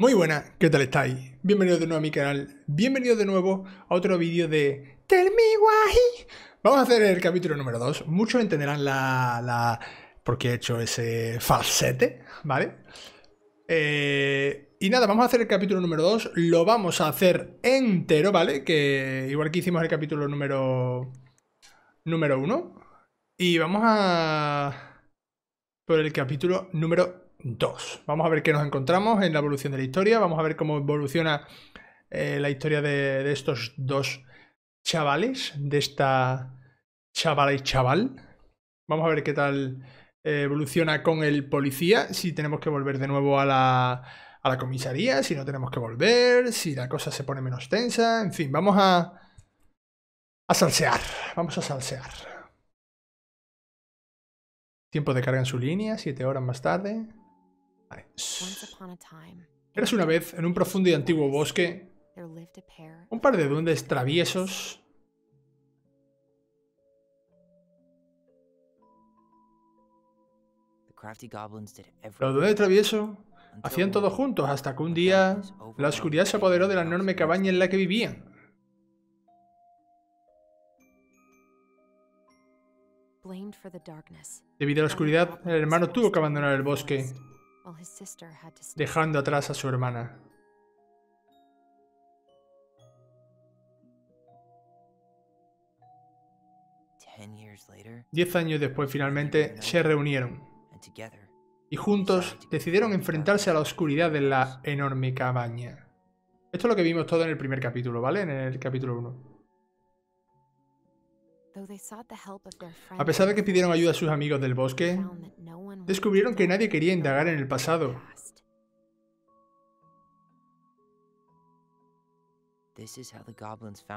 Muy buenas, ¿qué tal estáis? Bienvenidos de nuevo a mi canal, bienvenidos de nuevo a otro vídeo de Tell me why. Vamos a hacer el capítulo número 2. Muchos entenderán la, la, por qué he hecho ese falsete, ¿vale? Eh, y nada, vamos a hacer el capítulo número 2. Lo vamos a hacer entero, ¿vale? Que igual que hicimos el capítulo número. número 1. Y vamos a. por el capítulo número Dos. Vamos a ver qué nos encontramos en la evolución de la historia, vamos a ver cómo evoluciona eh, la historia de, estos dos chavales, de esta chavala y chaval. Vamos a ver qué tal eh, evoluciona con el policía, si tenemos que volver de nuevo a la, comisaría, si no tenemos que volver, si la cosa se pone menos tensa, en fin, vamos a, a salsear, vamos a salsear. Tiempo de carga en su línea, siete horas más tarde. Eras una vez, en un profundo y antiguo bosque, un par de duendes traviesos Los duendes traviesos hacían todo juntos hasta que un día la oscuridad se apoderó de la enorme cabaña en la que vivían. Debido a la oscuridad, el hermano tuvo que abandonar el bosque dejando atrás a su hermana. Diez años después finalmente se reunieron y juntos decidieron enfrentarse a la oscuridad de la enorme cabaña. Esto es lo que vimos todo en el primer capítulo, ¿vale? En el capítulo 1. A pesar de que pidieron ayuda a sus amigos del bosque, descubrieron que nadie quería indagar en el pasado.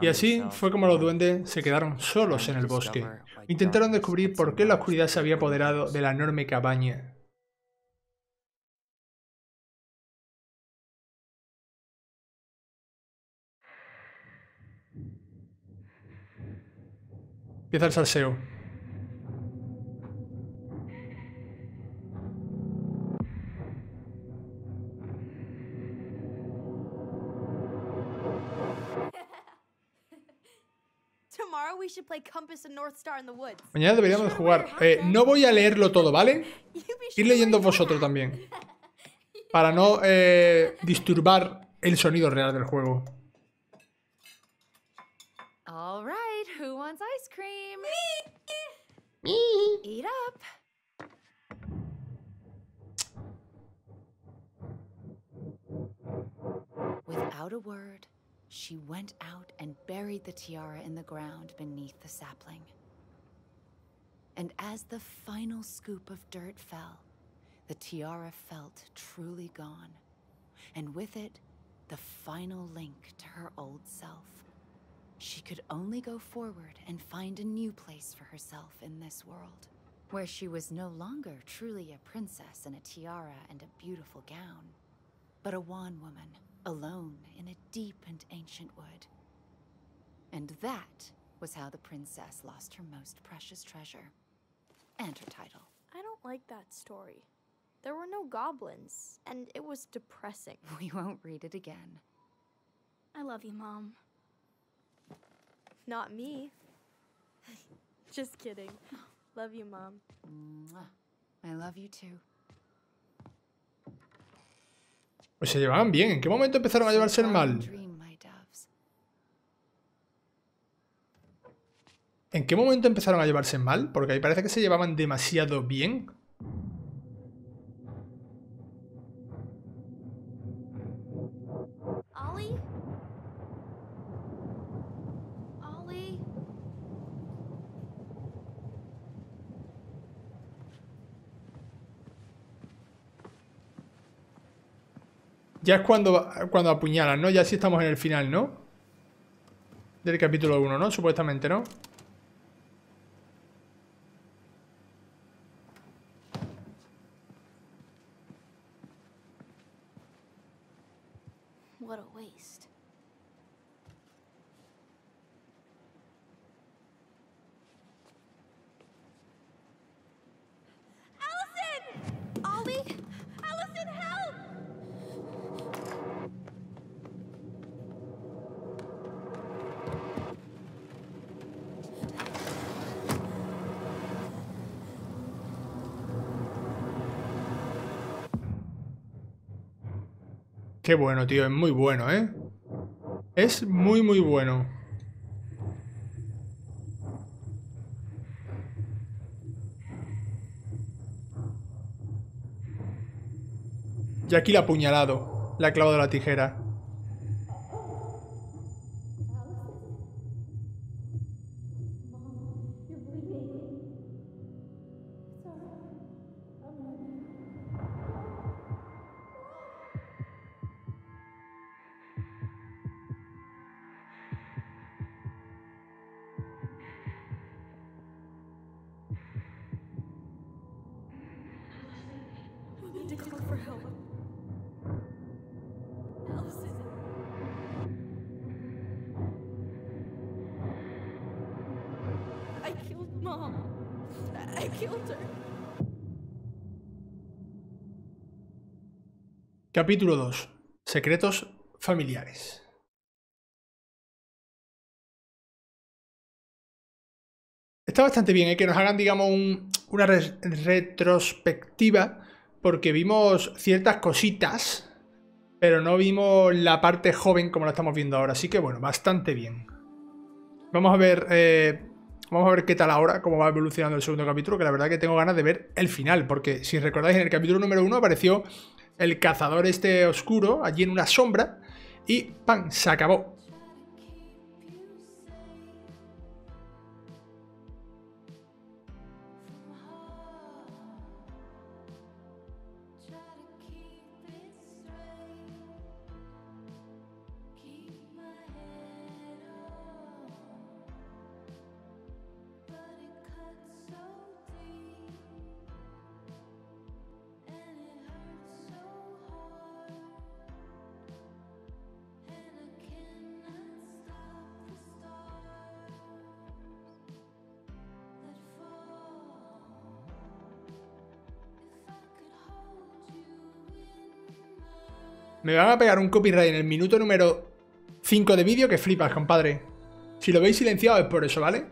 Y así fue como los duendes se quedaron solos en el bosque. Intentaron descubrir por qué la oscuridad se había apoderado de la enorme cabaña. Empieza el salseo. Mañana deberíamos jugar. Eh, no voy a leerlo todo, ¿vale? Ir leyendo vosotros también. Para no eh, disturbar el sonido real del juego. wants ice cream. Me! Me! Eat up. Without a word, she went out and buried the tiara in the ground beneath the sapling. And as the final scoop of dirt fell, the tiara felt truly gone, and with it, the final link to her old self. She could only go forward and find a new place for herself in this world, where she was no longer truly a princess in a tiara and a beautiful gown, but a wan woman, alone in a deep and ancient wood. And that was how the princess lost her most precious treasure and her title. I don't like that story. There were no goblins, and it was depressing. We won't read it again. I love you, Mom. Not me. Just kidding. Love you, Mom. I love you too. Pues se llevaban bien. ¿En qué momento empezaron a llevarse el mal? ¿En qué momento empezaron a llevarse mal? Porque ahí parece que se llevaban demasiado bien. Ya es cuando, cuando apuñalan, ¿no? Ya sí estamos en el final, ¿no? Del capítulo 1, ¿no? Supuestamente, ¿no? bueno, tío. Es muy bueno, ¿eh? Es muy, muy bueno. Y aquí la apuñalado. La ha de la tijera. Capítulo 2. Secretos familiares. Está bastante bien ¿eh? que nos hagan, digamos, una retrospectiva porque vimos ciertas cositas, pero no vimos la parte joven como la estamos viendo ahora. Así que bueno, bastante bien. Vamos a ver... Eh, vamos a ver qué tal ahora, cómo va evolucionando el segundo capítulo, que la verdad que tengo ganas de ver el final, porque si recordáis en el capítulo número 1 apareció el cazador este oscuro allí en una sombra y ¡pam! se acabó. Me van a pegar un copyright en el minuto número 5 de vídeo que flipas, compadre. Si lo veis silenciado es por eso, ¿vale?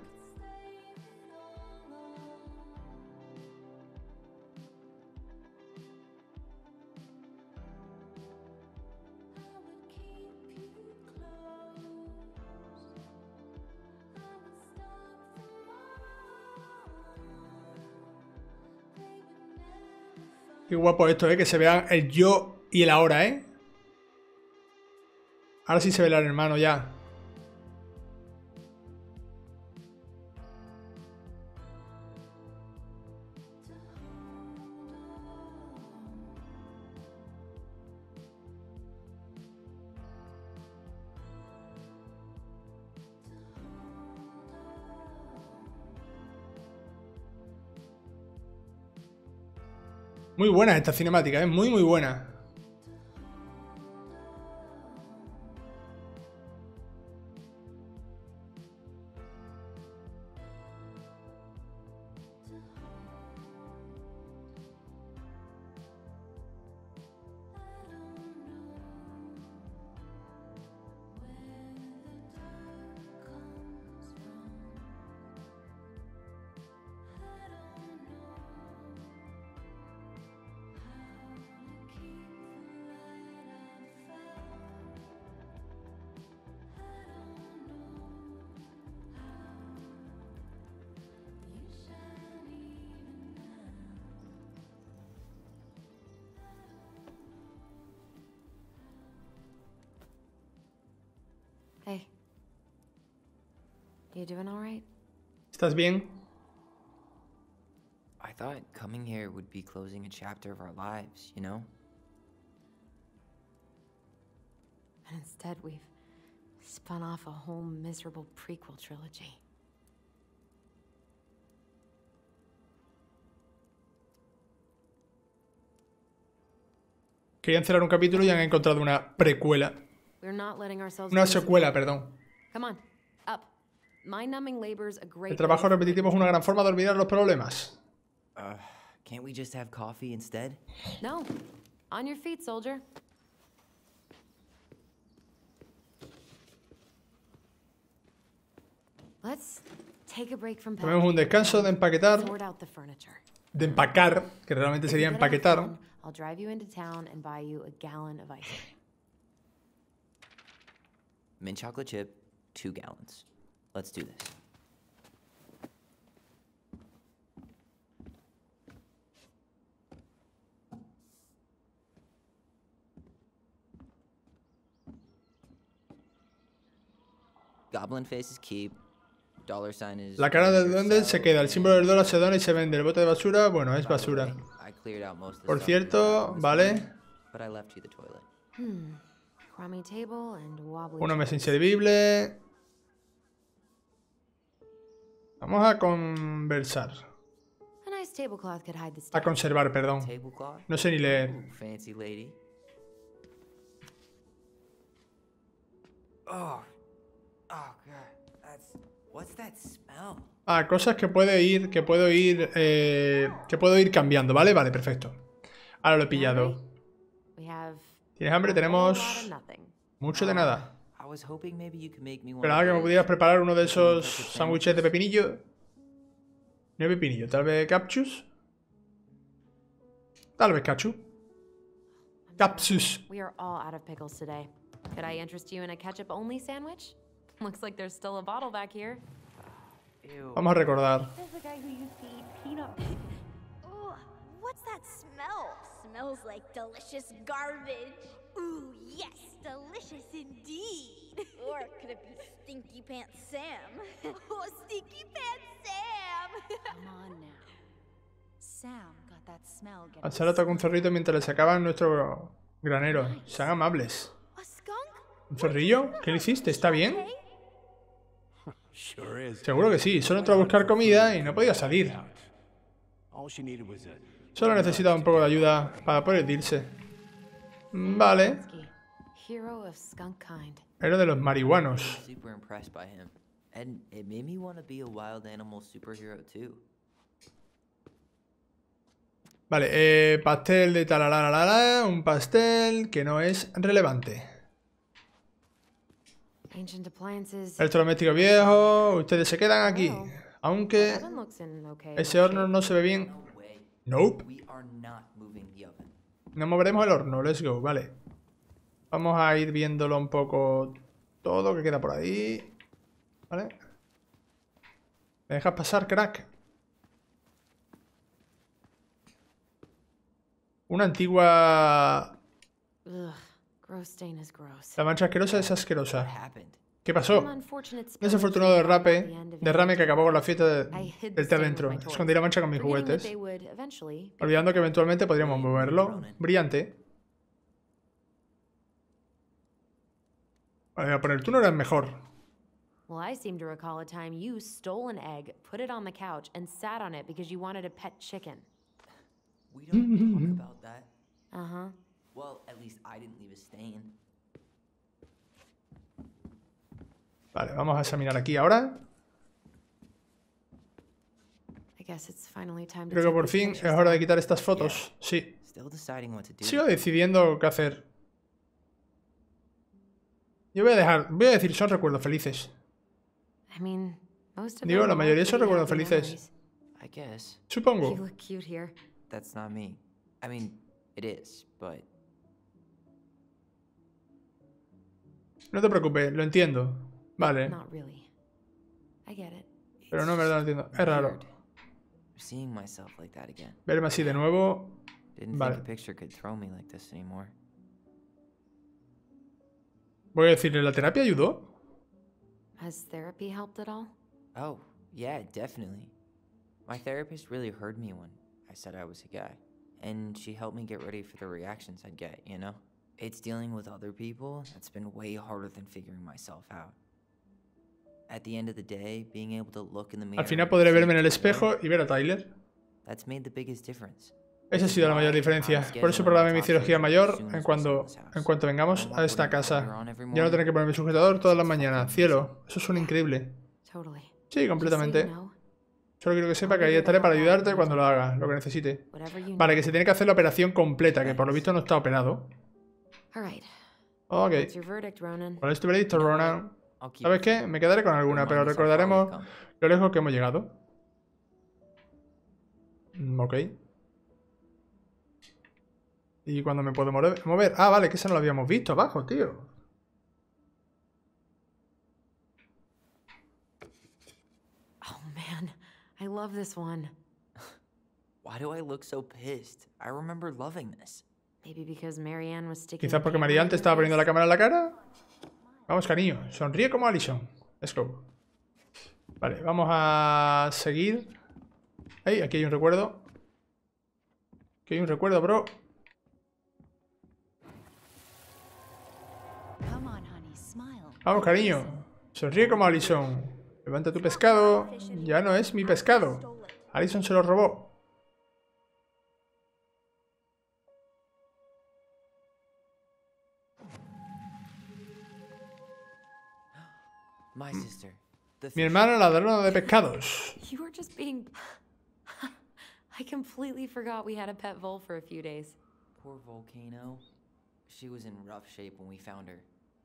Qué guapo esto, ¿eh? Que se vean el yo y el ahora, ¿eh? Ahora sí se ve el hermano ya. Muy buena esta cinemática, es ¿eh? muy muy buena. You doing all right? ¿Estás bien? I thought coming here would be closing a chapter of our lives, you know? And instead, we've spun off a whole miserable prequel trilogy. Querían cerrar un capítulo y han encontrado una precuela. Una secuela, perdón. Come on, up. El trabajo repetitivo es una gran forma de olvidar los problemas. Uh, can't we just have coffee instead? No. On your feet, soldier. Let's take a tomar un descanso de empaquetar. De empacar, que realmente sería empaquetar. I'll drive you into town and buy you a gallon of ice. cream. Mint chocolate chip, two gallons. Let's do this. La cara del duende se queda, el símbolo del dólar se dona y se vende. El bote de basura, bueno, es basura. Por cierto, ¿vale? Hmm. una mesa inservible. Vamos a conversar. A conservar, perdón. No sé ni leer. Ah, cosas que puede ir, que puedo ir, eh, que puedo ir cambiando, ¿vale? Vale, perfecto. Ahora lo he pillado. ¿Tienes hambre? Tenemos mucho de nada. Esperaba que me pudieras preparar uno de esos sándwiches de pepinillo. No hay pepinillo, tal vez capchus. Tal vez cachu. Capsus. We are all out of pickles today. Could I interest you in a ketchup only sandwich? Looks like there's still a bottle back here. Vamos a recordar. What's that smell? Smells like delicious garbage. Ooh, yes, delicious indeed. feet. Or could it Stinky Pants Sam? oh, Stinky Pants Sam! Come on Sam got that smell con cerrito mientras le sacaban nuestro granero. Sean amables. ¿Un cerrillo? ¿Qué le hiciste? ¿Está bien? Seguro que sí. Solo entró a buscar comida y no podía salir. Solo necesitaba un poco de ayuda para poder irse. Vale. Era de los marihuanos. Vale, eh, pastel de talalalala, un pastel que no es relevante. Electrodoméstico viejo, ustedes se quedan aquí. Oh. Aunque ese horno no se ve bien. Nope. No moveremos el horno, let's go, vale. Vamos a ir viéndolo un poco todo que queda por ahí. ¿Vale? ¿Me dejas pasar, crack? Una antigua... La mancha asquerosa es asquerosa. ¿Qué pasó? Desafortunado derrape, derrame que acabó con la fiesta del té Escondí la mancha con mis juguetes, olvidando que eventualmente podríamos moverlo. Brillante. voy a poner, tú no eras mejor. Well, I seem to recall a time you stole an egg, put it on the couch, and sat on it because you wanted a pet chicken. We don't talk about that. Uh-huh. Well, at least I didn't leave a stain. Vale, vamos a examinar aquí ahora. Creo que por fin es hora de quitar estas fotos. Sí. Sigo decidiendo qué hacer. Yo voy a dejar, voy a decir, son recuerdos felices. Digo, la mayoría son recuerdos felices. Supongo. No te preocupes, lo entiendo. Vale. Pero no, en verdad lo entiendo. Es raro. Verme así de nuevo. Vale. Voy a ¿la terapia ayudó? Has therapy helped at all? Oh, yeah, definitely. My therapist really heard me when I said I was a guy, and she helped me get ready for the reactions I'd get, you know? It's dealing with other people that's been way harder than figuring myself out. At the end of the day, being able to look in the mirror. Tyler. That's made the biggest difference. Esa ha sido la mayor diferencia. Por eso programé mi cirugía mayor en, cuando, en cuanto vengamos a esta casa. Ya no tendré que poner mi sujetador todas las mañanas. Cielo, eso suena increíble. Sí, completamente. Solo quiero que sepa que ahí estaré para ayudarte cuando lo haga, lo que necesite. Vale, que se tiene que hacer la operación completa, que por lo visto no está operado. Ok. ¿Cuál es este veredicto, Ronan? ¿Sabes qué? Me quedaré con alguna, pero recordaremos lo lejos que hemos llegado. Mm, ok. ¿Y cuando me puedo mover? Ah, vale, que eso no lo habíamos visto abajo, tío. Oh, man. I love this one. Why do I look so pissed? I remember loving this. Quizás porque Marianne te estaba poniendo la cámara en la cara. Vamos, cariño. Sonríe como Alison. Let's go. Vale, vamos a seguir. Hey, aquí hay un recuerdo. Aquí hay un recuerdo, bro. Vamos, cariño. Sonríe como Alison. Levanta tu pescado. Ya no es mi pescado. Alison se lo robó. Mi hermana ladrona de pescados. I completely forgot we had a pet vole for a few days. Poor volcano. She was in rough shape when we found her.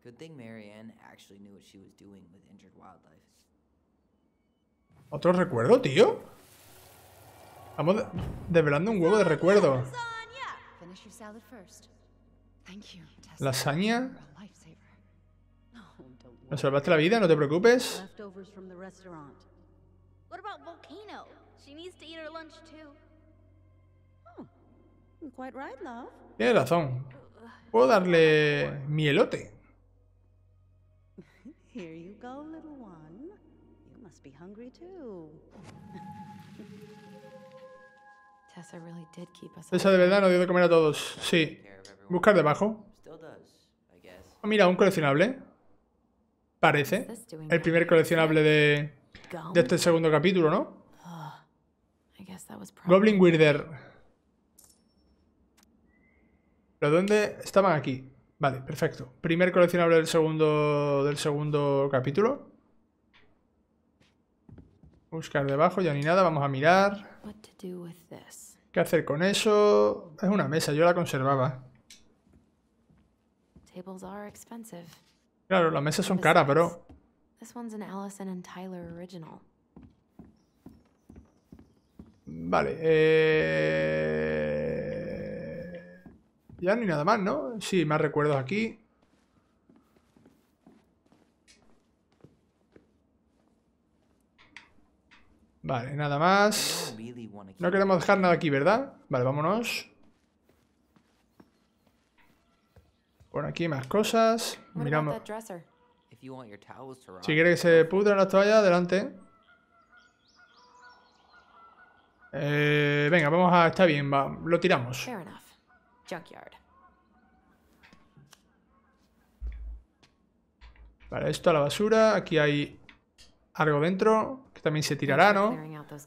Good thing Marianne actually knew what she was doing with injured wildlife. ¿Otro recuerdo, tío? Estamos de develando un huevo de recuerdo. Lasaña. ¿Me salvaste la vida? No te preocupes. What about Volcano? She needs to eat her lunch too. Oh, quite right, love. Tiene razón. Puedo darle mielote. Tessa de verdad nos dio de comer a todos. Sí. Buscar debajo. Ah, mira, un coleccionable. Parece. El primer coleccionable de, de este segundo capítulo, ¿no? Goblin Weirder. ¿Pero dónde estaban aquí? Vale, perfecto. Primer coleccionable del segundo, del segundo capítulo. Buscar debajo, ya ni nada. Vamos a mirar. ¿Qué hacer con eso? Es una mesa, yo la conservaba. Claro, las mesas son caras, bro. Vale, eh... Ya ni nada más, ¿no? Sí, más recuerdos aquí. Vale, nada más. No queremos dejar nada aquí, ¿verdad? Vale, vámonos. Por aquí más cosas. Miramos. Si quiere que se pudran las toallas, adelante. Eh, venga, vamos a... Está bien, va. Lo tiramos. Vale, esto a la basura. Aquí hay algo dentro que también se tirará, ¿no?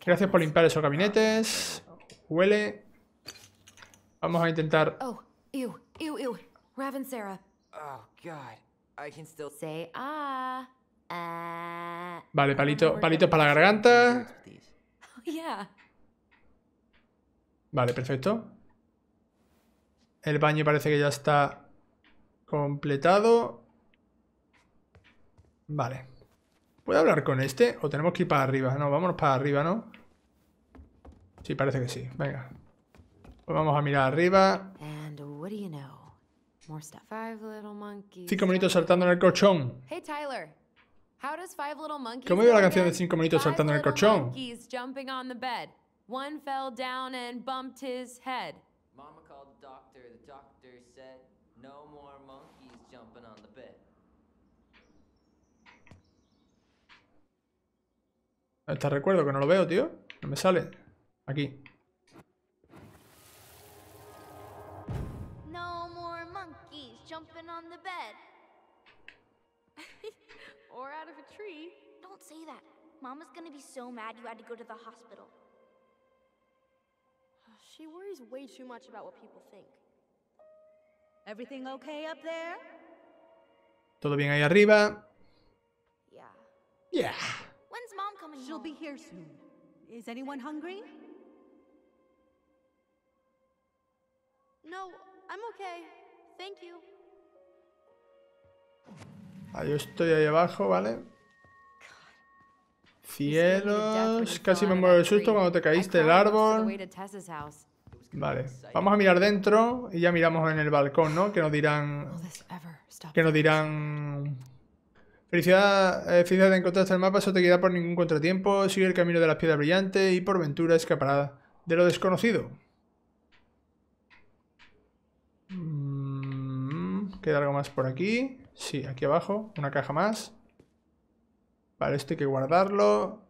Gracias por limpiar esos gabinetes. Huele. Vamos a intentar... vale, palito, palito para la garganta. Oh, vale, perfecto. El baño parece que ya está completado. Vale. ¿Puedo hablar con este? ¿O tenemos que ir para arriba? No, vámonos para arriba, ¿no? Sí, parece que sí. Venga. Pues vamos a mirar arriba. Cinco minutos saltando en el colchón. ¿Cómo iba la canción de cinco minutos saltando en el colchón? Hasta recuerdo que no lo veo, tío. No me sale. Aquí. No more monkeys jumping on the bed. Or out of a tree. Don't say that. Mama's gonna be so mad you had to go to the hospital. She worries way too much about what people think. Everything okay up there? Todo bien ahí arriba. Yeah. Yeah. She'll No, yo estoy ahí abajo, ¿vale? Cielos, casi me muero de susto cuando te caíste del árbol. Vale, vamos a mirar dentro y ya miramos en el balcón, ¿no? Que nos dirán... Que nos dirán Felicidad, eh, felicidad de encontrarte el mapa, eso te queda por ningún contratiempo, sigue el camino de las piedras brillantes y por ventura escapará de lo desconocido. Mm, queda algo más por aquí. Sí, aquí abajo, una caja más. Vale, este hay que guardarlo.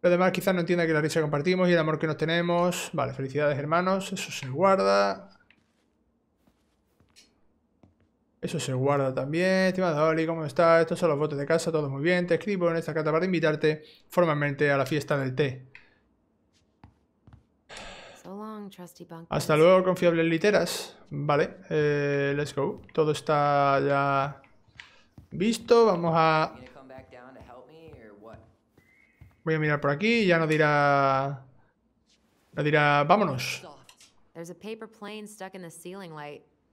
Lo demás quizá no entienda que la risa compartimos y el amor que nos tenemos. Vale, felicidades hermanos, eso se guarda. Eso se guarda también. Estimado Oli, ¿cómo estás? Estos son los botes de casa, todo muy bien. Te escribo en esta carta para invitarte formalmente a la fiesta del té. Hasta luego, confiables literas. Vale, eh, let's go. Todo está ya visto. Vamos a... Voy a mirar por aquí y ya nos dirá... Nos dirá, vámonos.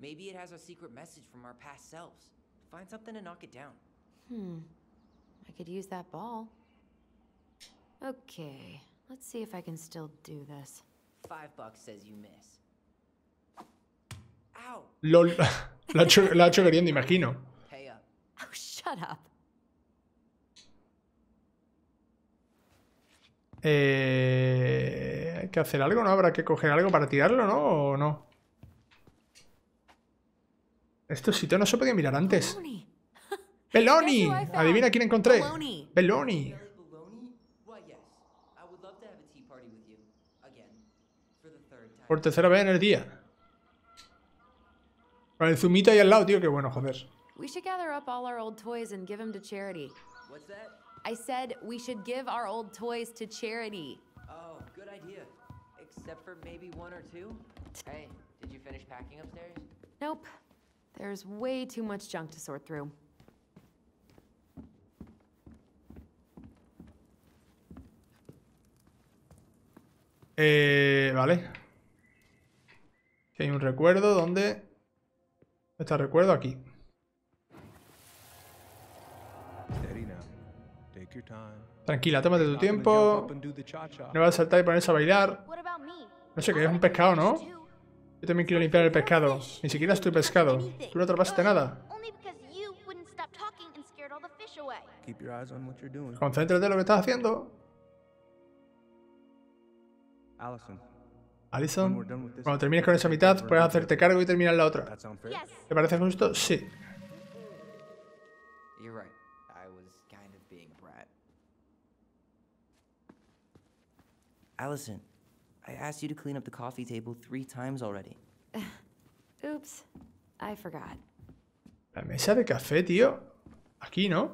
Maybe it has a secret message from our past selves. Find something to knock it down. Hmm. I could use that ball. Okay, let's see if I can still do this. Five bucks says you miss. Ow. lo, ha hecho, queriendo, imagino. Pay Oh, shut up. Eh, hay que hacer algo, ¿no? Habrá que coger algo para tirarlo, ¿no? ¿O no? Este sitio no se podía mirar antes. ¡Beloni! Adivina quién encontré. ¡Beloni! Por tercera vez en el día. Con el zumito ahí al lado, tío. Qué bueno, joder. We should gather up all our old toys and give them to charity. What's that? I said we should give our old toys to charity. Oh, good idea. Except for maybe one or two. Hey, did you finish packing upstairs? Nope way Eh, vale. Hay un recuerdo donde... Está el recuerdo aquí. Tranquila, tómate tu tiempo. No vas a saltar y ponerse a bailar. No sé que es un pescado, ¿no? Yo también quiero limpiar el pescado. Ni siquiera estoy pescado. Tú no atrapaste nada. Concéntrate en lo que estás haciendo. Allison, cuando termines con esa mitad, puedes hacerte cargo y terminar la otra. ¿Te parece justo? Sí. Allison. I asked you to clean up the coffee table three times already. Oops, I forgot. La mesa de café, tío. Aquí, ¿no?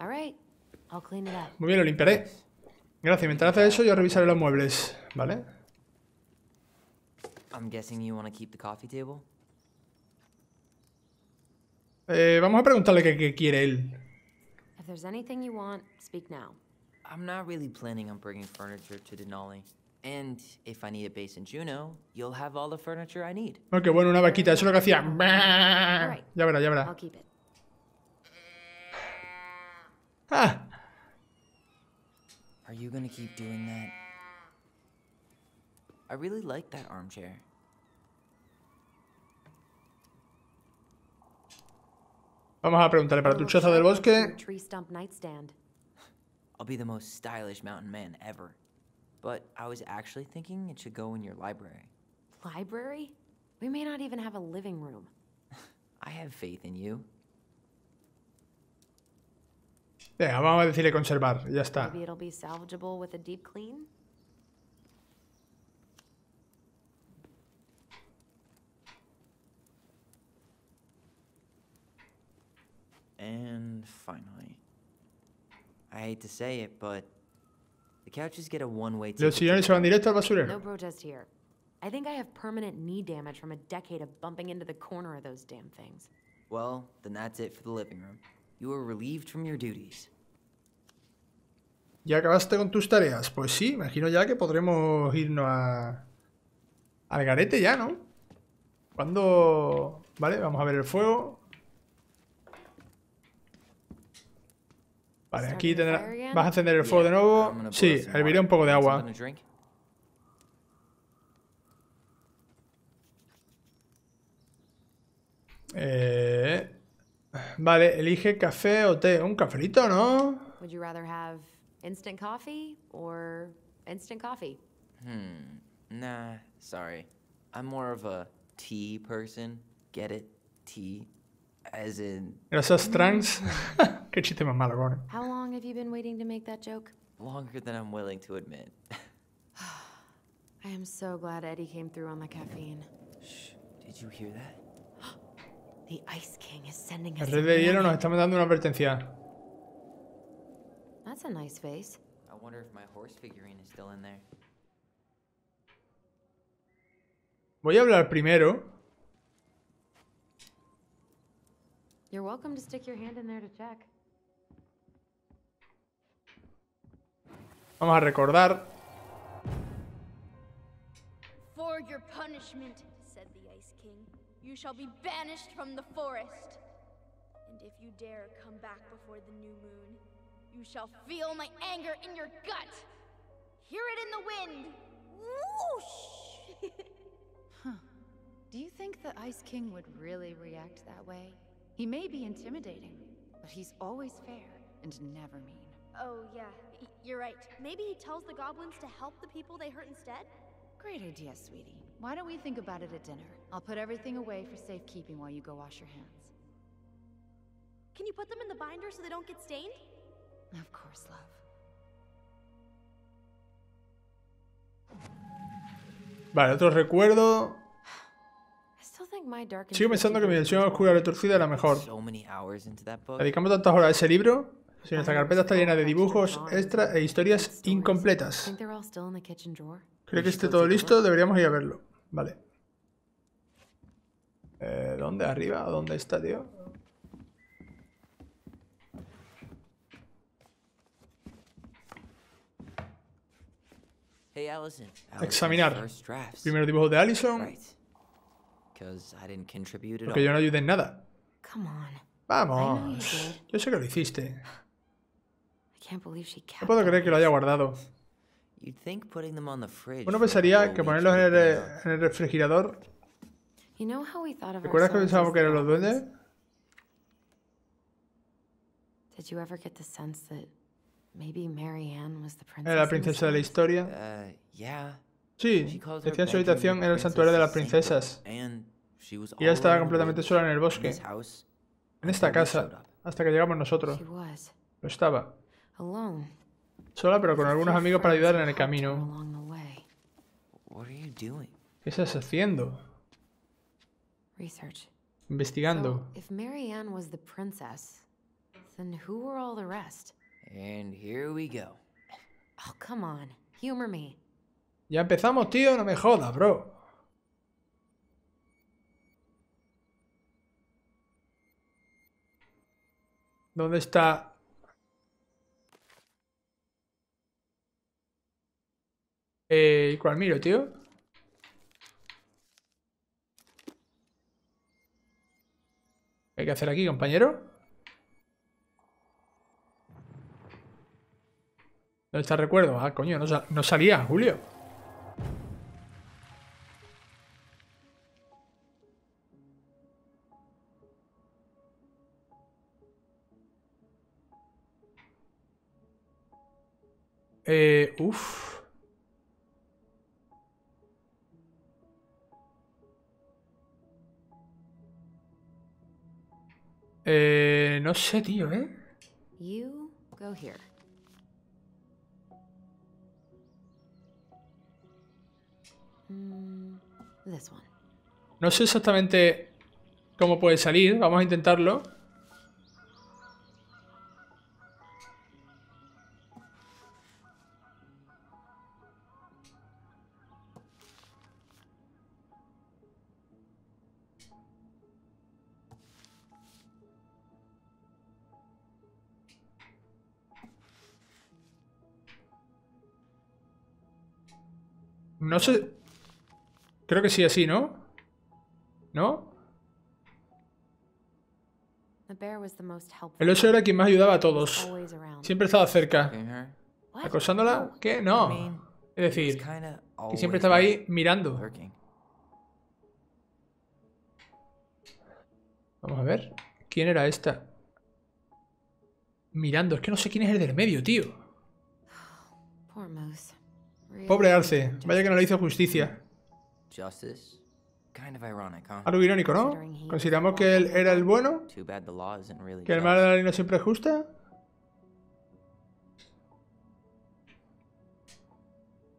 All right. I'll clean it up. Muy bien, lo limpiaré. Gracias. Mientras haces eso, yo revisaré los muebles, ¿vale? I'm guessing you want to keep the coffee table. Eh, vamos a preguntarle qué, qué quiere él. If there's anything you want, speak now. I'm not really planning on bringing furniture to Denali. And if I need a base in Juno, you'll have all the furniture I need. Okay, bueno, una vaquita. Eso es lo que hacía. Right. Ya verá, ya verá. I'll keep it. Ah. Are you gonna keep doing that? I really like that armchair. Vamos a preguntarle para tu choza del bosque. I'll be the most stylish mountain man ever. But I was actually thinking it should go in your library. Library? We may not even have a living room. I have faith in you. Venga, vamos a decirle conservar, ya está. Maybe it'll be salvageable with a deep clean. And finally. Los sillones se van directo al basurero. I think I have permanent knee damage from a decade of bumping into the corner of those damn things. Well, then that's it for the living room. You are relieved from your duties. ¿Ya acabaste con tus tareas? Pues sí, imagino ya que podremos irnos a... al garete ya, ¿no? ¿Cuándo? Vale, vamos a ver el fuego. Vale, aquí tendrá... vas a encender el fuego de nuevo. Sí, herviré un poco de agua. Eh... Vale, elige café o té. Un cafelito, ¿no? instant coffee or instant coffee? Hmm. Nah, sorry. I'm more of a tea person. Get it? Tea. As in. ¿Esos trans? Qué chiste más malo, bueno. How long have you been waiting to make that joke? Longer than I'm willing to admit. I am so glad Eddie came through on the caffeine. Shh. Did you hear that? the Ice King is sending us. de Hielo nos está mandando una advertencia. That's a nice face. I wonder if my horse figurine is still in there. Voy a hablar primero You're welcome to stick your hand in there to check. Vamos a recordar. For your punishment, said the Ice King, you shall be banished from the forest. And if you dare come back before the new moon, you shall feel my anger in your gut. Hear it in the wind. Whoosh! huh. Do you think the Ice King would really react that way? He may be intimidating, but he's always fair and never mean. Oh, yeah, you're right. Maybe he tells the goblins to help the people they hurt instead? Great idea, sweetie. Why don't we think about it at dinner? I'll put everything away for safekeeping while you go wash your hands. Can you put them in the binder so they don't get stained? Of course, love. Vale, otro recuerdo Sigo pensando que mi versión oscura retorcida es la mejor. Dedicamos tantas horas a ese libro. Si nuestra carpeta está llena de dibujos extra e historias incompletas. Creo que esté todo listo, deberíamos ir a verlo. Vale. Eh, ¿Dónde? ¿Arriba? ¿Dónde está, tío? Examinar. Primer dibujo de Allison. Porque yo no ayudé en nada. Vamos. Yo sé que lo hiciste. No puedo creer que lo haya guardado. Uno pensaría que ponerlos en el, refrigerador. ¿Recuerdas que pensábamos que eran los dueños? ¿Era la princesa de la historia? Uh, Sí, decía su habitación era el santuario de las princesas. Y ella estaba completamente sola en el bosque, en esta casa, hasta que llegamos nosotros. Lo estaba. Sola, pero con algunos amigos para ayudar en el camino. ¿Qué estás haciendo? Investigando. Oh, come on. Humor me. Ya empezamos, tío, no me jodas, bro. ¿Dónde está Eh, ¿Cuál miro, tío? ¿Qué hay que hacer aquí, compañero? ¿Dónde está el recuerdo? Ah, coño, no salía, Julio. Eh, Eh, no sé, tío, ¿eh? Mm, no sé exactamente cómo puede salir. Vamos a intentarlo. No sé... Creo que sí, así, ¿no? ¿No? El oso era quien más ayudaba a todos. Siempre estaba cerca. ¿Acosándola? ¿Qué? No. Es decir, que siempre estaba ahí mirando. Vamos a ver. ¿Quién era esta? Mirando. Es que no sé quién es el del medio, tío. Moose. Pobre Arce, vaya que no le hizo justicia. Algo irónico, ¿no? ¿Consideramos que él era el bueno? ¿Que el mal de la ley no siempre es justa?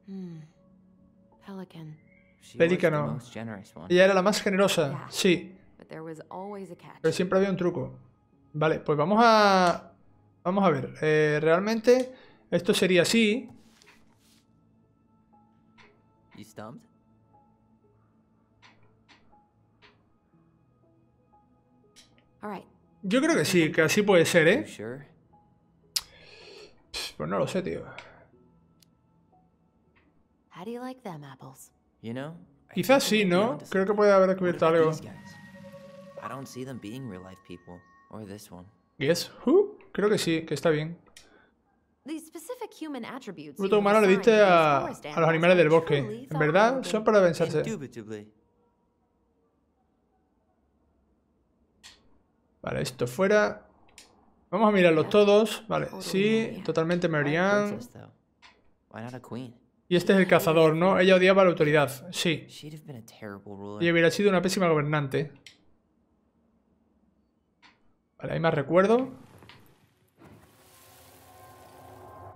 Hmm. Pelícano. Ella era la más generosa, sí. Pero siempre había un truco. Vale, pues vamos a... Vamos a ver. Eh, realmente esto sería así. Yo creo que sí, que así puede ser, ¿eh? Pues no lo sé, tío. Quizás sí, ¿no? Creo que puede haber descubierto algo. ¿Y es? Creo que sí, que está bien. Bruto humano le diste a, los animales del bosque. En verdad, son para vencerse. Vale, esto fuera. Vamos a mirarlos todos. Vale, sí, totalmente harían. Y este es el cazador, ¿no? Ella odiaba a la autoridad. Sí. Y hubiera sido una pésima gobernante. Vale, hay más recuerdo.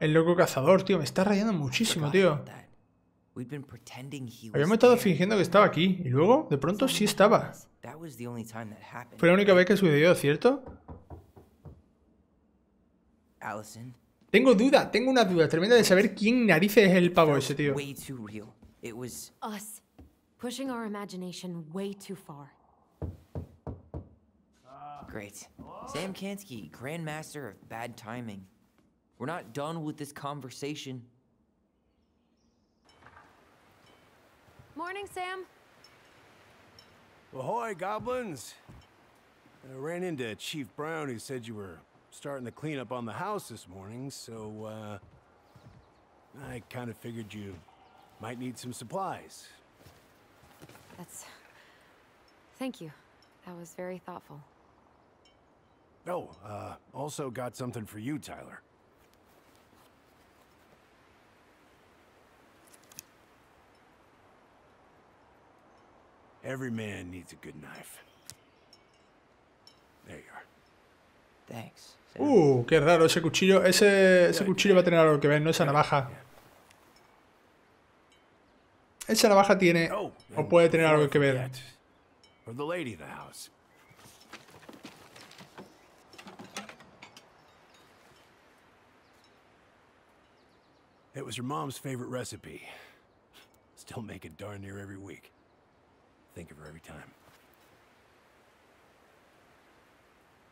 El loco cazador, tío. Me está rayando muchísimo, tío. Habíamos estado fingiendo que estaba aquí. Y luego, de pronto, sí estaba. Fue la única vez que sucedió, ¿cierto? Tengo duda, tengo una duda tremenda de saber quién narices es el pavo ese, tío. Sam Kansky, Grandmaster of Bad Timing. We're not done with this conversation. Morning, Sam. Ahoy, goblins! I ran into Chief Brown who said you were starting the clean-up on the house this morning, so, uh... I kind of figured you might need some supplies. That's... Thank you. That was very thoughtful. Oh, uh, also got something for you, Tyler. Every man needs a good knife. There you are. Thanks. Uh, qué raro ese cuchillo. Ese, ese cuchillo va a tener algo que ver, no esa navaja. Esa navaja tiene oh, o puede tener algo que ver. It was your mom's favorite recipe. Still make it darn near every week think of her every time.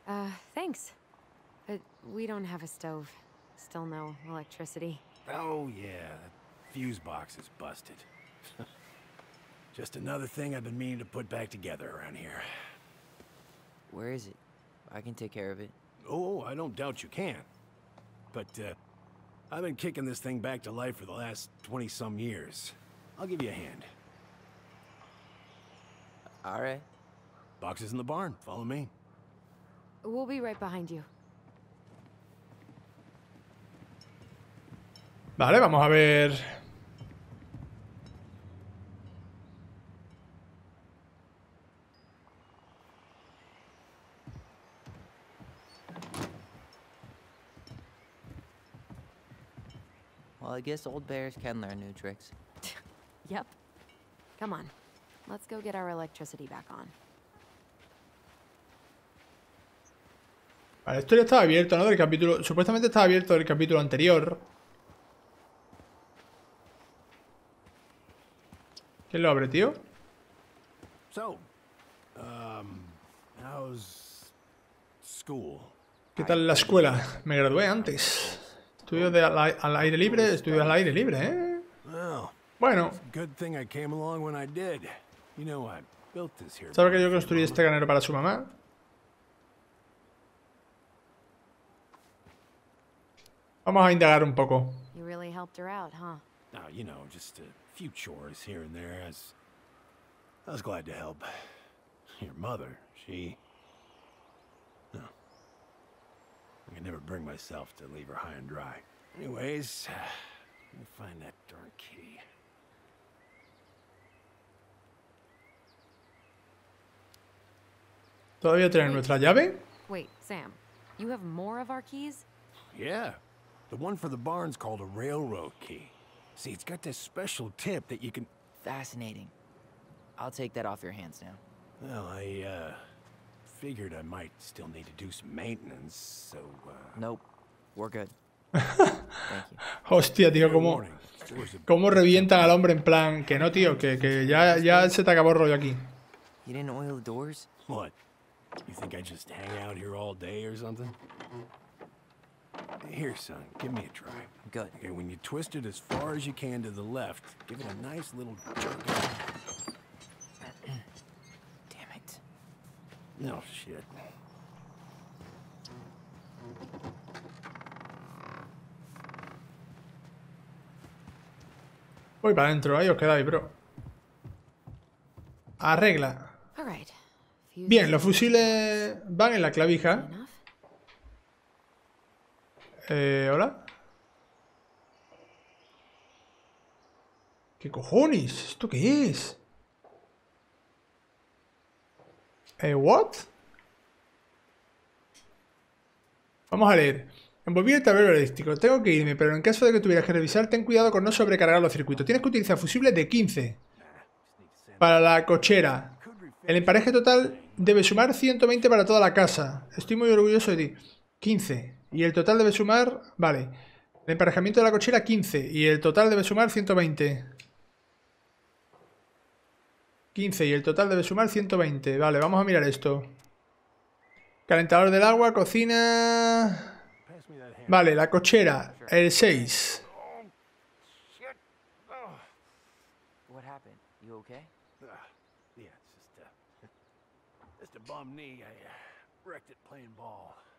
Uh, thanks. But we don't have a stove. Still no electricity. Oh, yeah. That fuse box is busted. Just another thing I've been meaning to put back together around here. Where is it? I can take care of it. Oh, I don't doubt you can. But, uh, I've been kicking this thing back to life for the last 20-some years. I'll give you a hand. All right. Boxes in the barn. Follow me. We'll be right behind you. Vale, vamos a ver. Well, I guess old bears can learn new tricks. yep. Come on. Let's go get our back on. Vale, esto ya estaba abierto, ¿no? Del capítulo... Supuestamente estaba abierto del capítulo anterior. ¿Quién lo abre, tío? Um, how's school? ¿Qué tal la escuela? Me gradué antes. Estudio de al, aire libre, estudio al aire libre, ¿eh? Bueno. Good You know built this here. ¿Sabes que yo construí este granero para su mamá? Vamos a indagar un poco. Now, ah, you know, just a few chores here and there. I was, I was glad to help. Your mother, she... No. I can never bring myself to leave her high and dry. Anyways, let me find that darn key. Todavía tenemos nuestra llave. Wait, Sam, you have more of our keys? Yeah. The one for the barn's called a railroad key. See, it's got this special tip that you can... Fascinating. I'll take that off your hands now. Well, I, uh, figured I might still need to do some maintenance, so, uh... Nope. We're good. Thank you. Hostia, tío, cómo, cómo revientan al hombre en plan que no, tío, que, que ya, ya se te acabó el rollo aquí. You didn't oil the doors? What? You think I just hang out here all day or something? Here, son, give me a try. Good. Okay, when you twist it as far as you can to the left, give it a nice little jerk. Damn it. No shit. Voy para adentro, ahí os quedáis, bro. Arregla. All right. Bien, los fusiles van en la clavija. Eh, ¿Hola? ¿Qué cojones? ¿Esto qué es? Eh, ¿What? Vamos a leer. Envolví el tablero eléctrico. Tengo que irme, pero en caso de que tuvieras que revisar, ten cuidado con no sobrecargar los circuitos. Tienes que utilizar fusibles de 15 para la cochera. El empareje total debe sumar 120 para toda la casa. Estoy muy orgulloso de ti. 15. Y el total debe sumar... Vale. El emparejamiento de la cochera 15. Y el total debe sumar 120. 15. Y el total debe sumar 120. Vale, vamos a mirar esto. Calentador del agua, cocina... Vale, la cochera, el 6.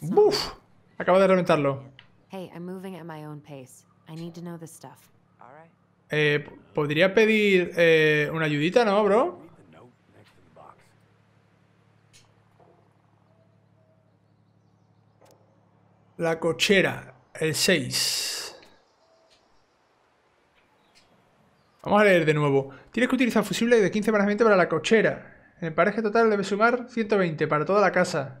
¡Buf! Acabo de reventarlo. Eh, Podría pedir eh, una ayudita, ¿no, bro? La cochera, el 6. Vamos a leer de nuevo. Tienes que utilizar fusible de 15 20 para la cochera. En el paraje total debe sumar 120 para toda la casa.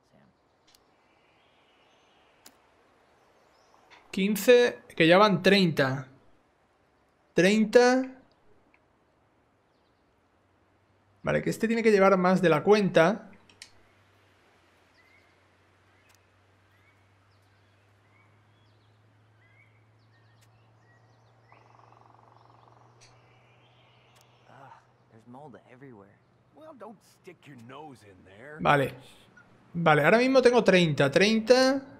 15, que ya van 30. 30. Vale, que este tiene que llevar más de la cuenta. Vale. Vale, ahora mismo tengo 30. 30...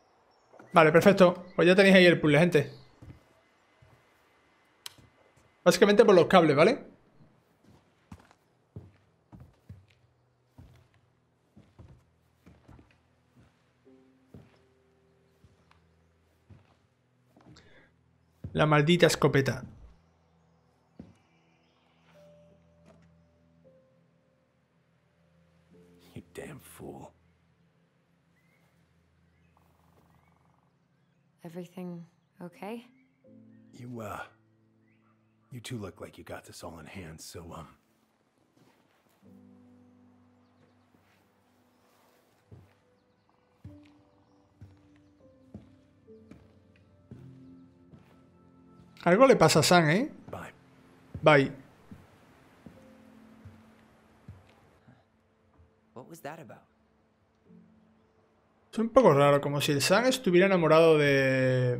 Vale, perfecto. Pues ya tenéis ahí el puzzle, gente. Básicamente por los cables, ¿vale? La maldita escopeta. Everything okay? You, uh... You two look like you got this all in hand, so, um... Algo le pasa a San, ¿eh? Bye. Bye. What was that about? Es un poco raro, como si el Sang estuviera enamorado de...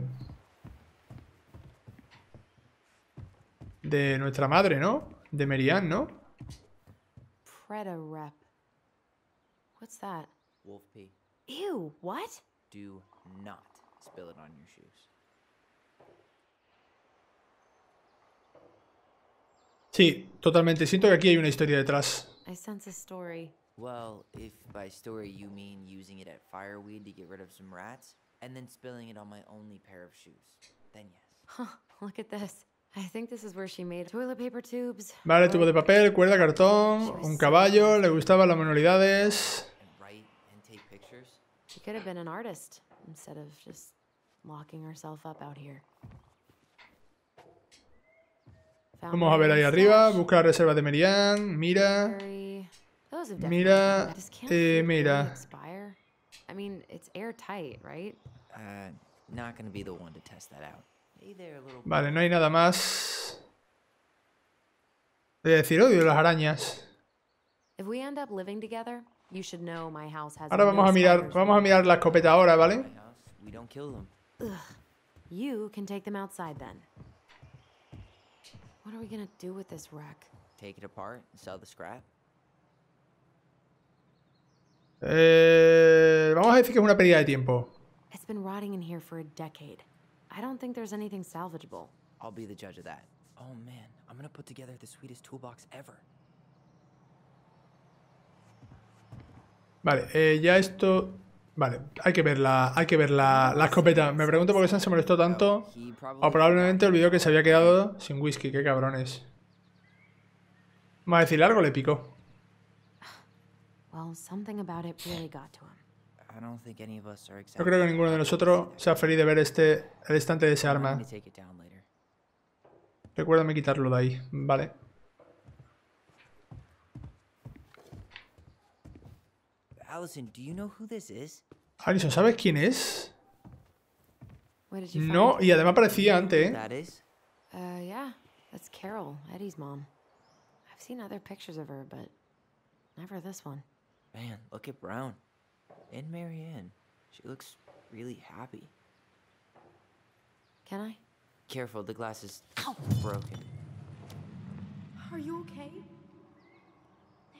De nuestra madre, ¿no? De Marianne, ¿no? Ew, what? Sí, totalmente. Siento que aquí hay una historia detrás. a Well, if by story you mean using it at fireweed to get rid of some rats, and then spilling it on my only pair of shoes, then yes. Huh, look at this. I think this is where she made toilet paper tubes. Vale, tubo de papel, cuerda, cartón, un caballo, le gustaban las manualidades. She could have been an artist instead of just locking herself up out here. Vamos a ver ahí arriba, busca la reserva de Merian, mira. Mira, eh, mira. I mean, it's airtight, right? Uh, not gonna be the one to test that out. Hey there, little... Vale, no hay nada más. De decir odio las arañas. If we end up living together, you should know my house has Ahora vamos a mirar, vamos a mirar la escopeta ahora, ¿vale? We don't kill them. You can take them outside then. What are we gonna do with this wreck? Take it apart and sell the scrap? Eh, vamos a decir que es una pérdida de tiempo. Vale, eh, ya esto. Vale, hay que ver la, hay que ver la, escopeta. Me pregunto por qué Sam se molestó tanto. Oh, o probablemente olvidó que se había quedado sin whisky, qué cabrones. Vamos a decir, algo le pico no creo que ninguno de nosotros sea feliz de ver este, el estante de ese arma. Recuérdame quitarlo de ahí, vale. Allison, ¿sabes quién es? No, y además parecía antes. ¿eh? Uh, Carol, Eddie's mom. I've seen other pictures of her, but never this one. Man, look at Brown. And Marianne. She looks really happy. Can I? Careful, the glass is Ow. broken. Are you okay?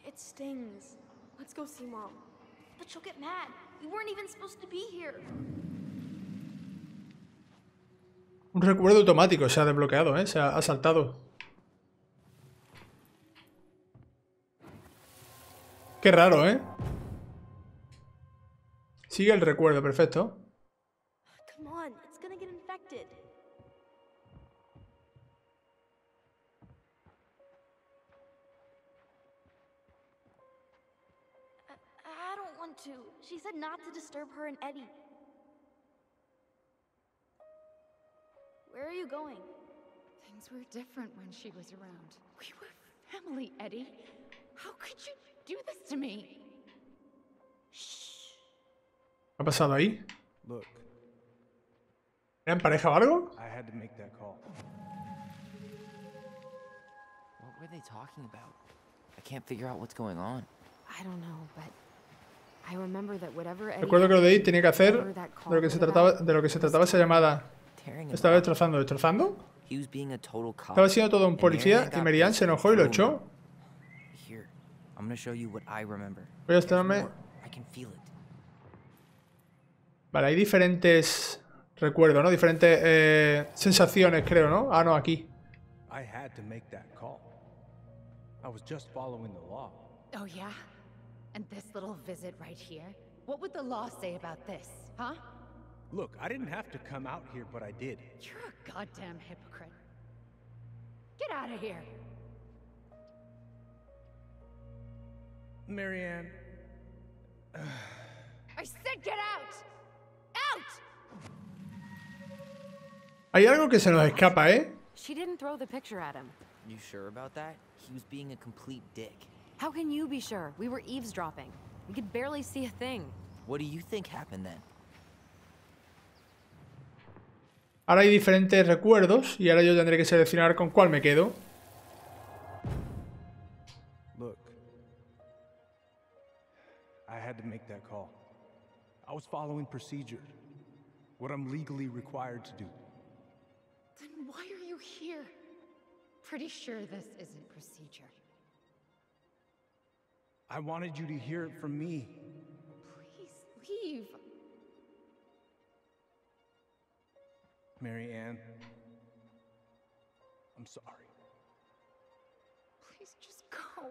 It stings. Let's go see Mom. But she'll get mad. We weren't even supposed to be here. Un recuerdo automático se ha desbloqueado, ¿eh? Se ha, ha saltado. Qué raro, ¿eh? Sigue el recuerdo, perfecto. to. She said not to disturb her and Eddie. Where are you going? Things were different when she was around. We were family, Eddie. How could you ¿Qué ha pasado ahí? ¿Eran en pareja o algo? Recuerdo que lo de ahí tenía que hacer de lo que se trataba de lo que se trataba esa llamada. Estaba destrozando, destrozando. Estaba siendo todo un policía y Merian se enojó y lo echó. I'm gonna show you what I remember. Voy a estrenarme. I can feel it. Vale, hay diferentes recuerdos, ¿no? Diferentes eh, sensaciones, creo, ¿no? Ah, no, aquí. I had to make that call. I was just following the law. Oh yeah. And this little visit right here. What would the law say about this, huh? Look, I didn't have to come out here, but I did. You're a goddamn hypocrite. Get out of here. Marianne. I said get out. Out. Hay algo que se nos escapa, ¿eh? She didn't throw the picture at him. You sure about that? He was being a complete dick. How can you be sure? We were eavesdropping. We could barely see a thing. What do you think happened then? Ahora hay diferentes recuerdos y ahora yo tendré que seleccionar con cuál me quedo. had to make that call. I was following procedure, what I'm legally required to do. Then why are you here? Pretty sure this isn't procedure. I wanted you to hear it from me. Please leave. Mary Ann, I'm sorry. Please just go.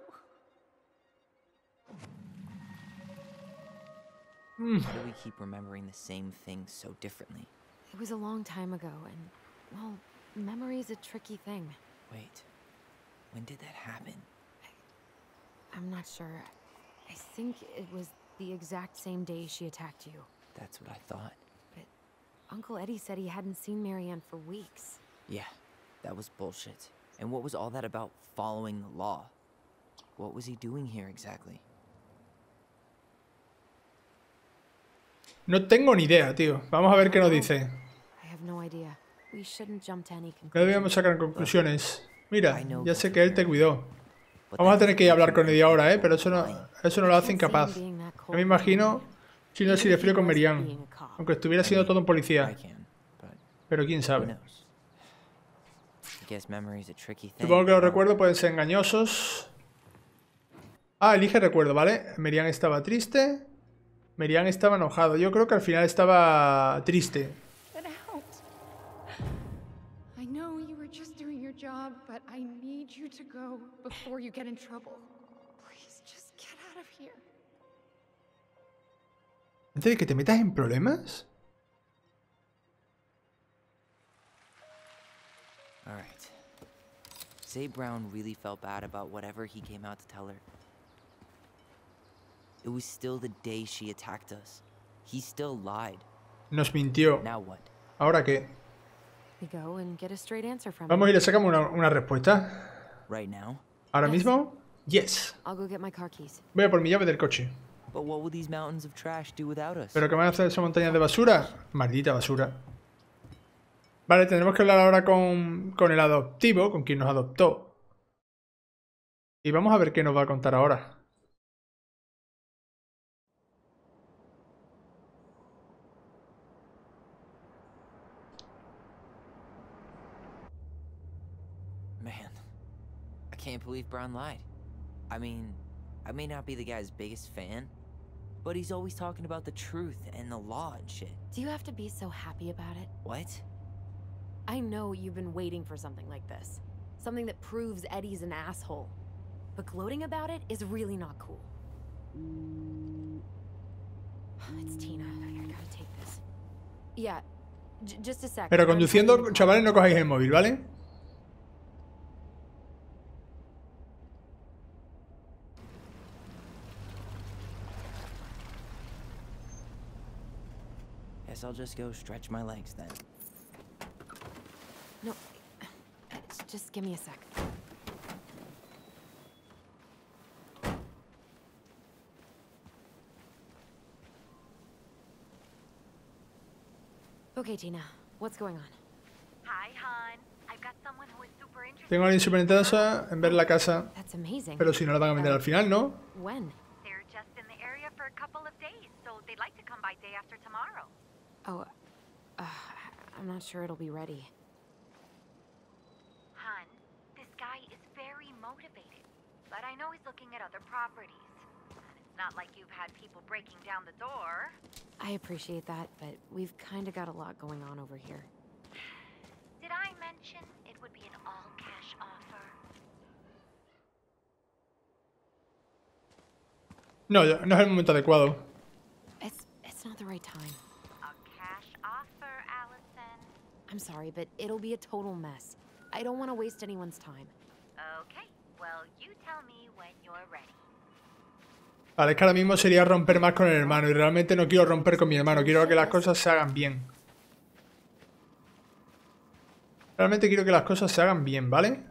Mm. Why do we keep remembering the same thing so differently? It was a long time ago, and, well, memory is a tricky thing. Wait, when did that happen? I, I'm not sure. I think it was the exact same day she attacked you. That's what I thought. But Uncle Eddie said he hadn't seen Marianne for weeks. Yeah, that was bullshit. And what was all that about following the law? What was he doing here exactly? No tengo ni idea, tío. Vamos a ver qué nos dice. No debíamos sacar conclusiones. Mira, ya sé que él te cuidó. Vamos a tener que hablar con él ahora, ¿eh? Pero eso no, eso no lo hace incapaz. me imagino si no de frío con Merian. Aunque estuviera siendo todo un policía. Pero quién sabe. Supongo que los recuerdos pueden ser engañosos. Ah, elige recuerdo, ¿vale? Merian estaba triste. Merian estaba enojado. Yo creo que al final estaba triste. ¿Antes de que te metas en problemas? All right. Say Brown really felt bad about whatever he came out to tell her. Nos mintió. ¿Ahora qué? a Vamos y le sacamos una, respuesta. ¿Ahora mismo? Yes. Voy a por mi llave del coche. ¿Pero qué van a hacer esas montañas de basura? Maldita basura. Vale, tendremos que hablar ahora con, con el adoptivo, con quien nos adoptó. Y vamos a ver qué nos va a contar ahora. can't believe Brown lied. I mean, I may not be the guy's biggest fan, but he's always talking about the truth and the law and shit. Do you have to be so happy about it? What? I know you've been waiting for something like this. Something that proves Eddie's an asshole. But gloating about it is really not cool. It's Tina. I gotta take this. Yeah. Just a sec. Pero conduciendo, chavales, no cojáis el móvil, ¿vale? guess I'll just go stretch my legs then. No, just give me a sec. Okay, Tina, what's going on? Hi, hon. I've got someone who is super interested. Tengo alguien súper interesada en ver la casa. That's amazing. Pero si no la van a vender al final, ¿no? When? They're just in area for a couple of days, so they'd like to come by day after tomorrow. Oh, uh, I'm not sure it'll be ready. Hun, this guy is very motivated, but I know he's looking at other properties. It's not like you've had people breaking down the door. I appreciate that, but we've kind of got a lot going on over here. Did I mention it would be an all-cash offer? No, no es el momento adecuado. It's, it's not the right time. total Vale, es que ahora mismo sería romper más con el hermano y realmente no quiero romper con mi hermano, quiero que las cosas se hagan bien. Realmente quiero que las cosas se hagan bien, ¿vale?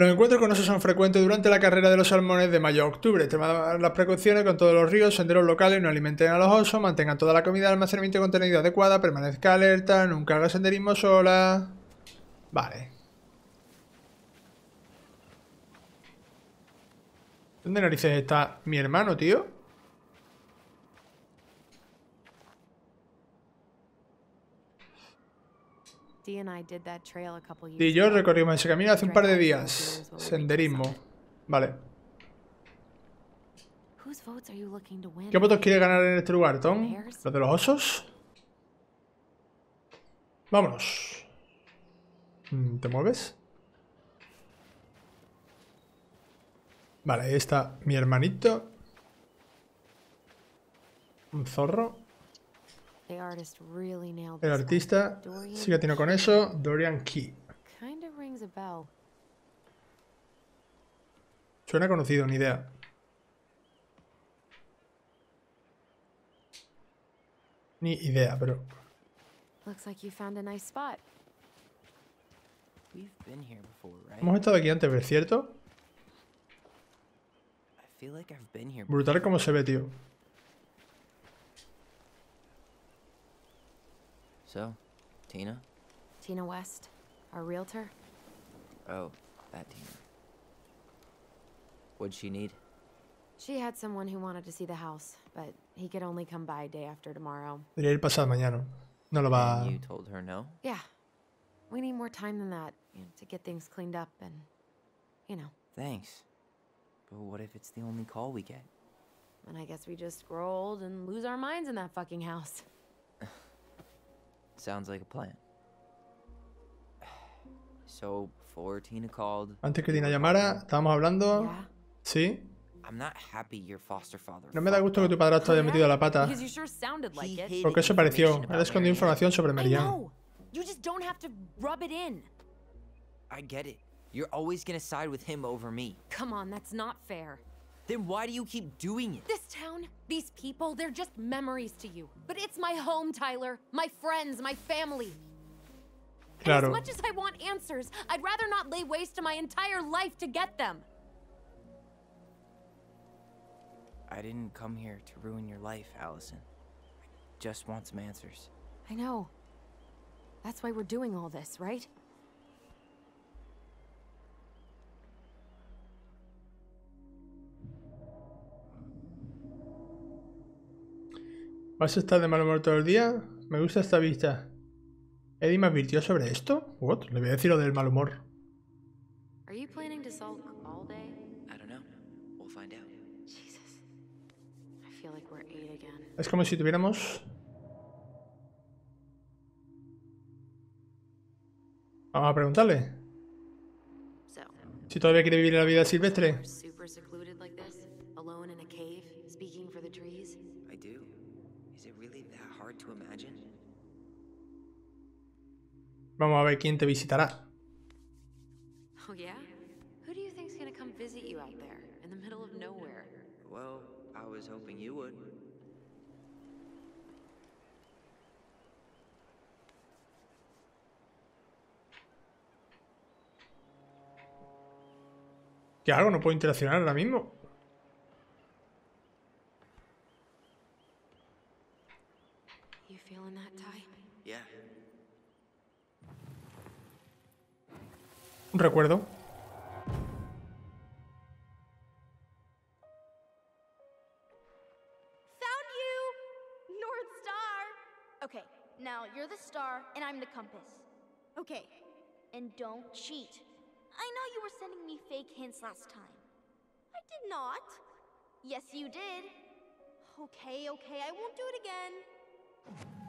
Los encuentros con osos son frecuentes durante la carrera de los salmones de mayo a octubre. Toma este las precauciones con todos los ríos, senderos locales, no alimenten a los osos, mantengan toda la comida, almacenamiento y contenido adecuada, permanezca alerta, nunca haga senderismo sola. Vale. ¿Dónde narices está mi hermano, tío? Y yo recorrimos ese camino hace un par de días. Senderismo. Vale. ¿Qué votos quiere ganar en este lugar, Tom? ¿Los de los osos? Vámonos. Mm, ¿Te mueves? Vale, ahí está mi hermanito. Un zorro. El artista sigue tiene con eso, Dorian Key. Suena conocido, ni idea. Ni idea, pero. Hemos estado aquí antes, ¿verdad? cierto? Brutal como se ve, tío. So, Tina? Tina West, our realtor. Oh, that Tina. What'd she need? She had someone who wanted to see the house, but he could only come by day after tomorrow. Debería ir pasado mañana. No lo va. And you told her no. Yeah, we need more time than that to get things cleaned up and, you know. Thanks. But what if it's the only call we get? And I guess we just grow old and lose our minds in that fucking house. Sounds like a plan. So, before Tina called, Antes que Tina llamara, estábamos hablando. Sí. I'm not happy your foster father no me da gusto que tu padrastro haya metido la pata. Porque eso pareció. Él escondió información sobre Marianne. You just don't have to rub it in. I get it. You're always gonna side with him over me. Come on, that's not fair. Then why do you keep doing it? This town, these people, they're just memories to you. But it's my home, Tyler. My friends, my family. Claro. as much as I want answers, I'd rather not lay waste to my entire life to get them. I didn't come here to ruin your life, Allison. I just want some answers. I know. That's why we're doing all this, right? ¿Vas a estar de mal humor todo el día? Me gusta esta vista. ¿Eddie me advirtió sobre esto? What? Le voy a decir lo del mal humor. Es como si tuviéramos... Vamos a preguntarle. Si todavía quiere vivir la vida silvestre. Vamos a ver quién te visitará. Oh yeah? Who do you think's gonna come visit you out there in the middle of nowhere? Well, I was hoping you would. ¿Qué hago? No puedo interaccionar ahora mismo. un recuerdo. Now, you're the star, and I'm the compass. Okay. And don't cheat. I know you were sending me fake hints last time. I did not. Yes, you did. Okay, okay, I won't do it again.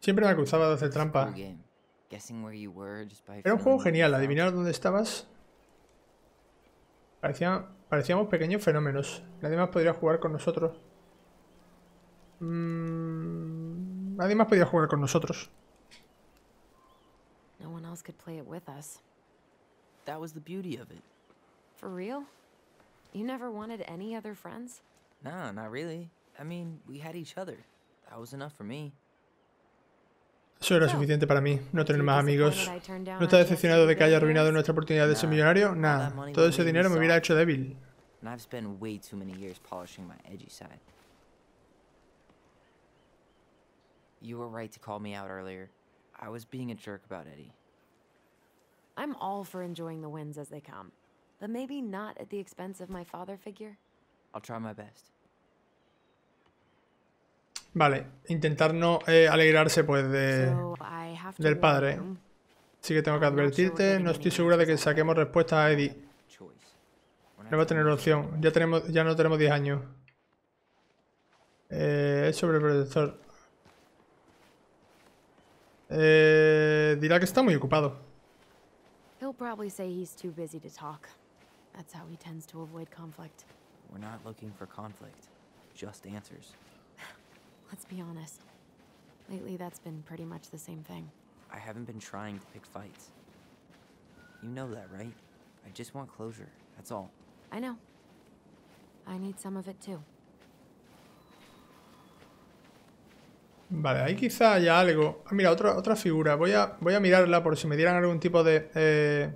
Siempre me acusaba de hacer trampa. Era un juego genial, adivinar dónde estabas. parecíamos pequeños fenómenos. Nadie más podría jugar con nosotros. Mm, nadie más podía jugar con nosotros. You never wanted any other friends? Nah, not really. I mean, we had each other. That was enough for me. Eso era suficiente para mí, no tener más amigos. ¿No estás decepcionado de que haya arruinado nuestra oportunidad de ser millonario? Nada, todo ese dinero me hubiera hecho débil. You were right to call me out earlier. I was being a jerk about Eddie. I'm all for enjoying the wins as they come. but maybe not at the expense of my father figure. I'll try Vale, intentar no eh, alegrarse pues del padre. Sí que tengo que advertirte, no estoy segura de que saquemos respuesta a Eddie. No va a tener opción, ya, tenemos, ya no tenemos 10 años. Eh, es sobre el protector. Eh, dirá que está muy ocupado. That's how he tends to avoid conflict. We're not looking for conflict, just answers. Let's be honest. Lately, that's been pretty much the same thing. I haven't been trying to pick fights. You know that, right? I just want closure, that's all. I know. I need some of it too. Vale, ahí quizá haya algo. Ah, mira, otra, otra figura. Voy a, voy a mirarla por si me dieran algún tipo de... Eh...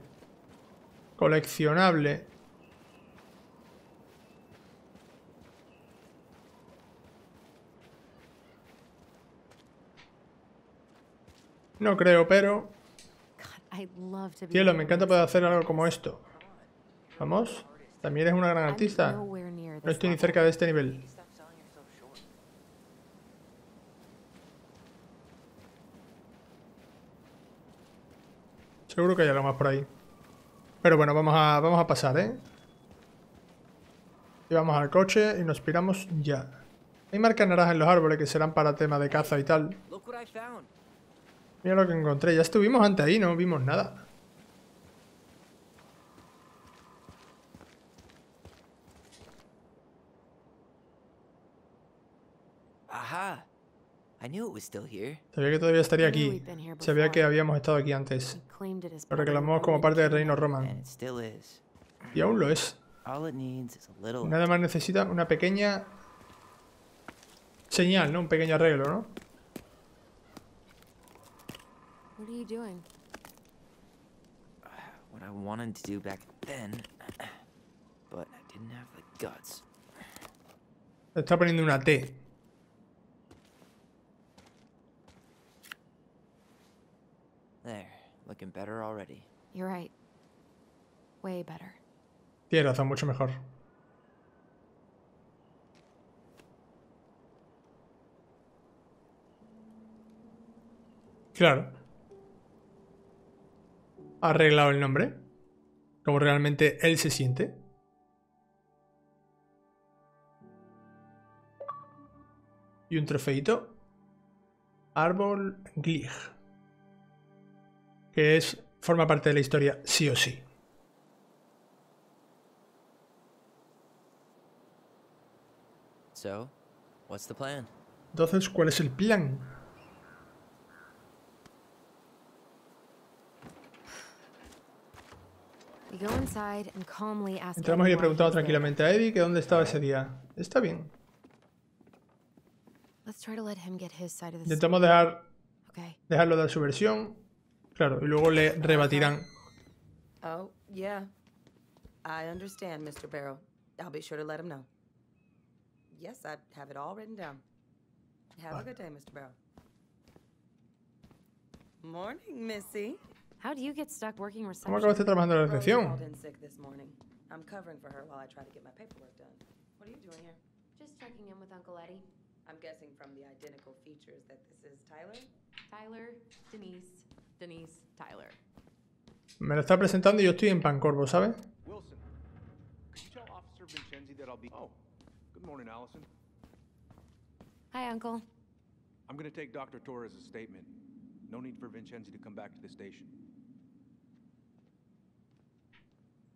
Coleccionable. No creo, pero... Cielo, me encanta poder hacer algo como esto. Vamos. También eres una gran artista. No estoy ni cerca de este nivel. Seguro que hay algo más por ahí. Pero bueno, vamos a, vamos a pasar, ¿eh? Y vamos al coche y nos piramos ya. Hay marcas naranjas en los árboles que serán para tema de caza y tal. Mira lo que encontré. Ya estuvimos antes ahí, no vimos nada. Sabía que todavía estaría aquí. Sabía que habíamos estado aquí antes. Lo reclamamos como parte del reino Romano Y aún lo es. Nada más necesita una pequeña señal, ¿no? Un pequeño arreglo, ¿no? What Está poniendo una T. Looking Tienes razón, mucho mejor. Claro. Ha arreglado el nombre. Como realmente él se siente. Y un trofeito. Árbol Glich que es, forma parte de la historia sí o sí. Entonces, ¿cuál es el plan? Entramos y le preguntamos tranquilamente a Eddie que dónde estaba ese día. Está bien. Intentamos dejar, dejarlo dar su versión. Claro, y luego le rebatirán. Oh, yeah. I understand, Mr. Barrow. I'll be sure to let him know. Yes, I have it all written down. Have a good day, Mr. Barrow. Morning, Missy. How do you get stuck working reception? ¿Cómo acabaste trabajando en la recepción? I'm covering for her while I try to get my paperwork done. What are you doing here? Just checking in with Uncle Eddie. I'm guessing from the identical features that this is Tyler? Tyler, Denise, Denise Tyler. Me lo está presentando y yo estoy en Pancorbo, ¿sabes? Wilson, could you tell Officer Vincenzi that I'll be... Oh, good morning, Allison. Hi, Uncle. I'm going to take Dr. Torres' statement. No need for Vincenzi to come back to the station.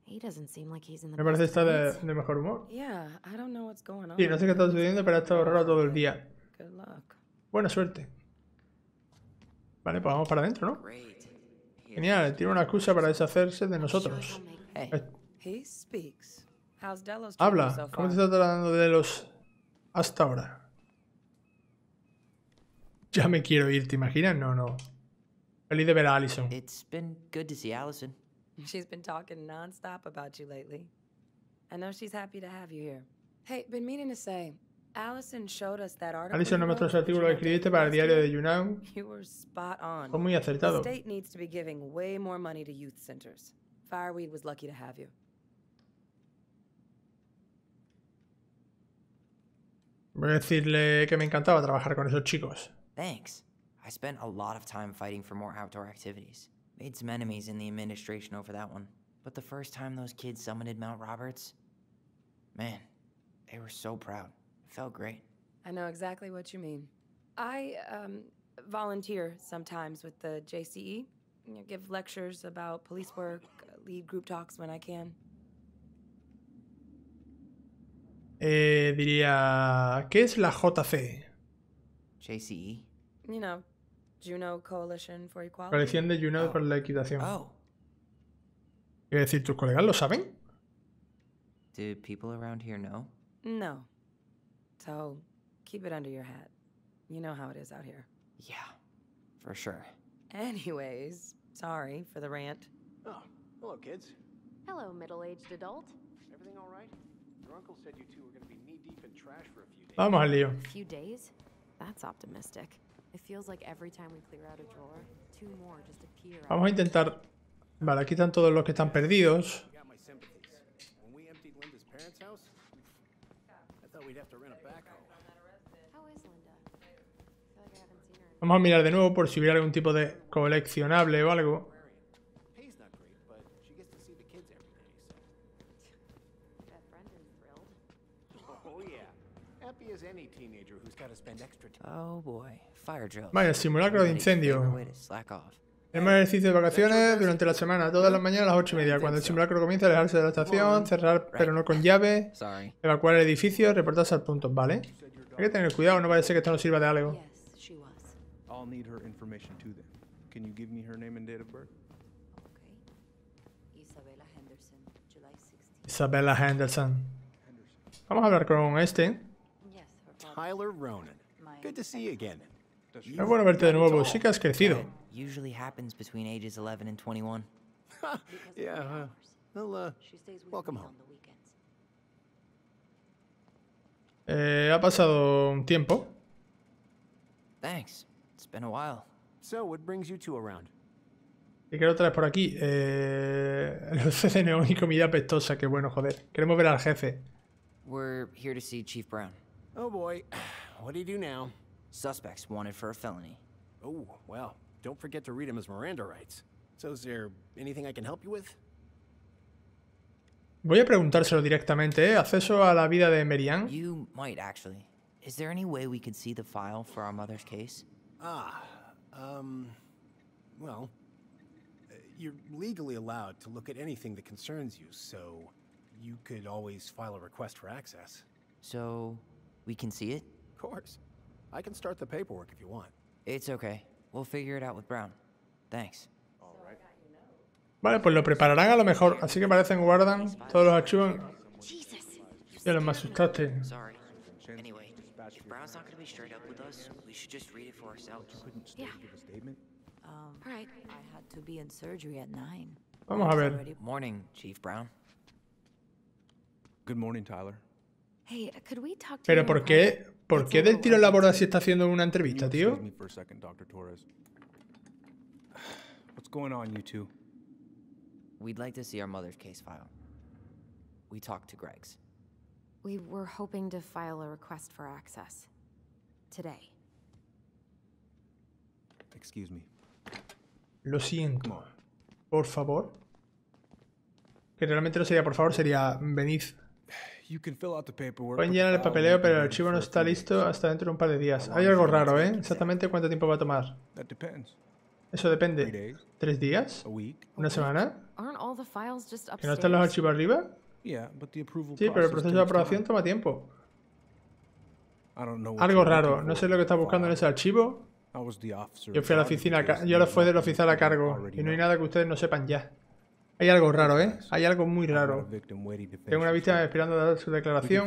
He doesn't seem like he's in the Me parece estar de, mejor humor. Yeah, I don't know what's going on. Sí, no sé qué está sucediendo, pero ha estado raro todo el día. Buena suerte. Vale, pues vamos para adentro, ¿no? Genial, tiene una excusa para deshacerse de nosotros. Eh. Habla, ¿cómo te está tratando de los hasta ahora? Ya me quiero ir, ¿te imaginas? No, no. Feliz de ver a Allison. Allison. She's been talking about you lately. I know she's happy to have you here. Hey, been meaning to Alison nos mostró ese artículo que escribiste para el diario de Yunnan. Fue muy acertado. Fireweed was lucky to have you. Voy a decirle que me encantaba trabajar con esos chicos. Thanks. I spent a lot of time fighting for more outdoor activities. Made some enemies in the administration over that one. But the first time those kids summited Mount Roberts, man, they were so proud felt great. I know exactly what you mean. I um, volunteer sometimes with the JCE. You know, give lectures about police work, lead group talks when I can. Eh, diría, ¿qué es la JCE. JCE. You know, Juno Coalition for Equality. Coalición de Juno oh. por la Equitación. Oh. Quiero decir, ¿tus colegas lo saben? Do people around here know? No. So keep it under your hat. You know how it is out here. Yeah, for sure. Anyways, sorry for the rant. Oh, hello, kids. Hello, middle aged adult. Everything all right? Your uncle said you two were going to be knee deep in trash for a few days. Oh my Leo. A few days? That's optimistic. It feels like every time we clear out a drawer, two more just appear. Vamos a intentar. Vale, aquí están todos los que están perdidos. Vamos a mirar de nuevo por si hubiera algún tipo de coleccionable o algo. Oh, Vaya, simulacro de incendio. Tenemos ejercicio de vacaciones durante la semana, todas las mañanas a las 8 y media. Cuando el simulacro comienza, alejarse de la estación, cerrar pero no con llave, evacuar el edificio, reportarse al punto, ¿vale? Hay que tener cuidado, no vaya a ser que esto nos sirva de algo. Isabella Henderson. Vamos a hablar con este. Es bueno verte de nuevo, sí que has crecido usually happens between ages 11 and 21. yeah, uh, well, uh, welcome home. Eh, ha pasado un tiempo. Thanks. It's been a while. So, what brings you two around? ¿Y qué otra por aquí? Eh, el de neón y comida pestosa, qué bueno, joder. Queremos ver al jefe. We're here to see Chief Brown. Oh boy, what do you do now? Suspects wanted for a felony. Oh, well, Don't forget to read him as Miranda rights. So is there anything I can help you with? Voy a preguntárselo directamente, ¿eh? Acceso a la vida de Merian. You might actually. Is there any way we could see the file for our mother's case? Ah, um, well, uh, you're legally allowed to look at anything that concerns you, so you could always file a request for access. So, we can see it? Of course. I can start the paperwork if you want. It's okay. We'll figure it out with Brown. Thanks. Vale, pues lo prepararán a lo mejor. Así que parecen guardan, todos los archivos. Ya los me asustaste. Anyway, if Brown's not going to be straight up with us, we should just read it for ourselves. Yeah. Um, I had to be in surgery at nine. Vamos a ver. Morning, Chief Brown. Good morning, Tyler. Pero ¿por qué, ¿por qué del tiro en la borda si está haciendo una entrevista, tío? What's going on, you two? We'd like to see our mother's case file. We talked to Greg's. We were hoping to file a request for access. Today. Excuse me. Lo siento. Por favor. Que realmente no sería por favor, sería venid Pueden llenar el papeleo, pero el archivo no está listo hasta dentro de un par de días. Hay algo raro, ¿eh? Exactamente cuánto tiempo va a tomar. Eso depende. ¿Tres días? ¿Una semana? ¿Que no están los archivos arriba? Sí, pero el proceso de aprobación toma tiempo. Algo raro. No sé lo que está buscando en ese archivo. Yo fui a la oficina, yo fui del oficial a cargo y no hay nada que ustedes no sepan ya. Hay algo raro, ¿eh? Hay algo muy raro. Tengo una vista esperando dar su declaración.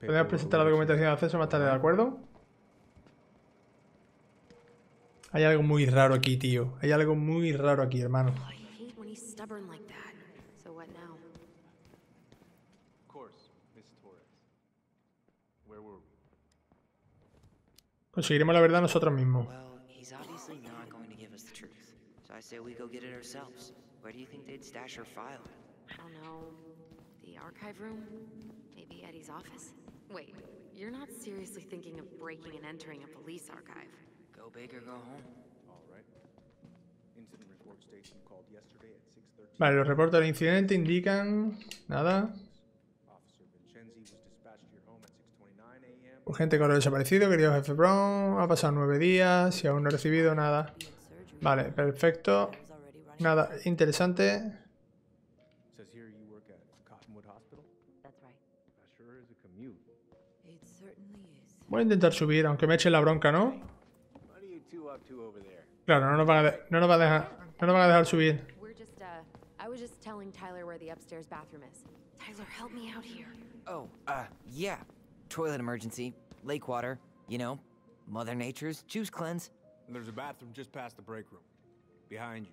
Podemos presentar la documentación de acceso más tarde, ¿de acuerdo? Hay algo muy raro aquí, tío. Hay algo muy raro aquí, hermano. Oh, Conseguiremos la verdad nosotros mismos. Where do you think they'd stash her file? I don't know. The archive room? Maybe Eddie's office? Wait, you're not seriously thinking of breaking and entering a police archive. Go big or go home. All right. Incident report states called yesterday at 6:13. Vale, los reportes del incidente indican nada. Urgente correo desaparecido, querido jefe Brown. Ha pasado nueve días y aún no he recibido nada. Vale, perfecto. Nada interesante. Voy a intentar subir, aunque me eche la bronca, ¿no? Claro, no nos van a, de no nos van a dejar, no nos van a dejar subir. Uh, I was just telling Tyler where the upstairs bathroom is. Tyler, help me out here. Oh, uh, yeah. Toilet emergency, lake water, you know, Mother Nature's juice cleanse. There's a bathroom just past the break room. Behind you.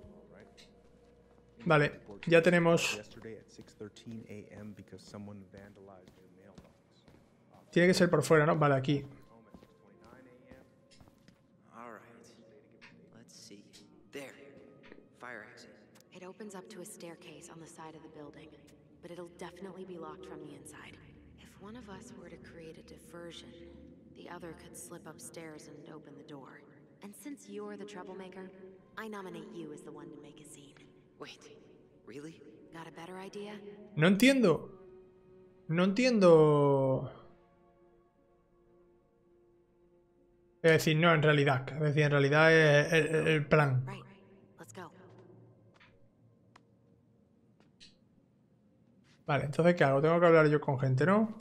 Vale, ya tenemos... Tiene que ser por fuera, ¿no? Vale, aquí. It opens up to a staircase on the side of the building, but it'll definitely be locked from the inside. If one of us were to create a diversion, the other could slip upstairs and open the door. And since you're the troublemaker, I nominate you as the one to make a scene. No entiendo. No entiendo. Es decir, no, en realidad. Es decir, en realidad es el, plan. Vale, entonces, ¿qué hago? Tengo que hablar yo con gente, ¿no?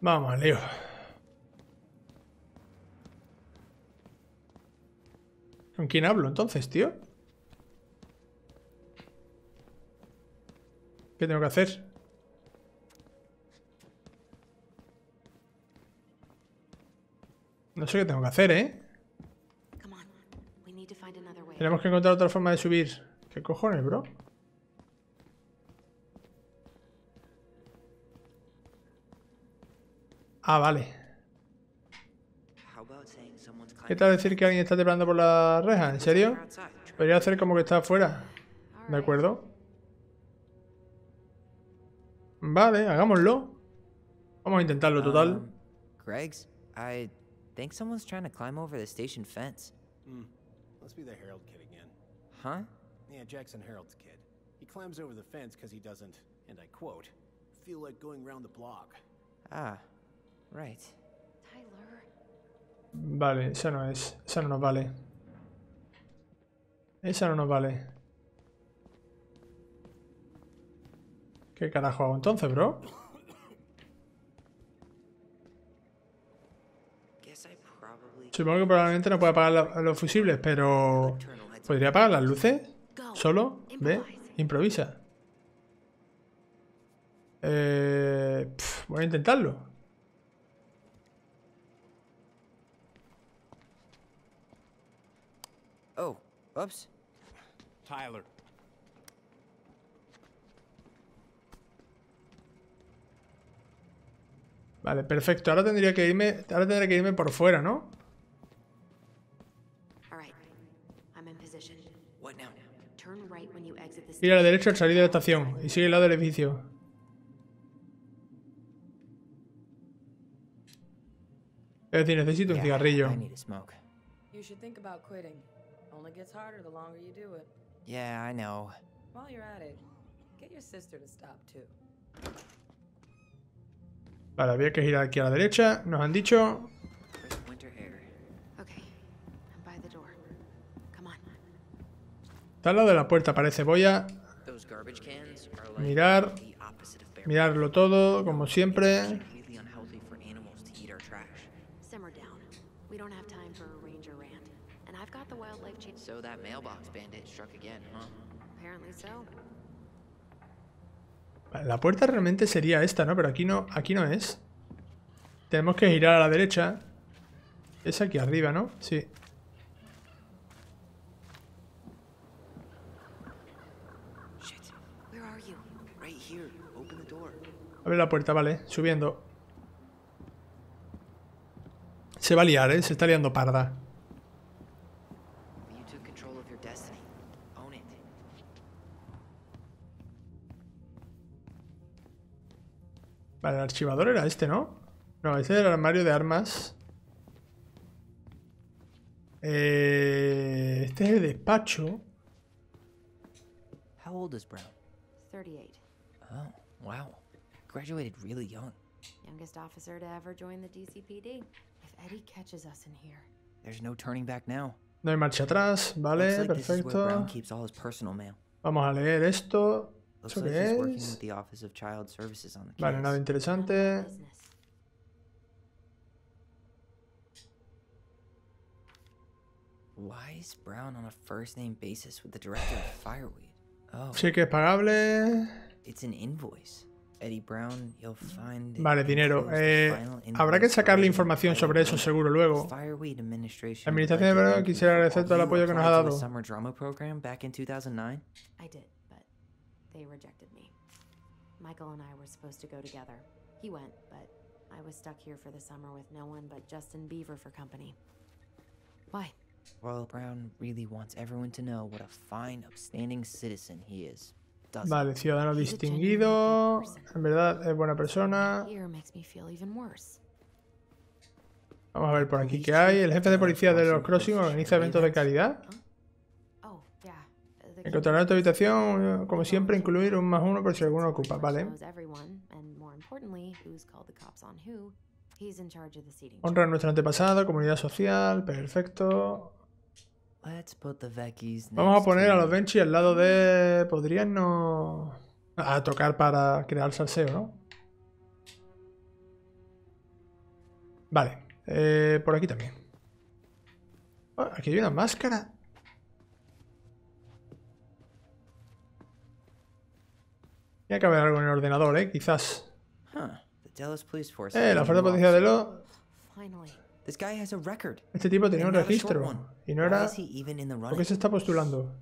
Vamos, Leo. ¿Con quién hablo entonces, tío? ¿Qué tengo que hacer? No sé qué tengo que hacer, ¿eh? Tenemos que encontrar otra forma de subir. ¿Qué cojones, bro? Ah, vale. ¿Qué tal decir que alguien está temblando por la reja? ¿En serio? Podría hacer como que está afuera. ¿De acuerdo? Vale, hagámoslo. Vamos a intentarlo, total. Um, Greg's, I think someone's trying to climb over the station fence. Hmm. Must be the Herald kid again. Huh? Yeah, Jackson Harold's kid. He climbs over the fence because he doesn't, and I quote, feel like going round the block. Ah, right. Vale, esa no es. Esa no nos vale. Esa no nos vale. ¿Qué carajo hago entonces, bro? Supongo que probablemente no pueda apagar los fusibles, pero... ¿Podría apagar las luces? ¿Solo? ¿Ve? Improvisa. Eh, voy a intentarlo. Oh, oops. Tyler. Vale, perfecto. Ahora tendría que irme, ahora que irme por fuera, ¿no? Ir a la derecha al salir de la estación y sigue el lado del edificio. Es decir, necesito un cigarrillo. Only gets harder the longer you do it. Yeah, I know. While you're at it, get your sister to stop too. Vale, había que girar aquí a la derecha, nos han dicho. Está al lado de la puerta, parece. Voy a mirar, mirarlo todo, como siempre. la puerta realmente sería esta, ¿no? Pero aquí no, aquí no es. Tenemos que girar a la derecha. Es aquí arriba, ¿no? Sí. Abre la puerta, vale. Subiendo. Se va a liar, ¿eh? Se está liando parda. Vale, el archivador era este, ¿no? No, ese era el armario de armas. Eh, este es el despacho. How old is Brown? 38. Oh, wow. Graduated really young. Youngest officer to ever join the DCPD. If Eddie catches us in here. There's no turning back now. No hay marcha atrás, vale, perfecto. Vamos a leer esto. Looks like working with the Office of Child Services on the case. Vale, nada interesante. Why is Brown on a first name basis with the director of Fireweed? Oh. Cheque pagable. It's an invoice. Eddie Brown, you'll find vale, dinero. Eh, habrá que sacarle información sobre eso seguro luego. La administración de Brown quisiera agradecer todo el apoyo que nos ha dado. they rejected me. Michael and I were supposed to go together. He went, but I was stuck here for the summer with no one but Justin Beaver for company. Why? Royal Brown really wants everyone to know what a fine, upstanding citizen he is. Doesn't vale, ciudadano distinguido. En verdad, es buena persona. Vamos a ver por aquí qué hay. El jefe de policía de los Crossing organiza eventos de caridad. Encontrar tu habitación, eh, como siempre, incluir un más uno por si alguno ocupa, ¿vale? Honra a nuestro antepasado, comunidad social, perfecto. Vamos a poner a los Benchi al lado de... Podrían no... A tocar para crear salseo, ¿no? Vale. Eh, por aquí también. Ah, aquí hay una máscara. Ya haber algo en el ordenador, ¿eh? Quizás. Eh, la fuerza potencial de lo. Este tipo tenía un registro y no era... ¿Por qué se está postulando?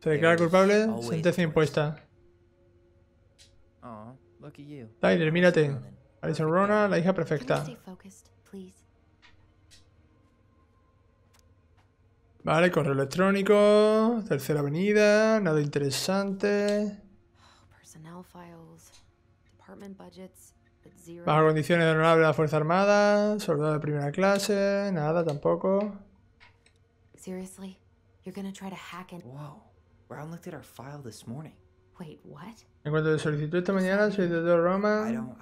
Se declara culpable, sentencia impuesta. Tyler, mírate. Alison Rona, la hija perfecta. Vale, correo electrónico, tercera avenida, nada interesante. Bajo condiciones de honorable de la Fuerza Armada, soldado de primera clase, nada tampoco. En cuanto a solicitud esta mañana, solicitud de Roma.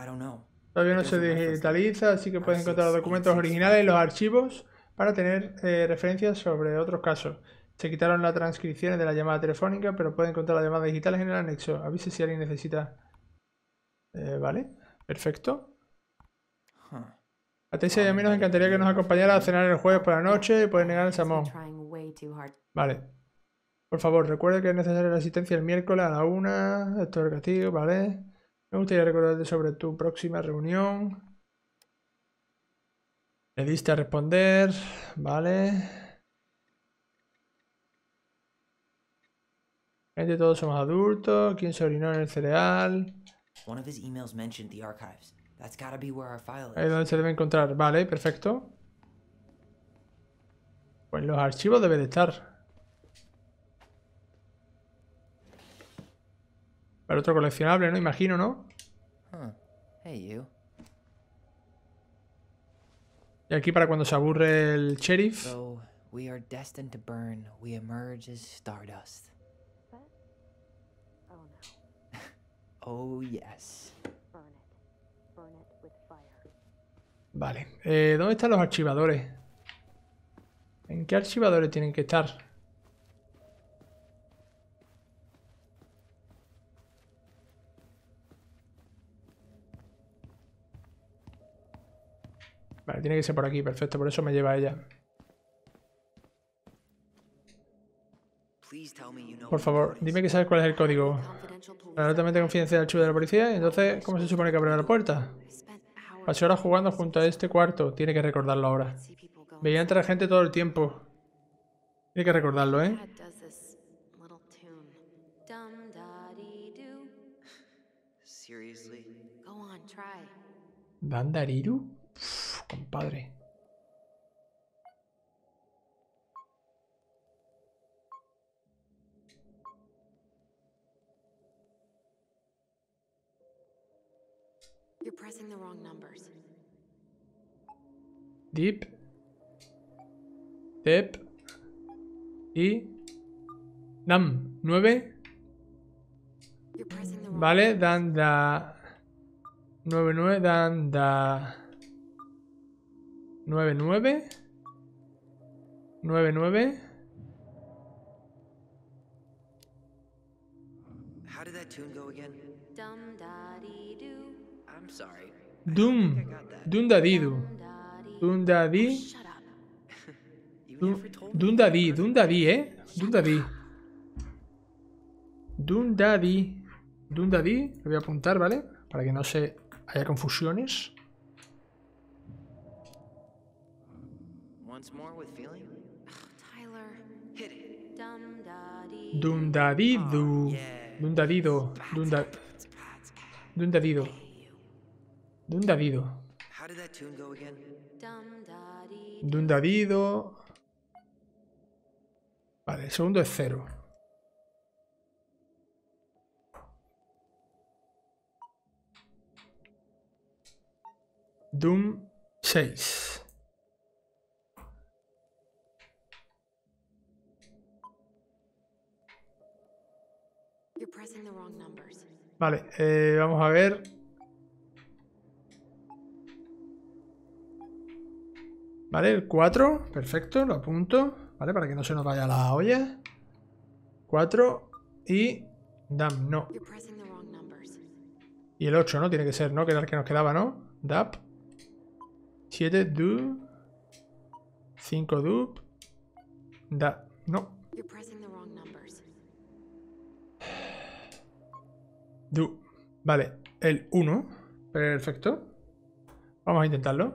Todavía no se digitaliza, así que puedes encontrar los documentos originales y los archivos para tener eh, referencias sobre otros casos. Se quitaron las transcripciones de la llamada telefónica, pero pueden encontrar las llamadas digitales en el anexo. Avise si alguien necesita. Eh, vale, perfecto. A Tessia y a mí nos encantaría que nos acompañara a cenar el jueves por la noche y poder negar el salmón. Vale. Por favor, recuerde que es necesaria la asistencia el miércoles a la una. Esto es el castigo, ¿vale? Me gustaría recordarte sobre tu próxima reunión. Le diste a responder, vale. Gente, todos somos adultos. ¿Quién se orinó en el cereal? Ahí es donde se debe encontrar. Vale, perfecto. Pues los archivos deben de estar. Para otro coleccionable, ¿no? Imagino, ¿no? Hey, you. Y aquí para cuando se aburre el sheriff. Vale. ¿Dónde están los archivadores? ¿En qué archivadores tienen que estar? Vale, tiene que ser por aquí, perfecto. Por eso me lleva ella. Por favor, dime que sabes cuál es el código. La nota confidencial chulo de la policía. Entonces, ¿cómo se supone que abre la puerta? Pasé horas jugando junto a este cuarto. Tiene que recordarlo ahora. Veía entrar gente todo el tiempo. Tiene que recordarlo, ¿eh? ¿Dandariru? compadre. You're pressing the wrong numbers. Deep. Dep. Y. Dam. 9. Vale, dan da. 9, 9, dan da nueve, nueve nueve, nueve tune go again? Dum da I'm eh. voy a apuntar, ¿vale? Para que no se haya confusiones. Once more with feeling? Tyler. Hit it. Oh, vale, el segundo es cero. Dum 6. Vale, eh, vamos a ver. Vale, el 4, perfecto, lo apunto, ¿vale? Para que no se nos vaya la olla. 4 y... Dam, no. Y el 8, ¿no? Tiene que ser, ¿no? Que era el que nos quedaba, ¿no? Dap. 7, du. 5, dup. DAP, No. Vale, el 1. Perfecto. Vamos a intentarlo.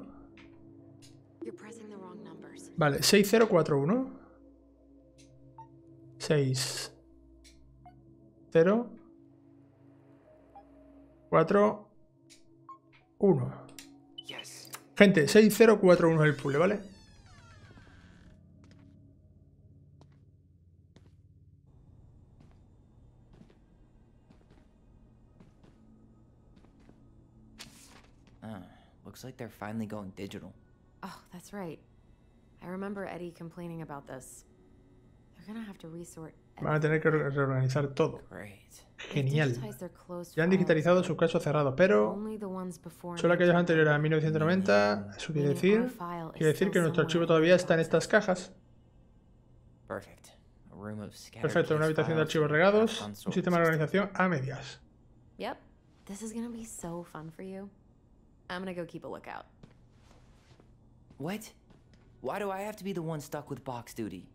Vale, 6041. 6. 0. 4. 1. Gente, 6041 es el puzzle, ¿vale? Oh, Eddie Van a tener que reorganizar todo. Genial. Ya han digitalizado sus casos cerrados, pero solo aquellos anteriores a 1990, eso quiere decir, quiere decir que nuestro archivo todavía está en estas cajas. Perfecto, una habitación de archivos regados, un sistema de organización a medias. Yep. This is be so fun I'm gonna go keep a lookout. What? Why do I have to be the one stuck with box duty?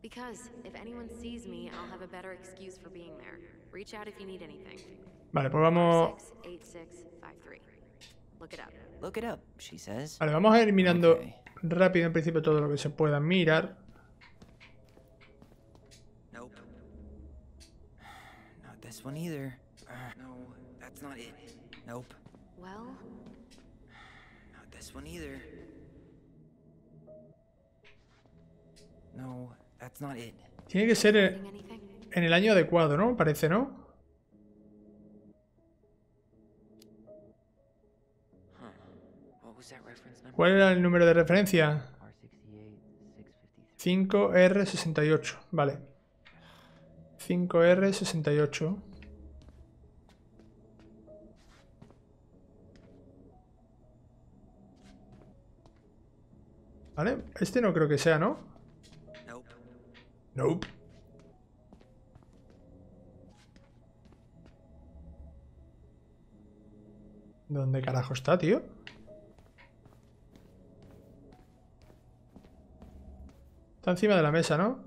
Because if anyone sees me, I'll have a better excuse for being there. Reach out if you need anything. Vale, pues vamos. Vale, vamos a ir mirando okay. rápido en principio todo lo que se pueda mirar. Nope. Not this one either. not it. Nope. Well? Not this one either. No, that's not it. Tiene que ser eh, en el año adecuado, ¿no? Parece, ¿no? ¿Cuál era el número de referencia? 5R68, vale. 5R68. ¿Vale? Este no creo que sea, ¿no? Nope. ¿Dónde carajo está, tío? Está encima de la mesa, ¿no?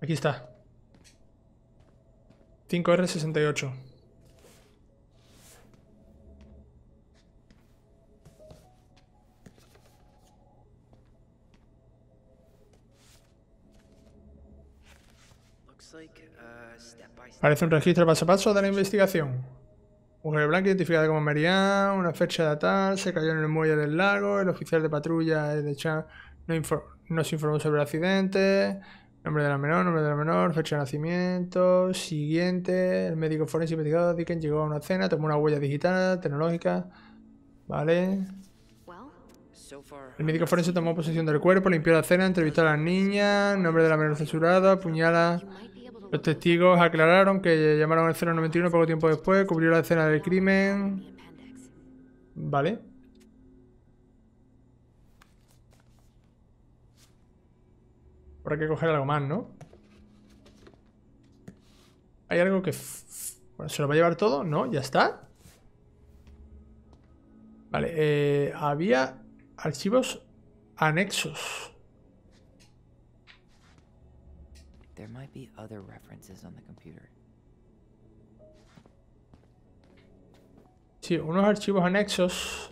Aquí está. 5R68. Parece un registro paso a paso de la investigación. Mujer blanca identificada como Marianne, una fecha de tal, se cayó en el muelle del lago, el oficial de patrulla de Chan no se informó sobre el accidente, nombre de la menor, nombre de la menor, fecha de nacimiento, siguiente, el médico forense investigado Dickens llegó a una cena, tomó una huella digital, tecnológica, vale, el médico forense tomó posesión del cuerpo, limpió la cena, entrevistó a la niña, nombre de la menor censurada, apuñala los testigos aclararon que llamaron al 091 poco tiempo después, cubrió la escena del crimen. Vale. Habrá que coger algo más, ¿no? Hay algo que... Bueno, ¿se lo va a llevar todo? No, ya está. Vale, eh, había archivos anexos. There computer. Sí, unos archivos anexos.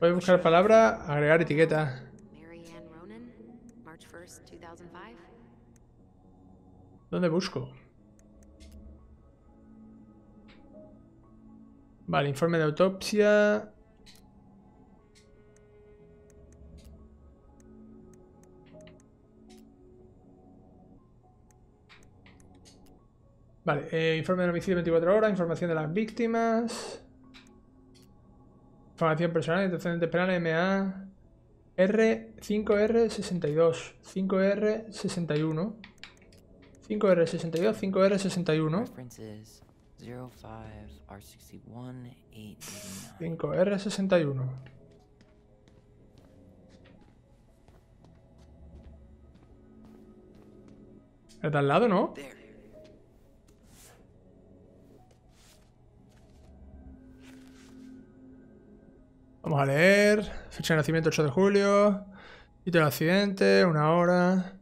Voy a buscar palabra, agregar etiqueta. ¿Dónde busco? Vale, informe de autopsia. Vale, eh, informe del homicidio 24 horas, información de las víctimas. Información personal, antecedentes penales, MA. R5R62, 5R61. 5R62, 5R61. 5R61. Está al lado, ¿no? Vamos a leer. Fecha de nacimiento 8 de julio. Sitio del accidente, una hora.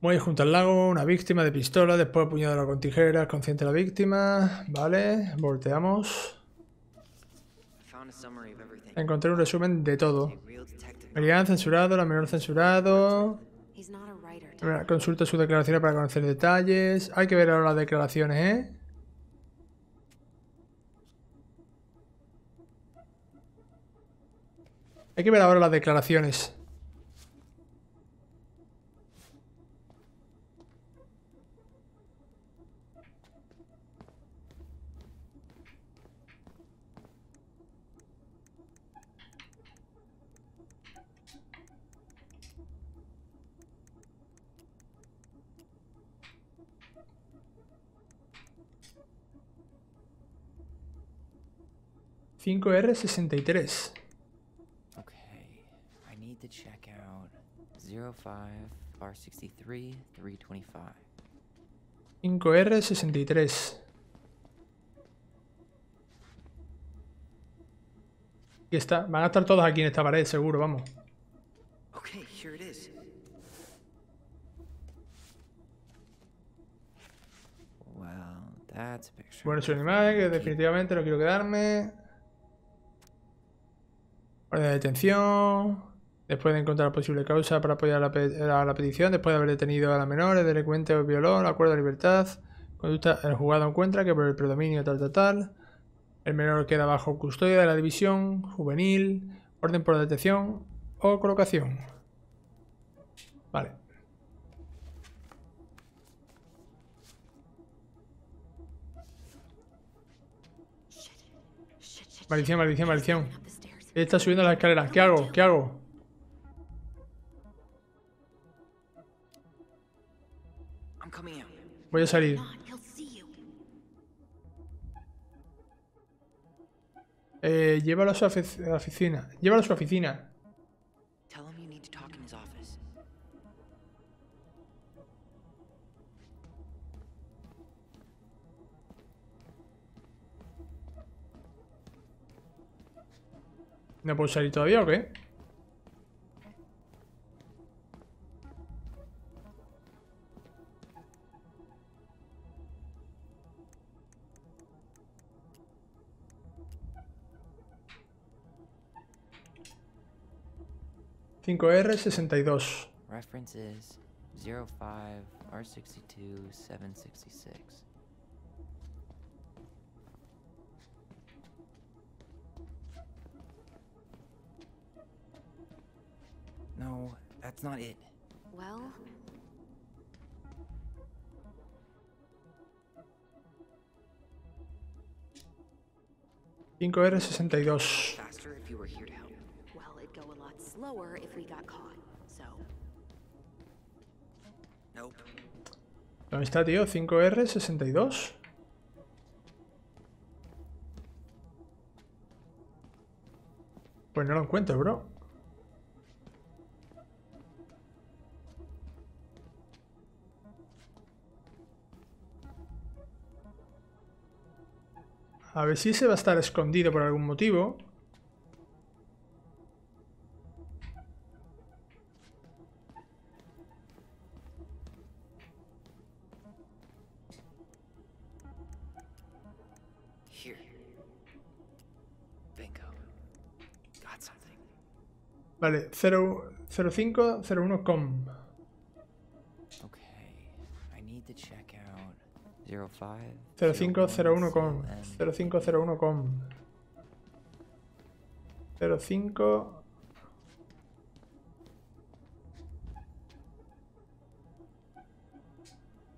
Muy junto al lago, una víctima de pistola, después apuñalado con tijeras, consciente de la víctima. Vale, volteamos. Encontré un resumen de todo. Merian censurado, la menor censurado. Consulta su declaración para conocer detalles. Hay que ver ahora las declaraciones, ¿eh? que ver ahora las declaraciones 5R63 5 r 63 Y está, van a estar todos aquí en esta pared, seguro, vamos. Bueno, es un imagen que definitivamente no quiero quedarme. Orden de detención. Después de encontrar la posible causa para apoyar la, la, petición, después de haber detenido a la menor, el delincuente o violón, acuerdo de libertad, conducta, el juzgado encuentra que por el predominio tal, tal, tal, el menor queda bajo custodia de la división juvenil, orden por detención o colocación. Vale. Maldición, maldición, maldición. Está subiendo las escalera. ¿Qué hago? ¿Qué hago? Voy a salir. Eh, llévalo a su oficina. Llévalo a su oficina. ¿No puedo salir todavía o qué? 5R62. References 05 R62 766. No, that's not it. Well, Cinco R62. if we got caught. So. Nope. ¿Dónde está, tío? 5R62. Pues no lo encuentro, bro. A ver si se va a estar escondido por algún motivo. Vale, 0501 com. Okay. I check out 0501 com. 0501 com. 05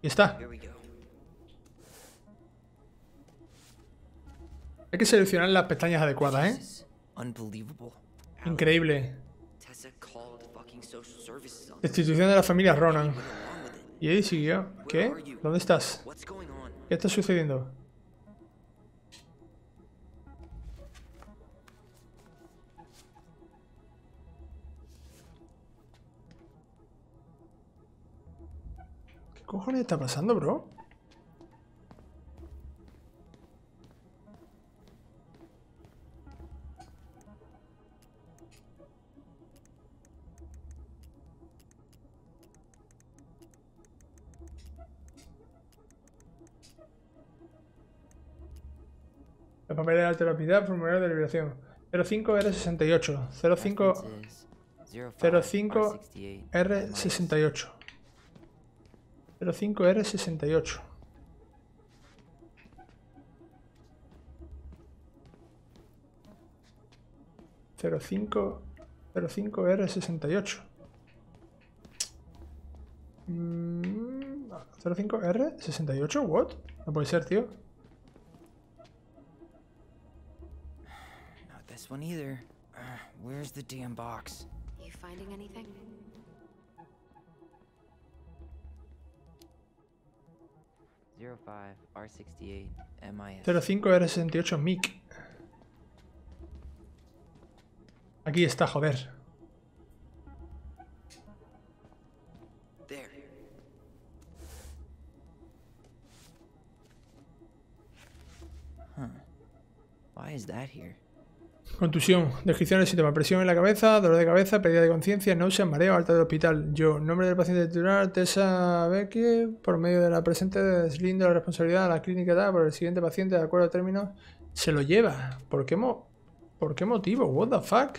Y está. Hay que seleccionar las pestañas adecuadas, ¿eh? Increíble. Institución de la familia Ronan. Y ahí siguió. ¿Qué? ¿Dónde estás? ¿Qué está sucediendo? ¿Qué cojones está pasando, bro? La papel de rapidez formulario de liberación. 05 R68. 05 05 R68. 05 R68. 05 R R 68 mm 05 R 68 what? No puede ser, tío. this one either. Uh, where's the damn box? You finding anything? Zero five R68 MIS. 05 R68 MIC. Aquí está, joder. Why is that here? Contusión, descripción del síntoma, presión en la cabeza, dolor de cabeza, pérdida de conciencia, náuseas, mareo, alta del hospital. Yo, nombre del paciente titular, Tessa Becky, por medio de la presente, deslindo la responsabilidad a la clínica dada por el siguiente paciente, de acuerdo a términos, se lo lleva. ¿Por qué, mo ¿Por qué motivo? What the fuck?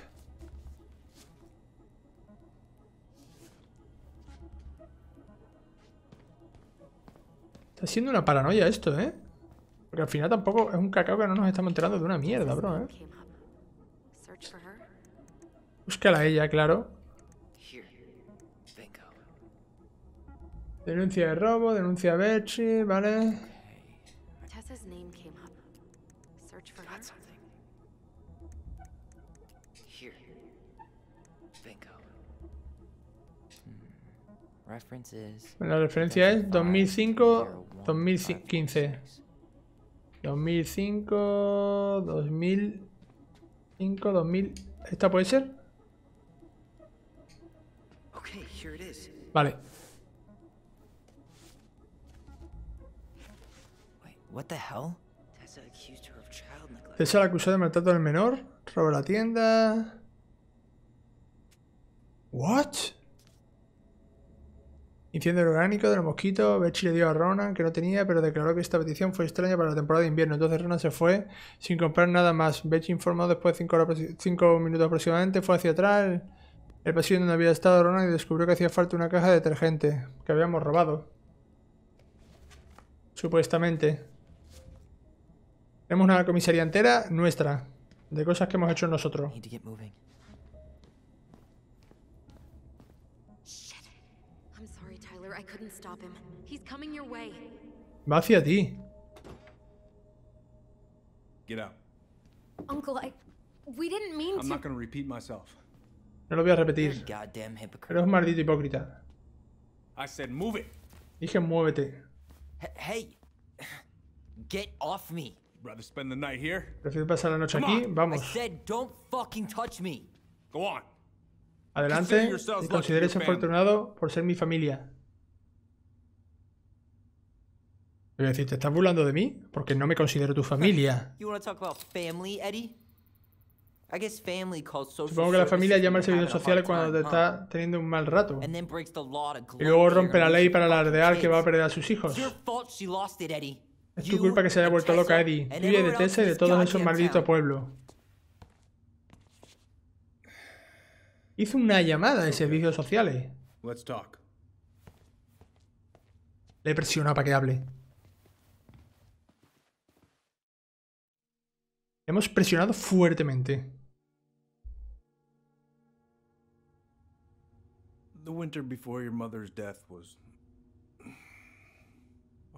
Está siendo una paranoia esto, ¿eh? Porque al final tampoco es un cacao que no nos estamos enterando de una mierda, bro, ¿eh? Búscala a ella, claro. Denuncia de robo, denuncia de... Betsy, vale. Hmm, la referencia es 2005-2015. 2005, 2005, 2000. ¿Esta puede ser? Vale. la acusó de maltrato del menor, Robó la tienda. What? Incendio orgánico de los mosquitos. le dio a Ronan que no tenía, pero declaró que esta petición fue extraña para la temporada de invierno. Entonces Ronan se fue sin comprar nada más. Betsy informó después de 5 minutos aproximadamente, fue hacia atrás. El pasillo donde había estado Ronald y descubrió que hacía falta una caja de detergente, que habíamos robado. Supuestamente. Tenemos una comisaría entera nuestra, de cosas que hemos hecho nosotros. Va hacia ti. Get out. Uncle, we didn't mean no lo voy a repetir. Eres un maldito hipócrita. Dije muévete. Hey, get off me. Prefiero pasar la noche aquí. Vamos. Adelante y consideres afortunado por ser mi familia. Voy a decir, ¿te estás burlando de mí? Porque no me considero tu familia. Supongo que la familia llama al servicio social cuando te está teniendo un mal rato. Y luego rompe la ley para la alardear que va a perder a sus hijos. Es tu culpa que se haya vuelto loca, Eddie. Vive de Tessa y de todos esos malditos pueblos. Hizo una llamada de servicios sociales. Le presionado para que hable. Hemos presionado fuertemente. The winter before your mother's death was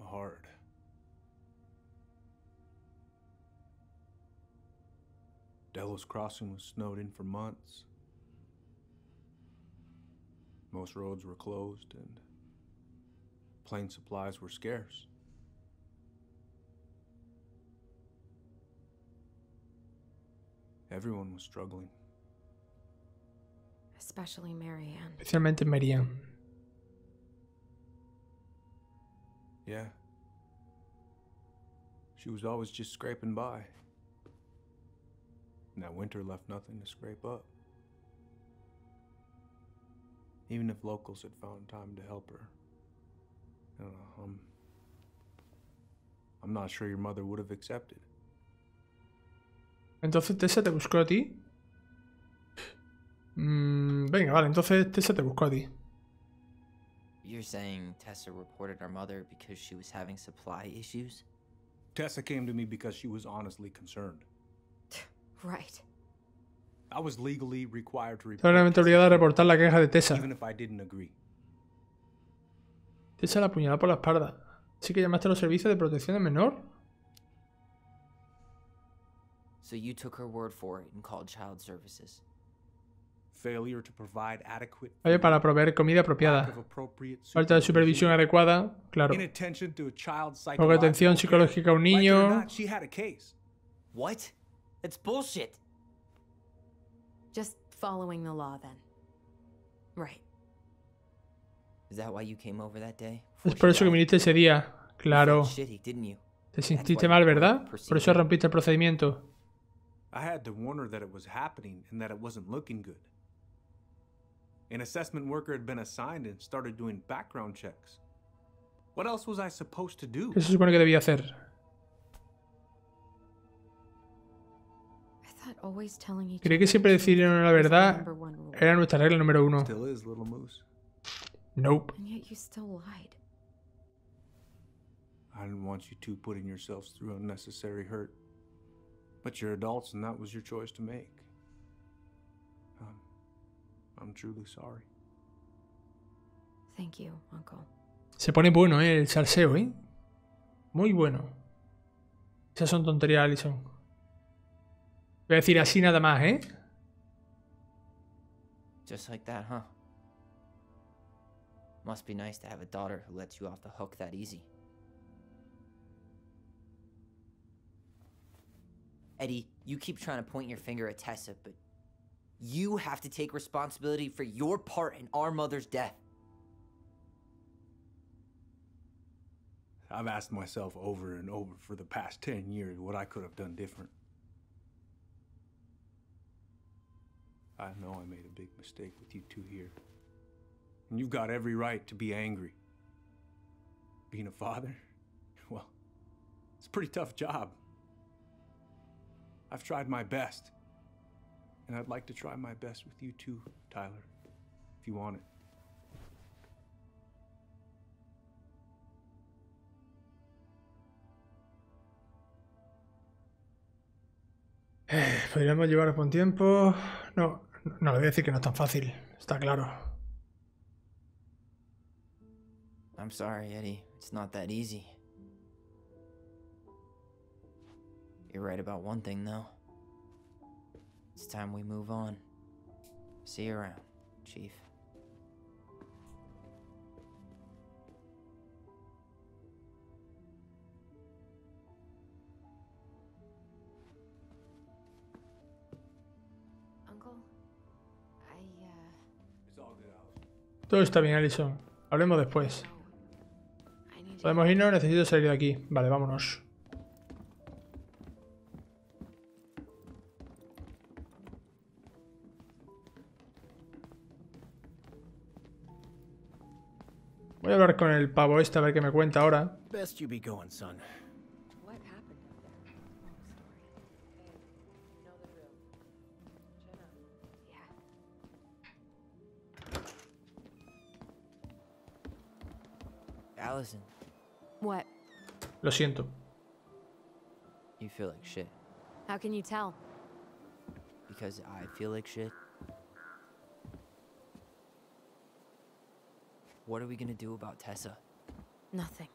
hard. Delos Crossing was snowed in for months. Most roads were closed and plane supplies were scarce. Everyone was struggling. Especially Marianne. Especialmente Marianne. Yeah. She was always just scraping by. Now that winter left nothing to scrape up. Even if locals had found time to help her. I don't know, I'm, I'm not sure your mother would have accepted. Entonces Tessa te buscó a ti Mm, venga, vale, entonces Tessa te buscó a ti. You're saying Tessa reported our mother because she was having supply issues? Tessa came to me because she was honestly concerned. right. I was legally required to a reportar la queja de Tessa. Even if I didn't agree. Tessa la apuñaló por la espalda. Así que llamaste a los servicios de protección de menor. So you took her word for it and called child services. Oye, para proveer comida apropiada, falta de supervisión adecuada, claro, poca atención psicológica a un niño. Es por eso que viniste ese día. Claro. Te sentiste mal, ¿verdad? Por eso rompiste el procedimiento. An assessment worker had been assigned and started doing background checks. What else was I supposed to do? ¿Qué se supone que debía hacer? Creí que siempre decir la verdad era nuestra regla número uno. Nope. I didn't want you two putting yourselves through unnecessary hurt. But you're adults and that was your choice to make. I'm truly sorry. Thank you, uncle. Se pone bueno eh, el salseo, ¿eh? Muy bueno. Esas son tonterías, Alison. Voy a decir así nada más, ¿eh? Just like that, huh? Must be nice to have a daughter who lets you off the hook that easy. Eddie, you keep trying to point your finger at Tessa, but you have to take responsibility for your part in our mother's death. I've asked myself over and over for the past 10 years what I could have done different. I know I made a big mistake with you two here. And you've got every right to be angry. Being a father, well, it's a pretty tough job. I've tried my best. And I'd like to try my best with you too, Tyler, if you want it. Eh, Podríamos llevar con tiempo. No, no le voy a decir que no es tan fácil. Está claro. I'm sorry, Eddie. It's not that easy. You're right about one thing, though. It's time we move on. See you around, Chief. Uh, Todo está bien, Alison. Hablemos después. Podemos irnos, necesito salir de aquí. Vale, vámonos. Voy a hablar con el pavo este a ver qué me cuenta ahora. Allison. What? Lo siento. You feel like shit. How can you tell? Because I feel like shit. What are we gonna do about Tessa? Nothing.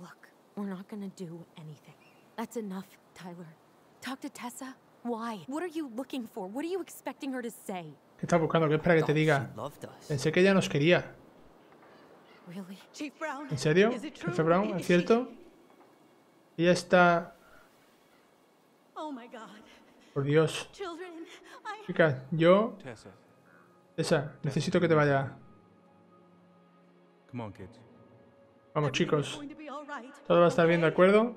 Look, we're not gonna do anything. That's enough, Tyler. Talk to Tessa. Why? What are you looking for? What are you expecting her to say? ¿Qué estás buscando? ¿Qué espera que te diga? Pensé que ella nos quería. ¿En serio? ¿Jefe Brown? ¿Es cierto? Ella está... Oh Por Dios. Chicas, yo... Tessa, necesito que te vaya. Vamos chicos, todo va a estar bien, ¿de acuerdo?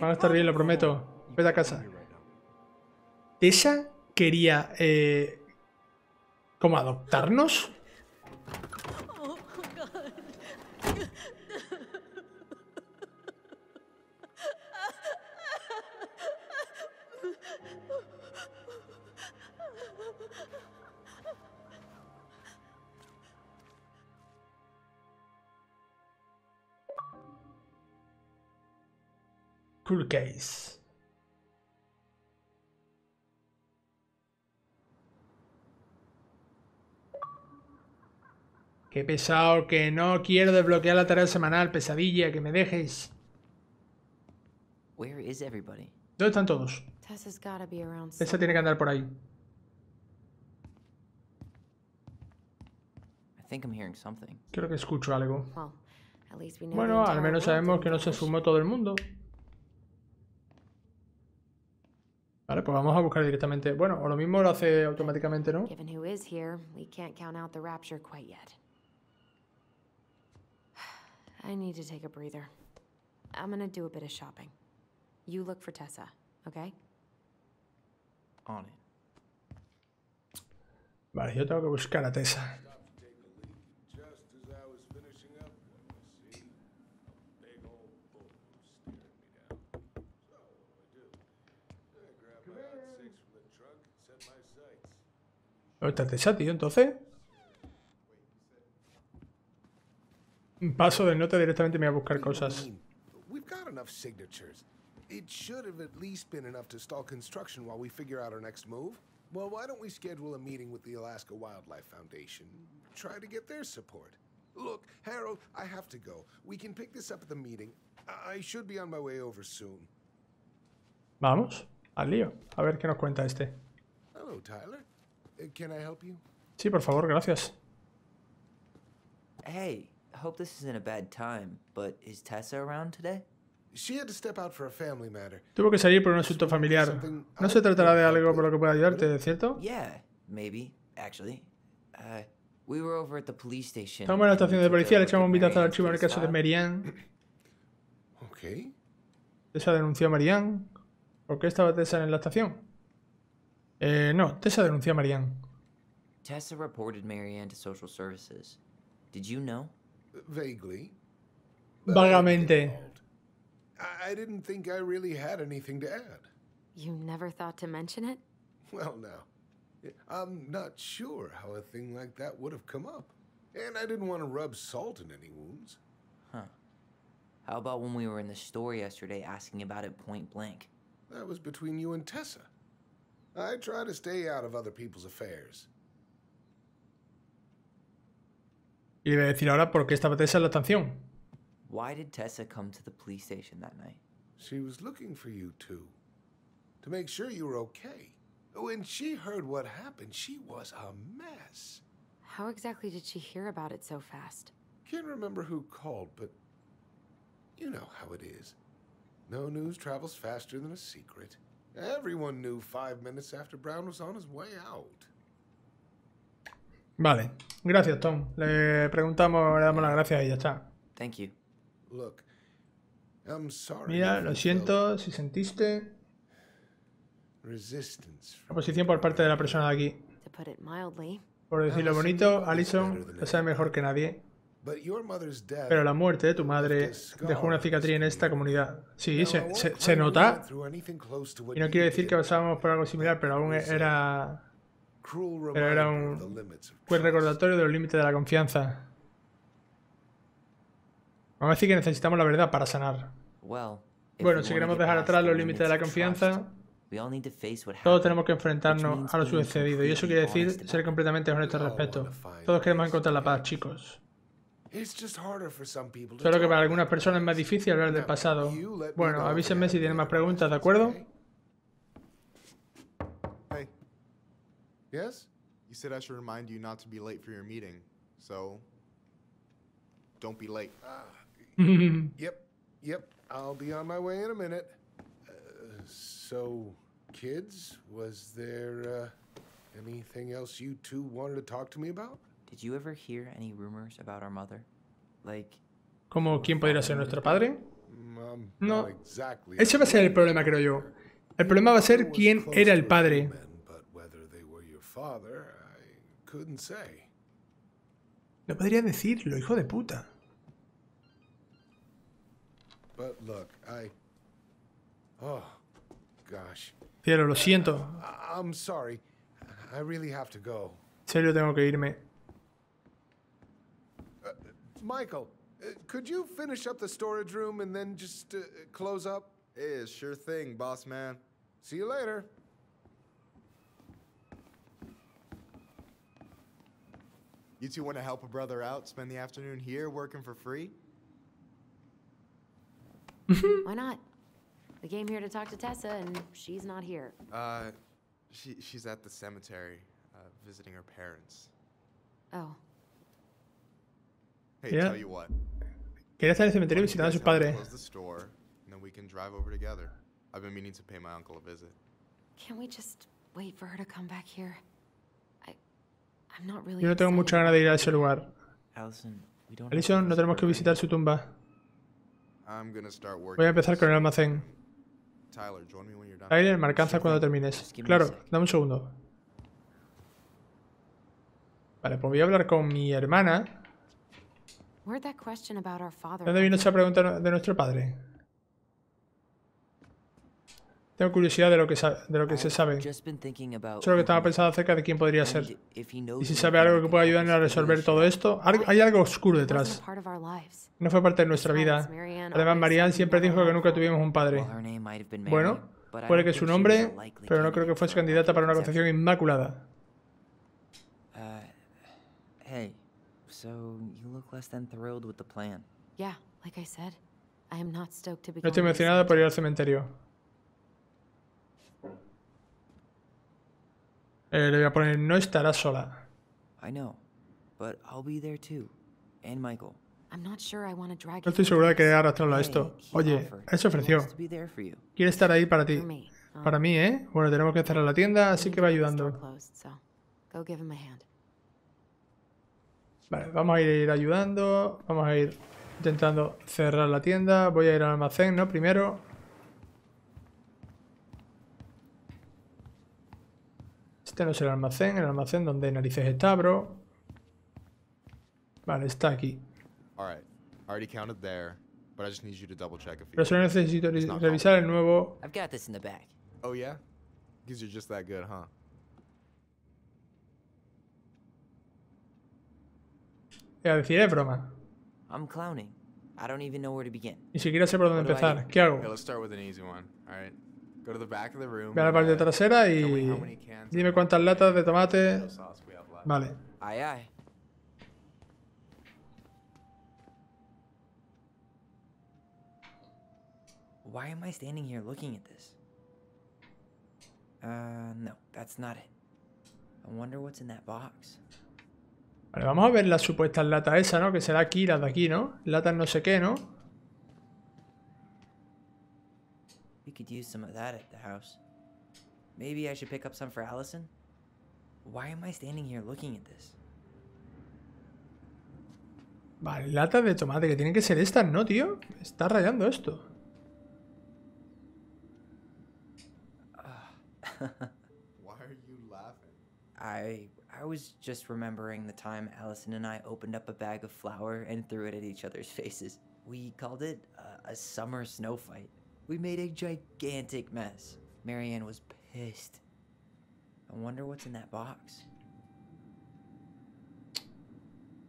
Van a estar bien, lo prometo. Vete a casa. Tessa quería eh, como adoptarnos. Cool Case. Qué pesado, que no quiero desbloquear la tarea semanal, pesadilla, que me dejes. ¿Dónde están todos? Tessa tiene que andar por ahí. Creo que escucho algo. Bueno, al menos sabemos que no se sumó todo el mundo. Vale, pues vamos a buscar directamente. Bueno, o lo mismo lo hace automáticamente, ¿no? Vale, yo tengo que buscar a Tessa. ¿Dónde está esa, tío, entonces? Paso de nota directamente me voy a buscar cosas. We've got enough signatures. It should have at least been enough to stall construction while we figure out our next move. Well, why don't we schedule a meeting with the Alaska Wildlife Foundation? Try to get their support. Look, Harold, I have to go. We can pick this up at the meeting. I should be on my way over soon. Vamos, al lío. A ver qué nos cuenta este. Hello, Tyler. Eh, sí, por favor, gracias. Hey, I hope this isn't a bad time, but is Tessa around today? Tuvo que salir por un asunto familiar. No se tratará de algo por lo que pueda ayudarte, ¿cierto? Yeah, maybe, actually. Uh, we were over at the police station. Estamos en la estación de policía, le echamos un vistazo al archivo en el caso de Marianne. Okay. Tessa denunció a Marianne. ¿Por qué estaba Tessa en la estación? Eh, no, Tessa denunció a Marianne. Tessa reported Marianne to social services. Did you know? Vaguely. Vagamente. I didn't think I really had anything to add. You never thought to mention it? Well, no. I'm not sure how a thing like that would have come up. And I didn't want to rub salt in any wounds. Huh. How about when we were in the store yesterday asking about it point blank? That was between you and Tessa. I try to stay out of other people's affairs. Y le voy a decir ahora por qué estaba Tessa en la estación. Why did Tessa come to the police station that night? She was looking for you too, to make sure you were okay. When she heard what happened, she was a mess. How exactly did she hear about it so fast? Can't remember who called, but you know how it is. No news travels faster than a secret. Vale, gracias Tom. Le preguntamos, le damos las gracias y ya está. Thank Mira, lo siento si sentiste Oposición por parte de la persona de aquí. Por decirlo bonito, Allison lo sabe mejor que nadie. Pero la muerte de tu madre dejó una cicatriz en esta comunidad. Sí, se, nota. Y no quiero decir que pasábamos por algo similar, pero aún era. era un pues recordatorio de los límites de la confianza. Vamos a decir que necesitamos la verdad para sanar. Bueno, si queremos dejar atrás los límites de la confianza, todos tenemos que enfrentarnos a lo sucedido. Y eso quiere decir ser completamente honestos al respecto. Todos queremos encontrar la paz, chicos. Claro que para algunas personas es más difícil hablar del pasado. Bueno, avísenme si tienen más preguntas, ¿de acuerdo? Hey. Yes? You said I should remind you not to be late for your meeting. So don't be late. Ah. yep. Yep. I'll be on my way in a minute. Uh, so kids, was there uh, anything else you two wanted to talk to me about? Did you ever hear any ¿Cómo quién podría ser nuestro padre? Mm, um, no. Ese va a ser el problema, creo yo. El problema va a ser quién era el padre. No podría decirlo, hijo de puta. Oh, Cielo, lo siento. En serio tengo que irme. Michael, uh, could you finish up the storage room and then just uh, close up? Yeah, sure thing, boss man. See you later. You two want to help a brother out, spend the afternoon here working for free? Why not? We came here to talk to Tessa, and she's not here. Uh, she, she's at the cemetery, uh, visiting her parents. Oh. Quería estar en el cementerio visitando a sus padres. I've been meaning to pay my a visit. Yo no tengo mucha ganas de ir a ese lugar. Allison, no tenemos que visitar su tumba. Voy a empezar con el almacén. Tyler, join me when cuando termines. Claro, dame un segundo. Vale, pues voy a hablar con mi hermana. ¿Dónde vino esa pregunta de nuestro padre? Tengo curiosidad de lo que, se sabe. Solo que estaba pensando acerca de quién podría ser. Y si sabe algo que pueda ayudarnos a resolver todo esto, hay algo oscuro detrás. No fue parte de nuestra vida. Además, Marianne siempre dijo que nunca tuvimos un padre. Bueno, puede que su nombre, pero no creo que fuese candidata para una concepción inmaculada. so you look less than thrilled with the plan. Yeah, like I said, I am not stoked to be. No estoy emocionada por ir al cementerio. Eh, le voy a poner no estarás sola. I know, but I'll be there too, and Michael. I'm not sure I want to drag. No estoy segura de querer arrastrarlo a esto. Oye, él se ofreció. Quiere estar ahí para ti. Para um, mí, ¿eh? Bueno, tenemos que cerrar la tienda, así que va ayudando. Go give him a hand. Vale, vamos a ir ayudando. Vamos a ir intentando cerrar la tienda. Voy a ir al almacén, ¿no? Primero. Este no es el almacén. El almacén donde narices está, bro. Vale, está aquí. Pero solo necesito revisar el nuevo... Oh, yeah? Because you're just that good, huh? Voy a decir, es broma. I'm clowning. I don't even know where to begin. Ni siquiera sé por dónde empezar. ¿Qué hago? Ve a la parte trasera y dime cuántas latas de tomate. Vale. Why am I standing here looking at this? Uh, no, that's not it. I wonder what's in that box. Vale, vamos a ver las supuestas latas esa, ¿no? Que será aquí, las de aquí, ¿no? Latas no sé qué, ¿no? We could use some of that at the house. Maybe I should pick up some for Allison? Why am I standing here looking at this? Vale, latas de tomate, que tienen que ser estas, ¿no, tío? está rayando esto. Ah. Why are you laughing? I I was just remembering the time Allison and I opened up a bag of flour and threw it at each other's faces. We called it uh, a summer snow fight. We made a gigantic mess. Marianne was pissed. I wonder what's in that box.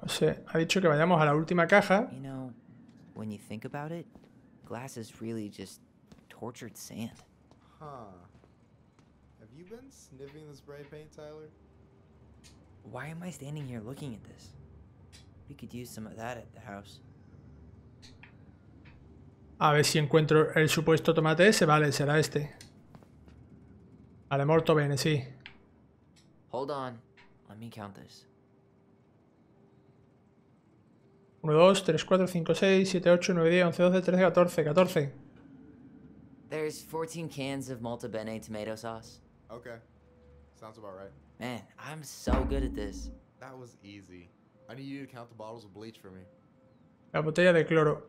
No sé, ha dicho que vayamos a la última caja. You know, when you think about it, glass is really just tortured sand. Huh. Have you been sniffing the spray paint, Tyler? Why am I standing here looking at this? We could use some of that at the house. A ver si encuentro el supuesto tomate ese. Vale, será este. Vale, morto bene, sí. Hold on. Let me count this. 1, 2, 3, 4, 5, 6, 7, 8, 9, 10, 11, 12, 13, 14, 14. There's 14 cans of Malta tomato sauce. Okay. Sounds about right. Man, I'm so good at this. That was easy. I need you to count the bottles of bleach for me. La botella de cloro.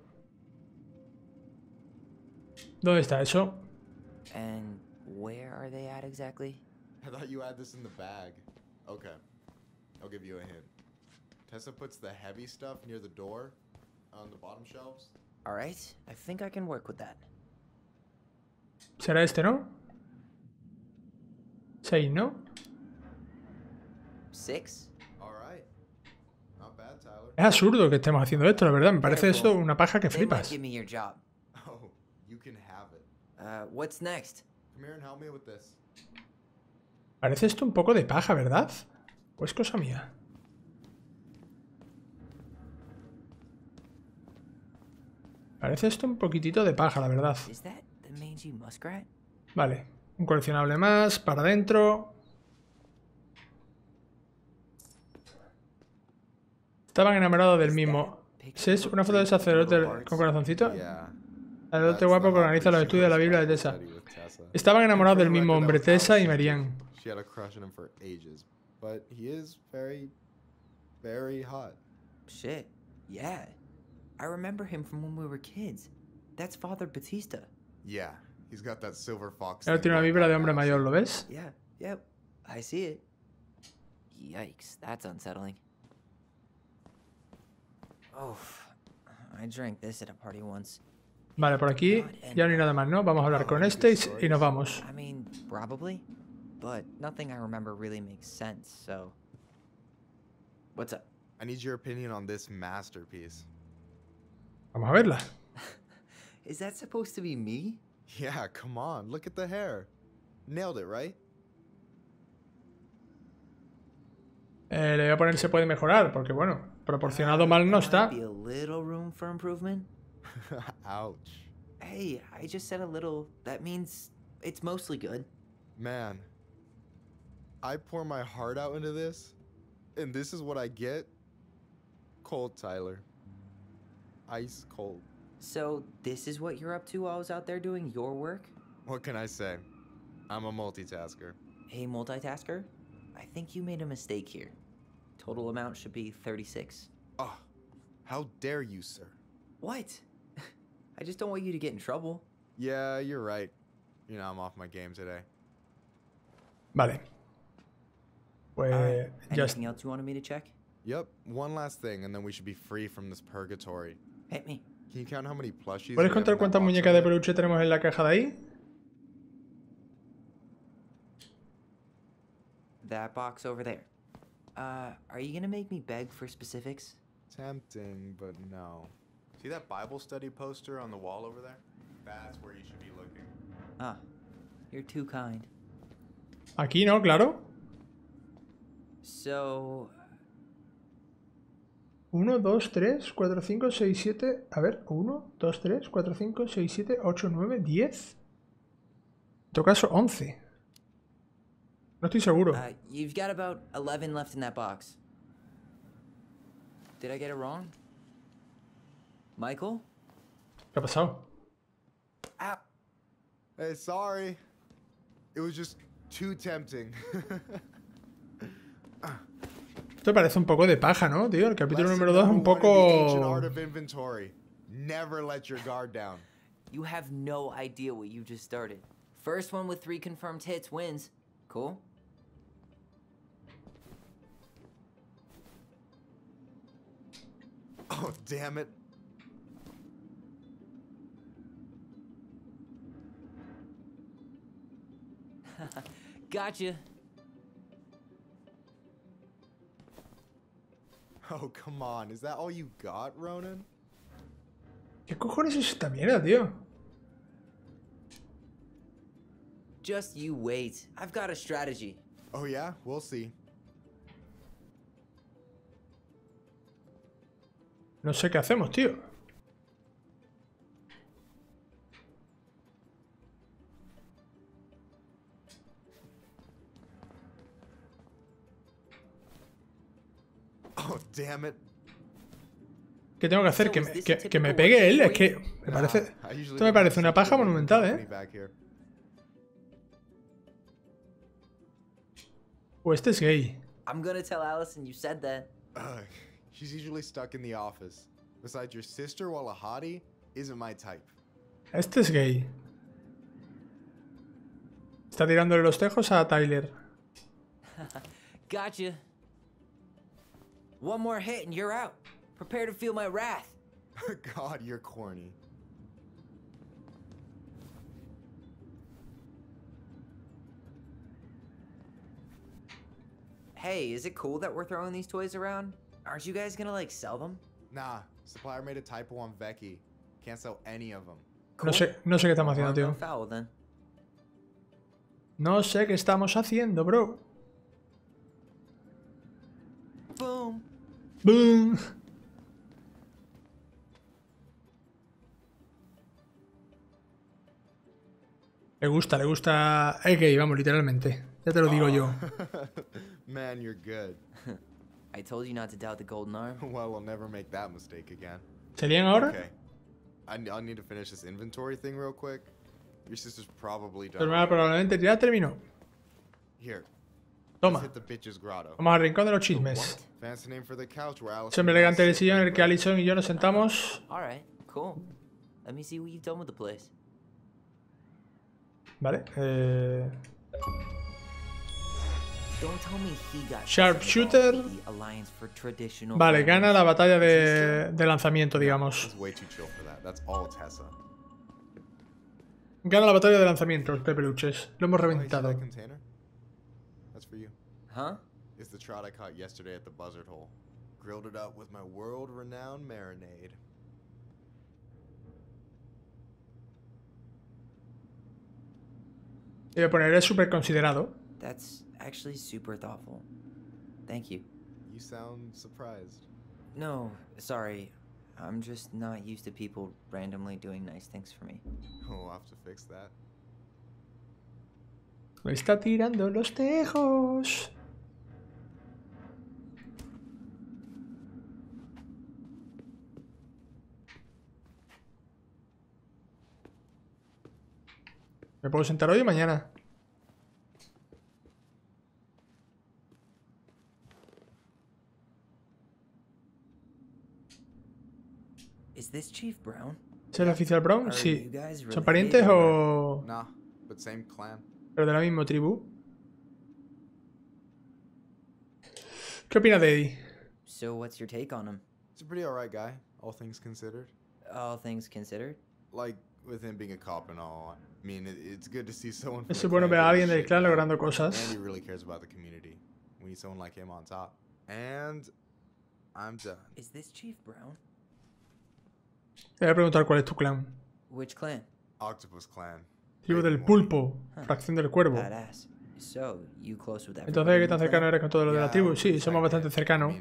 ¿Dónde está eso? And where are they at exactly? I thought you had this in the bag. Okay. I'll give you a hint. Tessa puts the heavy stuff near the door on the bottom shelves. All right. I think I can work with that. ¿Será este, no? 6, ¿no? Es absurdo que estemos haciendo esto, la verdad. Me parece eso una paja que flipas. Parece esto un poco de paja, ¿verdad? Pues cosa mía. Parece esto un poquitito de paja, la verdad. Vale, un coleccionable más para adentro. Estaban enamorados del mismo. ¿Sí ¿Es una foto del sacerdote con corazoncito? El Sacerdote guapo que organiza los estudios de la Biblia de Tessa. Estaban enamorados del mismo hombre, Tessa y Marianne. Shit. Yeah. I remember him from when we were kids. That's Father Batista. Yeah. He's got that silver fox. Él tiene una vibra de hombre mayor, ¿lo ves? Yeah. Yep. Yeah, I see it. Yikes, that's unsettling. Vale, por aquí ya no hay nada más, ¿no? Vamos a hablar con este y nos vamos. Vamos a verla. supposed be me? Yeah, come Look at the hair. right? Eh, le voy a poner se puede mejorar, porque bueno, Proporcionado mal no está. Ouch. Hey, I just said a little. That means it's mostly good. Man, I pour my heart out into this, and this is what I get? Cold, Tyler. Ice cold. So, this is what you're up to while I was out there doing your work? What can I say? I'm a multitasker. Hey, multitasker, I think you made a mistake here. Total amount should be 36. Oh, how dare you, sir? What? I just don't want you to get in trouble. Yeah, you're right. You know, I'm off my game today. Vale. Wait. just... Anything else you wanted me to check? Yep. One last thing, and then we should be free from this purgatory. Hit me. Can you count how many plushies ¿Puedes contar cuántas muñecas de peluche tenemos en la caja de ahí? That box over there. Uh, are you gonna make me beg for specifics? Tempting, but no. See that Bible study poster on the wall over there? That's where you should be looking. Ah, you're too kind. Aquí no, claro. So. 1, 2, 3, 4, 5, 6, 7. A ver, 1, 2, 3, 4, 5, 6, 7, 8, 9, 10. En todo caso, 11. No estoy seguro. Uh, you've got about 11 left in that box. Did I get it wrong? Michael? ¿Qué ha pasado? Ow. Hey, sorry. It was just too tempting. Esto parece un poco de paja, ¿no, tío? El capítulo número 2 es un poco... Never let your guard down. You have no idea what you just started. First one with three confirmed hits wins. Cool? Oh, damn it. gotcha. Oh, come on. Is that all you got, Ronan? ¿Qué cojones es esta mierda, tío? Just you wait. I've got a strategy. Oh yeah? We'll see. No sé qué hacemos, tío. Oh, damn it. ¿Qué tengo que hacer? ¿Que me, pegue él? Es que... Me parece, esto me parece una paja monumental, ¿eh? O este es gay. She's usually stuck in the office. Besides, your sister, while a hottie, isn't my type. Este es gay. Está tirándole los tejos a Tyler. gotcha. One more hit and you're out. Prepare to feel my wrath. Oh, God, you're corny. Hey, is it cool that we're throwing these toys around? Aren't you guys gonna like sell them? Nah, supplier made a typo on Vecchi. Can't sell any of them. No sé, no sé qué estamos haciendo, tío. No sé qué estamos haciendo, bro. Boom. Boom. Le gusta, le gusta. Es vamos, literalmente. Ya te lo digo oh. yo. Man, you're good. I told you not to doubt the golden arm. well, I'll never make that mistake again. ¿Serían ahora? Okay. I, I need to finish this inventory thing real quick. Your sister's probably done. Tu hermana probablemente ya terminó. Here. Toma. Hit the bitch's grotto. Vamos al rincón de los chismes. Fancy name for the couch where Allison Siempre elegante el sillón en el que Allison y yo nos sentamos. All right, cool. Let me see what you've done with the place. Vale. Eh... Sharpshooter. Vale, gana la batalla de, de lanzamiento, digamos. Gana la batalla de lanzamiento, de peluches. Lo hemos oh, reventado. It's the trout I caught yesterday at the buzzard hole. Grilled it up with my world-renowned marinade. Y voy a poner, es súper considerado. That's actually super thoughtful. Thank you. You sound surprised. No, sorry. I'm just not used to people randomly doing nice things for me. We'll have to fix that. Me está tirando los tejos. ¿Me puedo sentar hoy mañana? Is this Chief Brown? ¿Es el oficial Brown? Sí. ¿Son parientes o...? No, but same clan. ¿Pero de la misma tribu? ¿Qué opinas de Eddie? So what's your take on him? He's a pretty alright guy, all things considered. All things considered? Like, with him being a cop and all, I mean, it's good to see someone Es bueno ver a alguien del clan logrando cosas. And he really cares about the community. We need someone like him on top. And I'm done. Is this Chief Brown? Te voy a preguntar cuál es tu clan. Which clan? Octopus del pulpo, fracción del cuervo. Entonces, ¿qué tan cercano eres con todo lo de la tribu? Sí, somos bastante cercanos.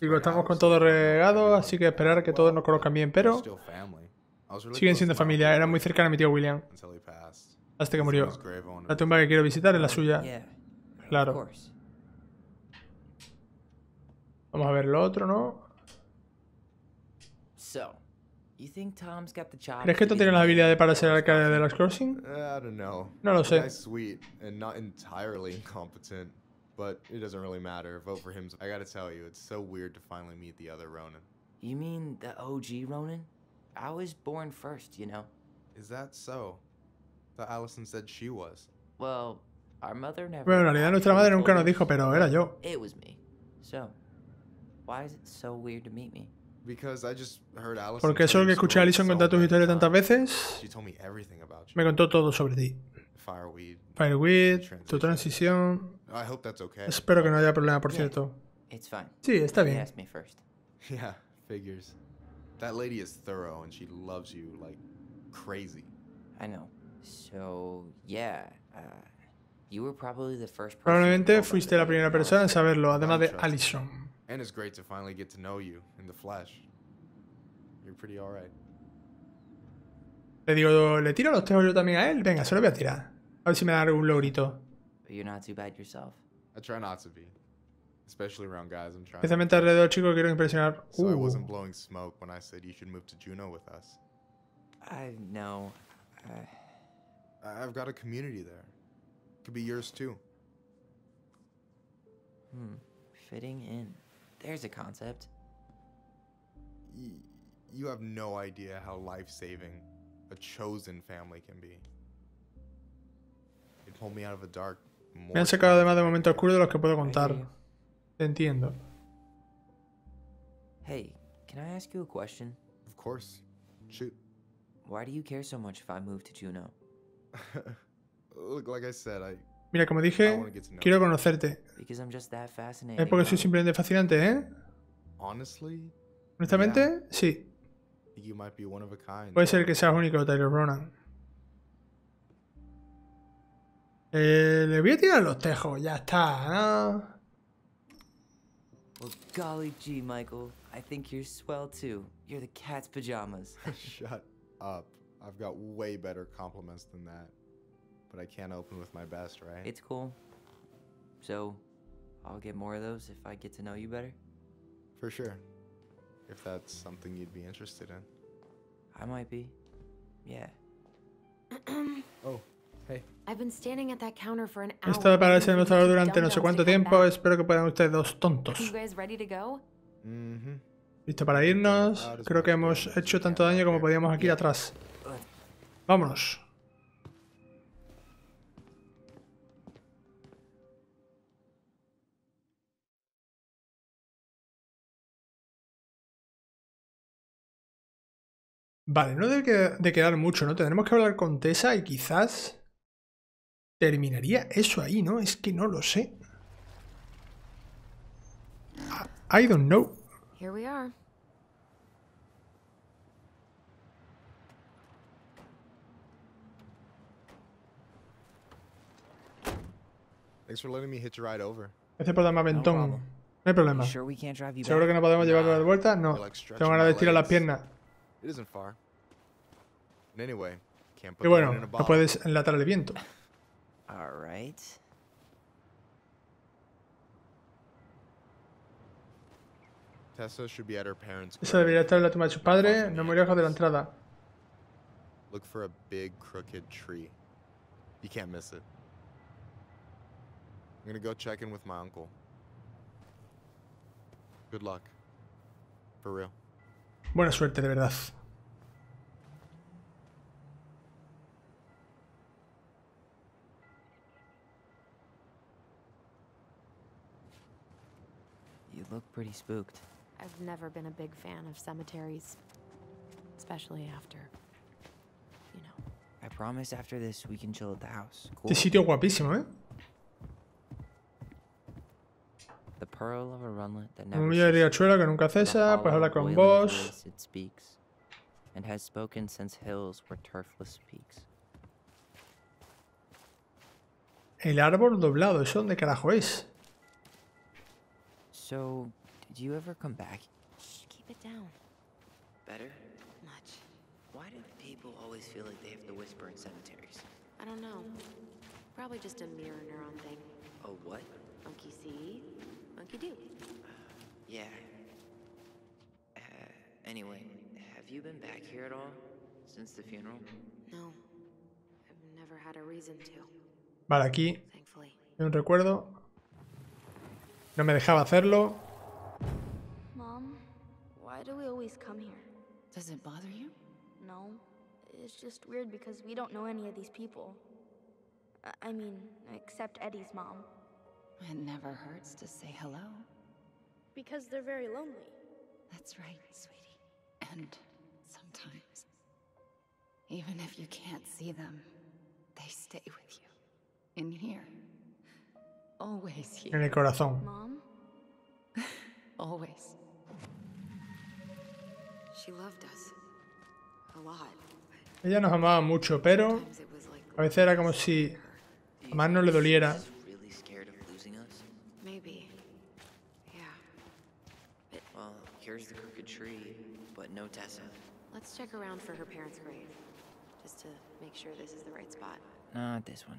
Y lo estamos con todo regado, así que esperar que todos nos conozcan bien, pero... Siguen siendo familia. Era muy cercana a mi tío William. Hasta que murió. La tumba que quiero visitar es la suya. Claro. Vamos a ver lo otro, ¿no? You think Tom's got the job ¿Crees que Tom tiene las habilidades para ser alcalde de los Crossing? Uh, I don't know. No lo sé. Guy's sweet and not entirely incompetent, but it doesn't really matter. Vote for him. I gotta tell you, it's so weird to finally meet the other Ronin. You mean the OG Ronin? I was born first, you know. Is that so? That Allison said she was. Well, our mother never. Bueno, en realidad nuestra madre nunca nos dijo, pero era yo. It was me. So, why is it so weird to meet me? Porque solo que escuché a Alison contar tus historias uh, tantas veces, me contó todo sobre ti. Fireweed, tu transición. Espero que no haya problema, por cierto. Sí, está bien. Probablemente fuiste la primera persona en saberlo, además de Allison. And it's great to finally get to know you in the flesh. You're pretty alright. Le digo, le tiro los tres yo también a él. Venga, se lo voy a tirar. A ver si me da algún logrito. you're not too bad yourself. I try not to be. Especially around guys I'm trying. Especialmente alrededor chicos quiero impresionar. So I uh. wasn't blowing smoke when I said you should move to Juneau with us. I know. I... I've got a community there. Could be yours too. Hmm. Fitting in. There's a concept. you have no idea how life saving a chosen family can be. It pulled me out of the dark. Me han sacado además de momentos oscuros de los que puedo contar. Te entiendo. Hey, can I ask you a question? Of course. Shoot. Why do you care so much if I move to Juno? Look, like I said, I Mira, como dije, quiero conocerte. Es porque soy simplemente fascinante, ¿eh? Honestamente, sí. Puede ser que seas único, Tyler Ronan. Eh, le voy a tirar los tejos, ya está. ¿no? Well, golly Michael, I think you're swell too. You're the cat's pajamas. Shut up. I've got way better compliments than that but I can't open with my best, right? It's cool. So, I'll get more of those if I get to know you better? For sure. If that's something you'd be interested in. I might be. Yeah. oh, hey. I've been standing at that counter for an hour. Estado para ese mostrador durante no sé cuánto tiempo. Espero que puedan ustedes dos tontos. Mhm. Listo para irnos. Creo que hemos hecho tanto daño como podíamos aquí atrás. Vámonos. Vale, no debe de quedar mucho, ¿no? Tendremos que hablar con Tessa y quizás terminaría eso ahí, ¿no? Es que no lo sé. I don't know. Here we are. Thanks for este No hay problema. Seguro que no podemos llevarlo de vuelta. No. Tengo ganas de estirar las piernas. Y bueno, no puedes enlatar el viento. Alright. Esa debería estar en la tumba de sus padres, no muy lejos de la entrada. Look for a big crooked tree. You can't miss it. I'm gonna go check in with my uncle. Good luck. For real. Buena suerte, de verdad. You look pretty spooked. I've never been a big fan of cemeteries. Especially after, you know. I promise after this we can chill at the house. Cool. Este sitio guapísimo, eh? The pearl of a runlet that never Un de que nunca cesa, pues habla con vos. It speaks, and has spoken since hills were turfless peaks. El árbol doblado, ¿eso dónde carajo es? So, did you ever come back? Shh, keep it down. Better? Much. Why do people always feel like they have to whisper in cemeteries? I don't know. Probably just a mirror neuron thing. A what? Monkey see, monkey do. Yeah. Uh, anyway, have you been back here at all? Since the funeral? No. I've never had a reason to. Vale, aquí. Thankfully. un recuerdo no me dejaba hacerlo. Mom, why do we always come here? Does it bother you? No. It's just weird because we don't know any of these people. I mean, except Eddie's mom. It never hurts to say hello. Because they're very lonely. That's right, sweetie. And sometimes, even if you can't see them, they stay with you. In here. Always here. En el corazón. Mom? Always. She loved us. A lot. Ella nos amaba mucho, pero a veces era como si a no le doliera. Maybe. Yeah. Well, here's the crooked tree, but no Tessa. Let's check around for her parents' grave, just to make sure this is the right spot. Not this one.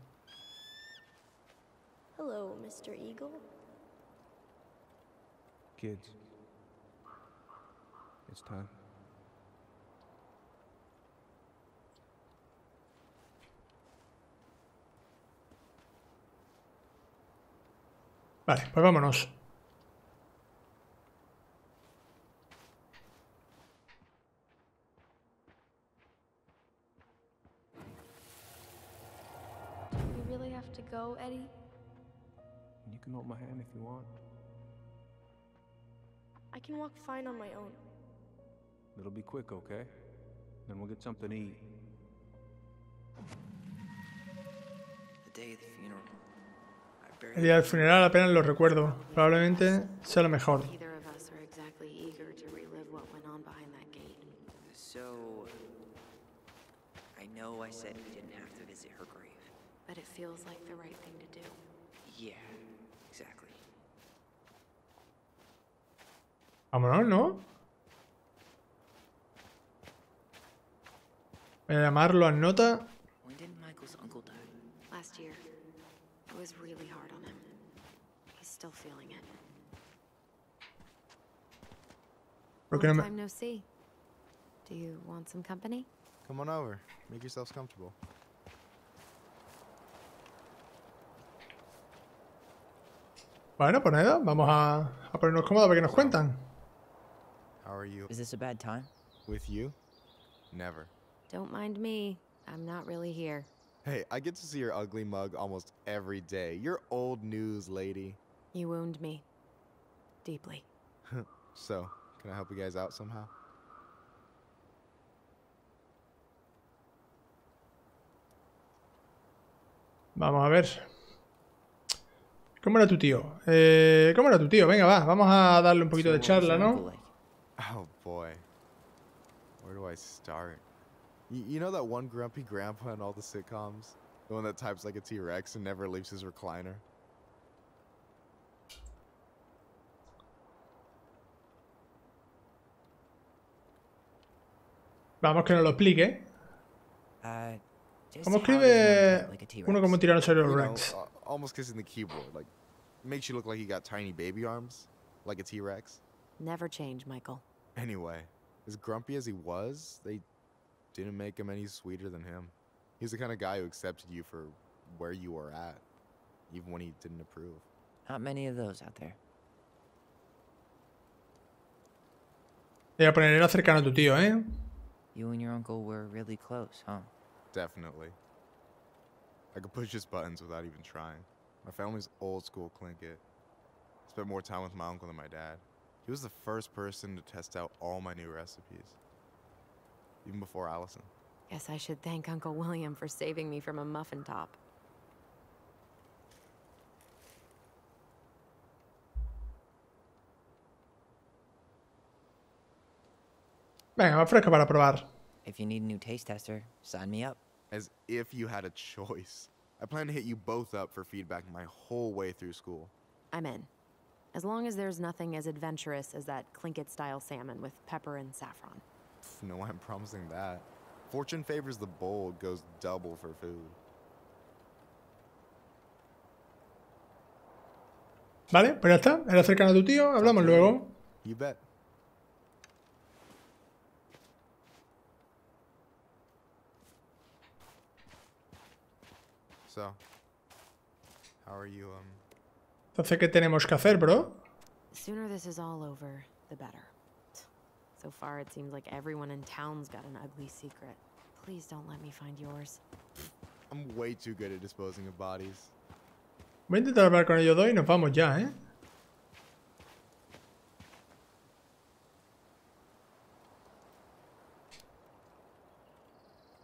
Hello, Mr. Eagle. Kids, it's time. Vale, pues vámonos. You really have to go, Eddie? can hold my hand if you want. I can walk fine on my own. It'll be quick, okay? Then we'll get something to eat. El día del funeral apenas lo recuerdo. Probablemente sea lo mejor. So, I know I said we didn't have to visit her grave. But it feels like the right thing to do. Yeah. Vámonos, ¿no? Voy a llamarlo a nota. Last year, was really hard on him. He's still feeling it. Porque no me... Do you want some company? Come on over. Make yourselves comfortable. Bueno, pues nada, vamos a, a ponernos cómodos a ver qué nos cuentan. How are you? Is this a bad time? With you? Never. Don't mind me. I'm not really here. Hey, I get to see your ugly mug almost every day. You're old news, lady. You wound me. Deeply. so, can I help you guys out somehow? Vamos a ver. ¿Cómo era tu tío? Eh, ¿Cómo era tu tío? Venga, va, vamos a darle un poquito de charla, ¿no? Oh boy. Where do I start? you know that one grumpy grandpa in all the sitcoms? The one that types like a T Rex and never leaves his recliner? Vamos que no lo explique. Uh, ¿Cómo escribe uno como tiranosaurio Rex? almost kissing the keyboard, like makes you look like you got tiny baby arms, like a T Rex. Never change, Michael. Anyway, as grumpy as he was, they didn't make him any sweeter than him. He's the kind of guy who accepted you for where you were at, even when he didn't approve. Not many of those out there. ¿eh? You and your uncle were really close, huh? Definitely. I could push his buttons without even trying. My family's old school clinket. Spent more time with my uncle than my dad. He was the first person to test out all my new recipes, even before Allison. Guess I should thank Uncle William for saving me from a muffin top. Venga, más fresca para probar. If you need a new taste tester, sign me up. As if you had a choice. I plan to hit you both up for feedback my whole way through school. I'm in as long as there's nothing as adventurous as that clinket style salmon with pepper and saffron. No, I'm promising that. Fortune favors the bold, goes double for food. Vale, pues ya está. Era cercano a tu tío, hablamos luego. You bet. So, how are you, um, Entonces, ¿qué tenemos que hacer, bro? Sooner this is all over, the better. So far, it seems like everyone in town's got an ugly secret. Please don't let me find yours. I'm way too good at disposing of bodies. Voy a intentar hablar y nos vamos ya, ¿eh?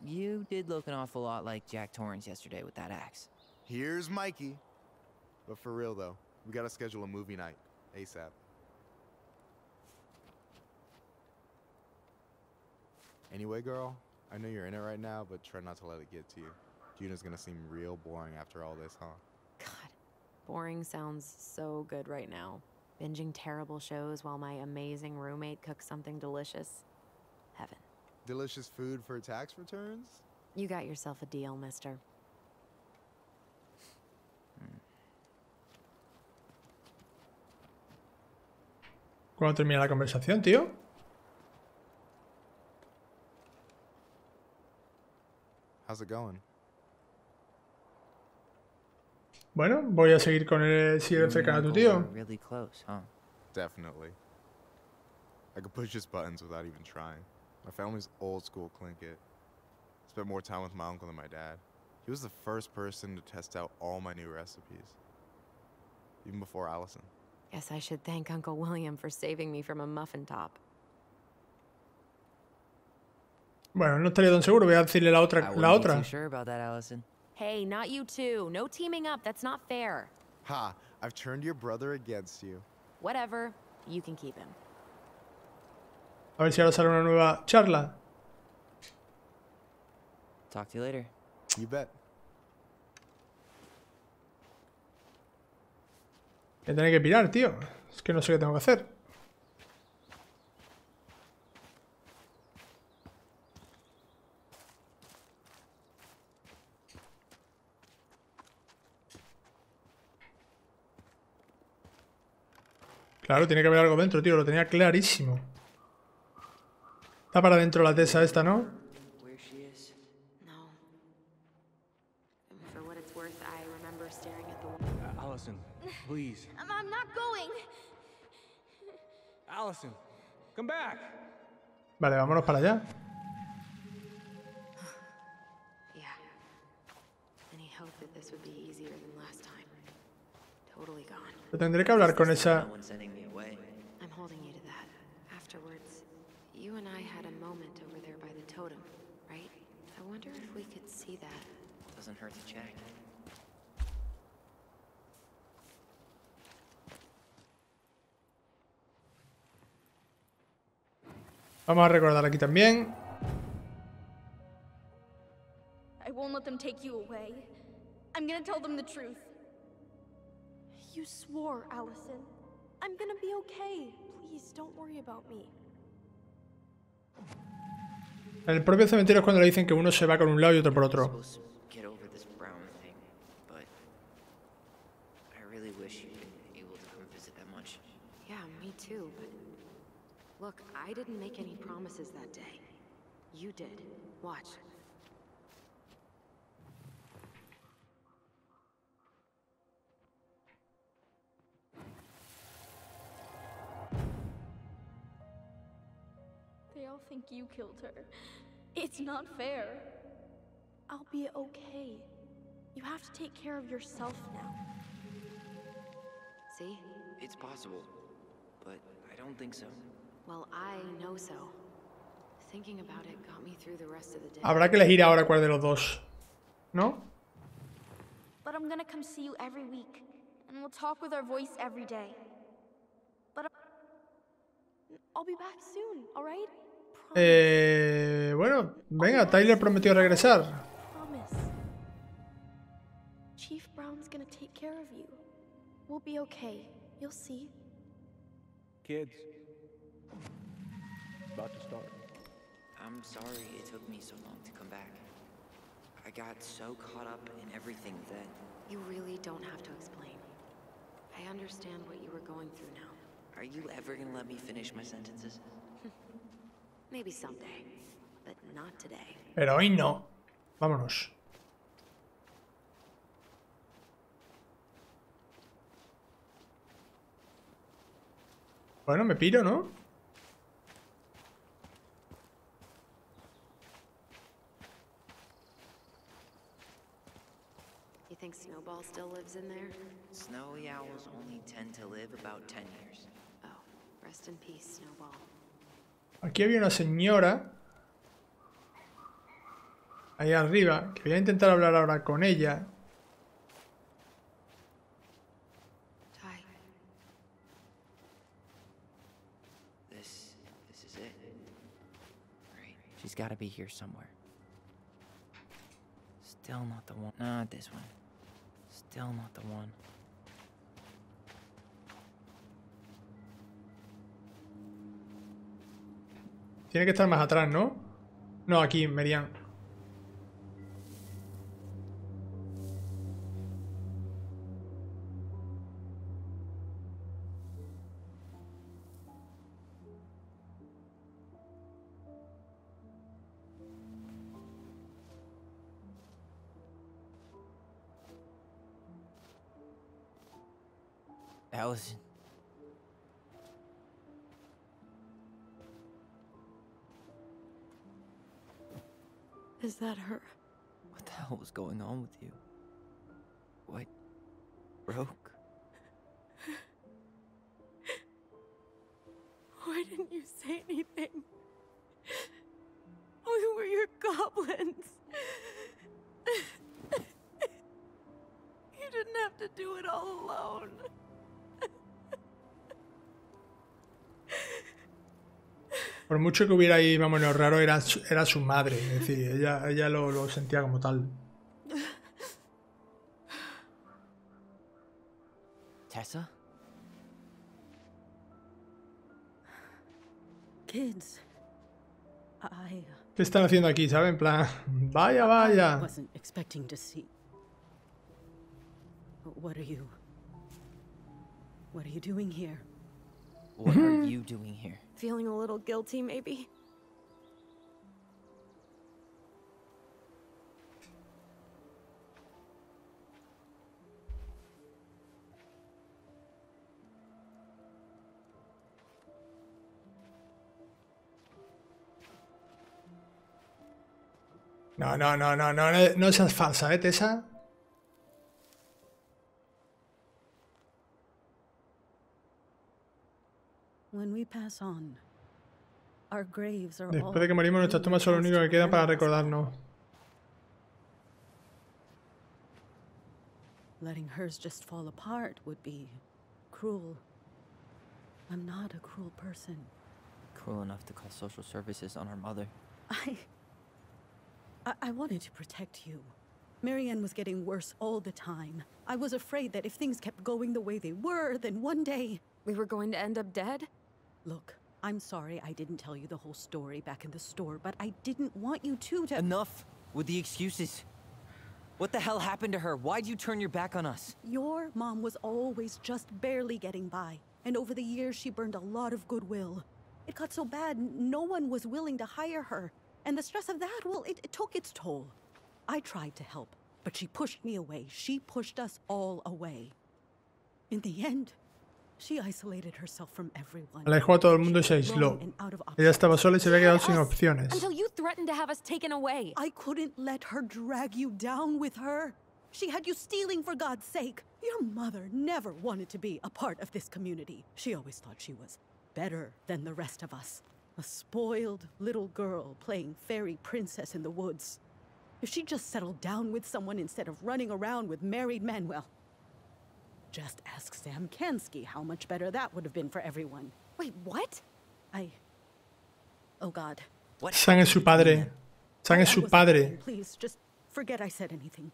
You did look an awful lot like Jack Torrance yesterday with that axe. Here's Mikey. But for real, though, We gotta schedule a movie night ASAP. Anyway, girl, I know you're in it right now, but try not to let it get to you. Gina's gonna seem real boring after all this, huh? God, boring sounds so good right now. Binging terrible shows while my amazing roommate cooks something delicious. Heaven. Delicious food for tax returns? You got yourself a deal, mister. ¿Cuándo termina la conversación, tío. How's it going? Bueno, voy a seguir con el cierre cercano a tu tío. Definitivamente. close, huh? Definitely. I could push his buttons without even trying. My family's old school más Spent more time with my uncle than my dad. He was the first person to test out all my new recipes, even before Allison. Guess I should thank Uncle William for saving me from a muffin top. Bueno, no estaría tan seguro. Voy a decirle la otra. La otra. Sure about that, Allison. Hey, not you too. No teaming up. That's not fair. Ha! I've turned your brother against you. Whatever. You can keep him. A ver si ahora sale una nueva charla. Talk to you later. You bet. Voy a tener que pirar, tío. Es que no sé qué tengo que hacer. Claro, tiene que haber algo dentro, tío. Lo tenía clarísimo. Está para dentro la tesa esta, ¿no? Allison, come back. Vale, vámonos para allá. Yeah. Any hope that this would be easier than last time. Totally gone. Pero tendré que hablar con esa. I'm holding you to that. Afterwards, you and I had a moment over there by the totem, right? I wonder if we could see that. Doesn't hurt to check. Vamos a recordar aquí también. I won't let them take you away. I'm gonna tell them the truth. You swore, Allison. I'm gonna be okay. Please don't worry about me. El propio cementerio es cuando le dicen que uno se va con un lado y otro por otro. Look, I didn't make any promises that day. You did. Watch. They all think you killed her. It's not fair. I'll be okay. You have to take care of yourself now. See? It's possible, but I don't think so. Well, I know so. Thinking about it Habrá que elegir ahora cuál de los dos. ¿No? But I'm gonna come see you every week and we'll talk with our voice every day. But I'll be back soon, all right? Eh, bueno, venga, Tyler prometió regresar. Chief Brown's gonna take care of you. We'll be okay. You'll see. Kids, about to start. I'm sorry it took me so long to come back. I got so caught up in everything that... You really don't have to explain. I understand what you were going through now. Are you ever gonna let me finish my sentences? Maybe someday, but not today. Pero hoy no. Vámonos. Bueno, me piro, ¿no? think Snowball still lives in there? Snowy owls only tend to live about 10 years. Oh, rest in peace, Snowball. Aquí había una señora. Ahí arriba, que voy a intentar hablar ahora con ella. She's got to be here somewhere. Still not the one. Not this one. Tiene que estar más atrás, ¿no? No, aquí, Merian. Allison. Is that her? What the hell was going on with you? What? Broke? Why didn't you say anything? por mucho que hubiera ahí, vámonos, raro, era, era su madre. Es decir, ella, ella lo, lo sentía como tal. Tessa? Kids. I. ¿Qué están haciendo aquí, saben? En plan, vaya, vaya. What are you? What are you doing here? What are you doing here? Feeling a little guilty, maybe? No, no, no, no, no, no seas falsa, ¿eh, Tessa? pass on. Our graves are Después de que morimos, nuestras tumbas son lo único que quedan para recordarnos. Letting hers just fall apart would be cruel. I'm not a cruel person. Cruel enough to call social services on her mother. I... I, I wanted to protect you. Marianne was getting worse all the time. I was afraid that if things kept going the way they were, then one day... We were going to end up dead? Look, I'm sorry I didn't tell you the whole story back in the store, but I didn't want you to to- Enough with the excuses. What the hell happened to her? Why'd you turn your back on us? Your mom was always just barely getting by, and over the years she burned a lot of goodwill. It got so bad, no one was willing to hire her, and the stress of that, well, it, it took its toll. I tried to help, but she pushed me away. She pushed us all away. In the end, she isolated herself from everyone. Alejó a todo el mundo y se aisló. Ella estaba sola y se había quedado sin opciones. She had you stealing for God's sake. Your mother never wanted to be a part of this community. She always thought she was better than the rest of us. A spoiled little girl playing fairy princess in the woods. If she just settled down with someone instead of running around with married Manuel, just ask Sam Kansky how much better that would have been for everyone. Wait, what? I. Oh God. What? Sam es su padre. Sam es su padre. Please, just forget I said anything.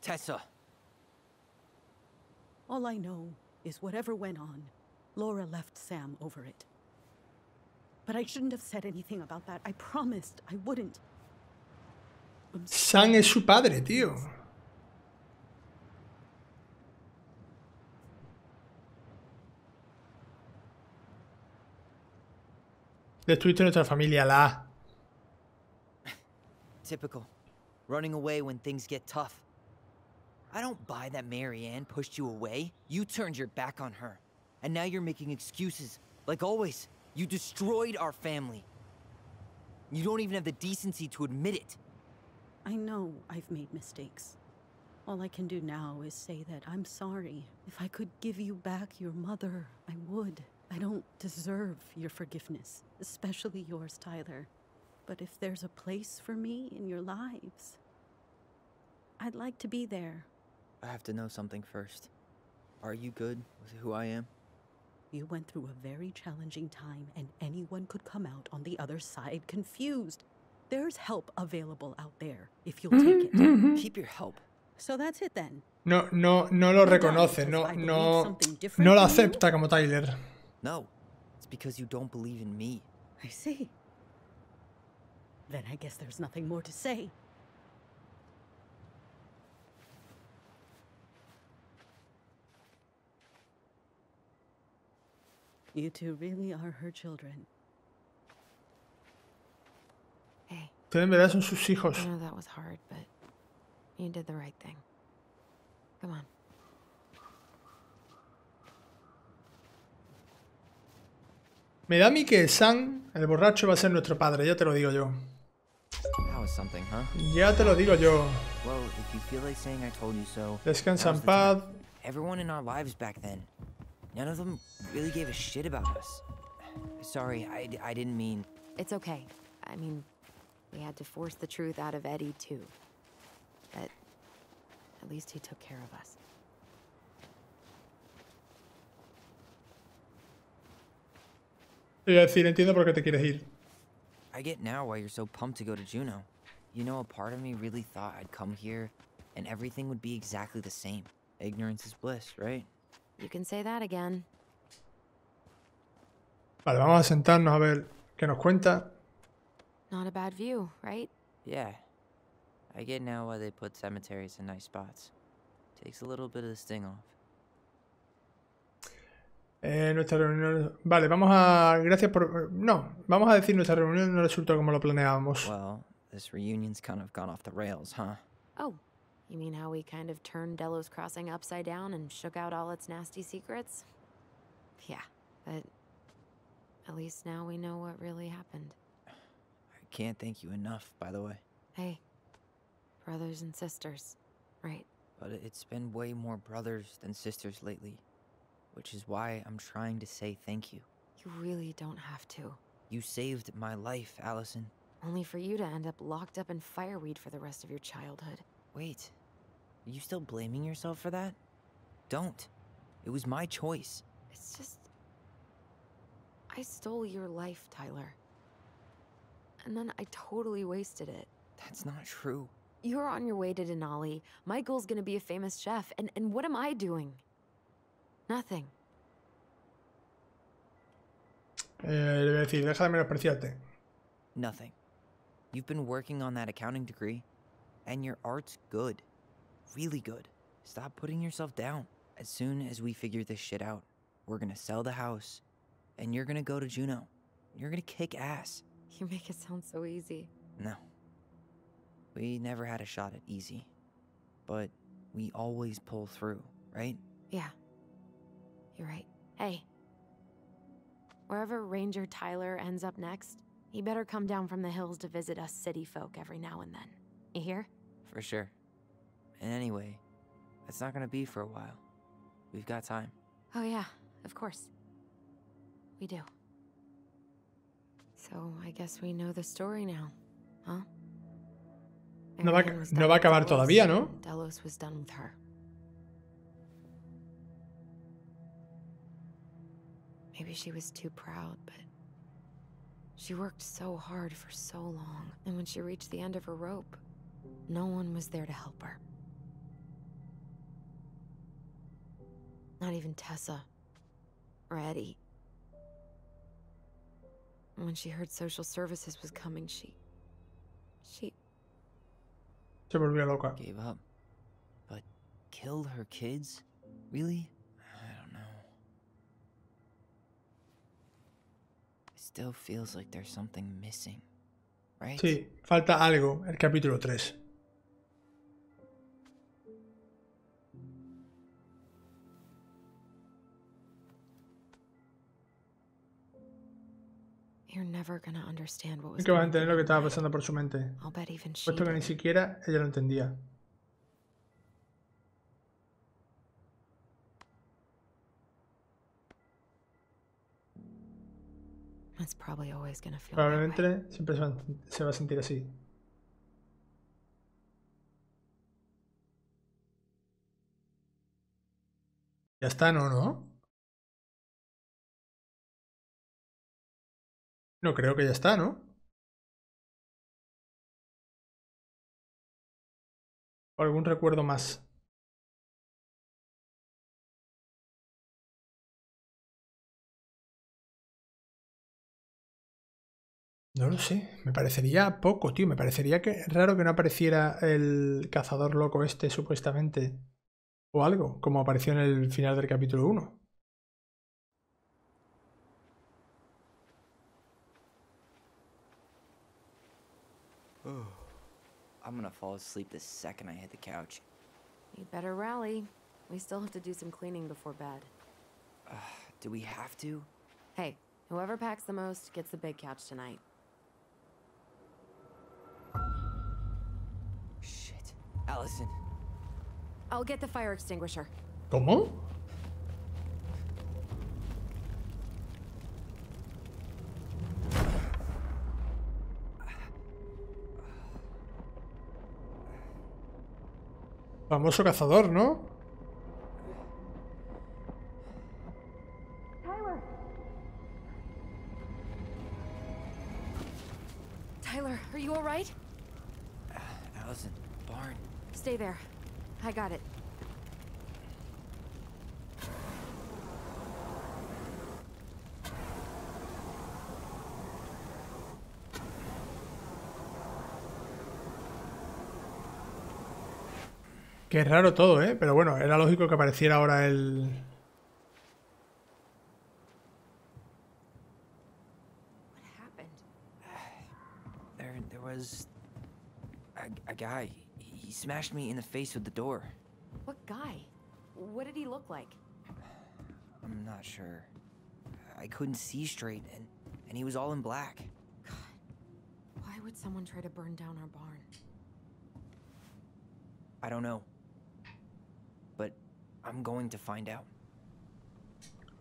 Tessa. All I know is whatever went on, Laura left Sam over it. But I shouldn't have said anything about that. I promised I wouldn't. Sam es su padre, tío. de tu y tu nuestra familia, la. Typical. Running away when things get tough. I don't buy that Marianne pushed you away. You turned your back on her. And now you're making excuses. Like always, you destroyed our family. You don't even have the decency to admit it. I know I've made mistakes. All I can do now is say that I'm sorry. If I could give you back your mother, I would. I don't deserve your forgiveness, especially yours, Tyler. But if there's a place for me in your lives, I'd like to be there. I have to know something first. Are you good with who I am? You went through a very challenging time, and anyone could come out on the other side confused. There's help available out there if you'll take it. Mm-hmm. Keep your help. So that's it then. No, no, no lo reconoce, no, no, no lo acepta como Tyler. No, it's because you don't believe in me. I see. Then I guess there's nothing more to say. You two really are her children. Hey. I know that was hard, but you did the right thing. Come on. Me da a mí que San, el borracho, va a ser nuestro padre, ya te lo digo yo. Ya te lo digo yo. Descansa en paz. Everyone in our lives back then, none of them really gave a shit about us. Sorry, I, I didn't mean. It's okay. I mean, we had to force the truth out of Eddie too. But at least he took care of us. Es decir, entiendo por qué te quieres ir. I get now why you're so pumped to go to Juno. You know, a part of me really thought I'd come here and everything would be exactly the same. Ignorance is bliss, right? You can say that again. Vale, vamos a sentarnos a ver qué nos cuenta. Not a bad view, right? Yeah. I get now why they put cemeteries in nice spots. Takes a little bit of the sting off. Eh, nuestra reunión. Vale, vamos a. Gracias por. No, vamos a decir nuestra reunión no resultó como lo planeábamos. Well, this reunion's kind of gone off the rails, huh? Oh, you mean how we kind of turned Delos Crossing upside down and shook out all its nasty secrets? Yeah, but at least now we know what really happened. I can't thank you enough, by the way. Hey, brothers and sisters, right? But it's been way more brothers than sisters lately which is why I'm trying to say thank you. You really don't have to. You saved my life, Allison. Only for you to end up locked up in fireweed for the rest of your childhood. Wait, are you still blaming yourself for that? Don't. It was my choice. It's just. I stole your life, Tyler. And then I totally wasted it. That's not true. You're on your way to Denali. Michael's gonna be a famous chef, and, and what am I doing? Nothing. Eh, le voy a decir, deja de Nothing. You've been working on that accounting degree, and your art's good. Really good. Stop putting yourself down. As soon as we figure this shit out, we're gonna sell the house, and you're gonna go to Juno. You're gonna kick ass. You make it sound so easy. No. We never had a shot at easy. But we always pull through, right? Yeah. You're right. Hey, wherever Ranger Tyler ends up next, he better come down from the hills to visit us city folk every now and then. You hear? For sure. And anyway, that's not gonna be for a while. We've got time. Oh, yeah, of course. We do. So I guess we know the story now, huh? No va, no va a acabar todavía, ¿no? Delos was done with her. Maybe she was too proud, but she worked so hard for so long, and when she reached the end of her rope, no one was there to help her. Not even Tessa or Eddie. When she heard social services was coming, she. She. Se volvió loca. Gave up. But killed her kids? Really? still feels like there's something missing, right? Sí, falta algo, el capítulo 3. Nunca van a entender lo que estaba pasando por su mente, puesto que ni siquiera ella lo entendía. Probablemente siempre se va a sentir así. Ya está, ¿no? ¿No? creo que ya está, ¿no? algún recuerdo más? No lo sé, me parecería poco, tío. Me parecería que raro que no apareciera el cazador loco este, supuestamente. O algo, como apareció en el final del capítulo 1. Oh, I'm gonna fall asleep the second I hit the couch. You better rally. We still have to do some cleaning before bed. Uh, do we have to? Hey, whoever packs the most gets the big couch tonight. Allison. I'll get the fire extinguisher. ¿Cómo? Famoso cazador, ¿no? Que es raro todo, ¿eh? Pero bueno, era lógico que apareciera ahora el... There, there was a, guy. He smashed me in the face with the door. What guy? What did he look like? I'm not sure. I couldn't see straight, and, and he was all in black. God, why would someone try to burn down our barn? I don't know. I'm going to find out.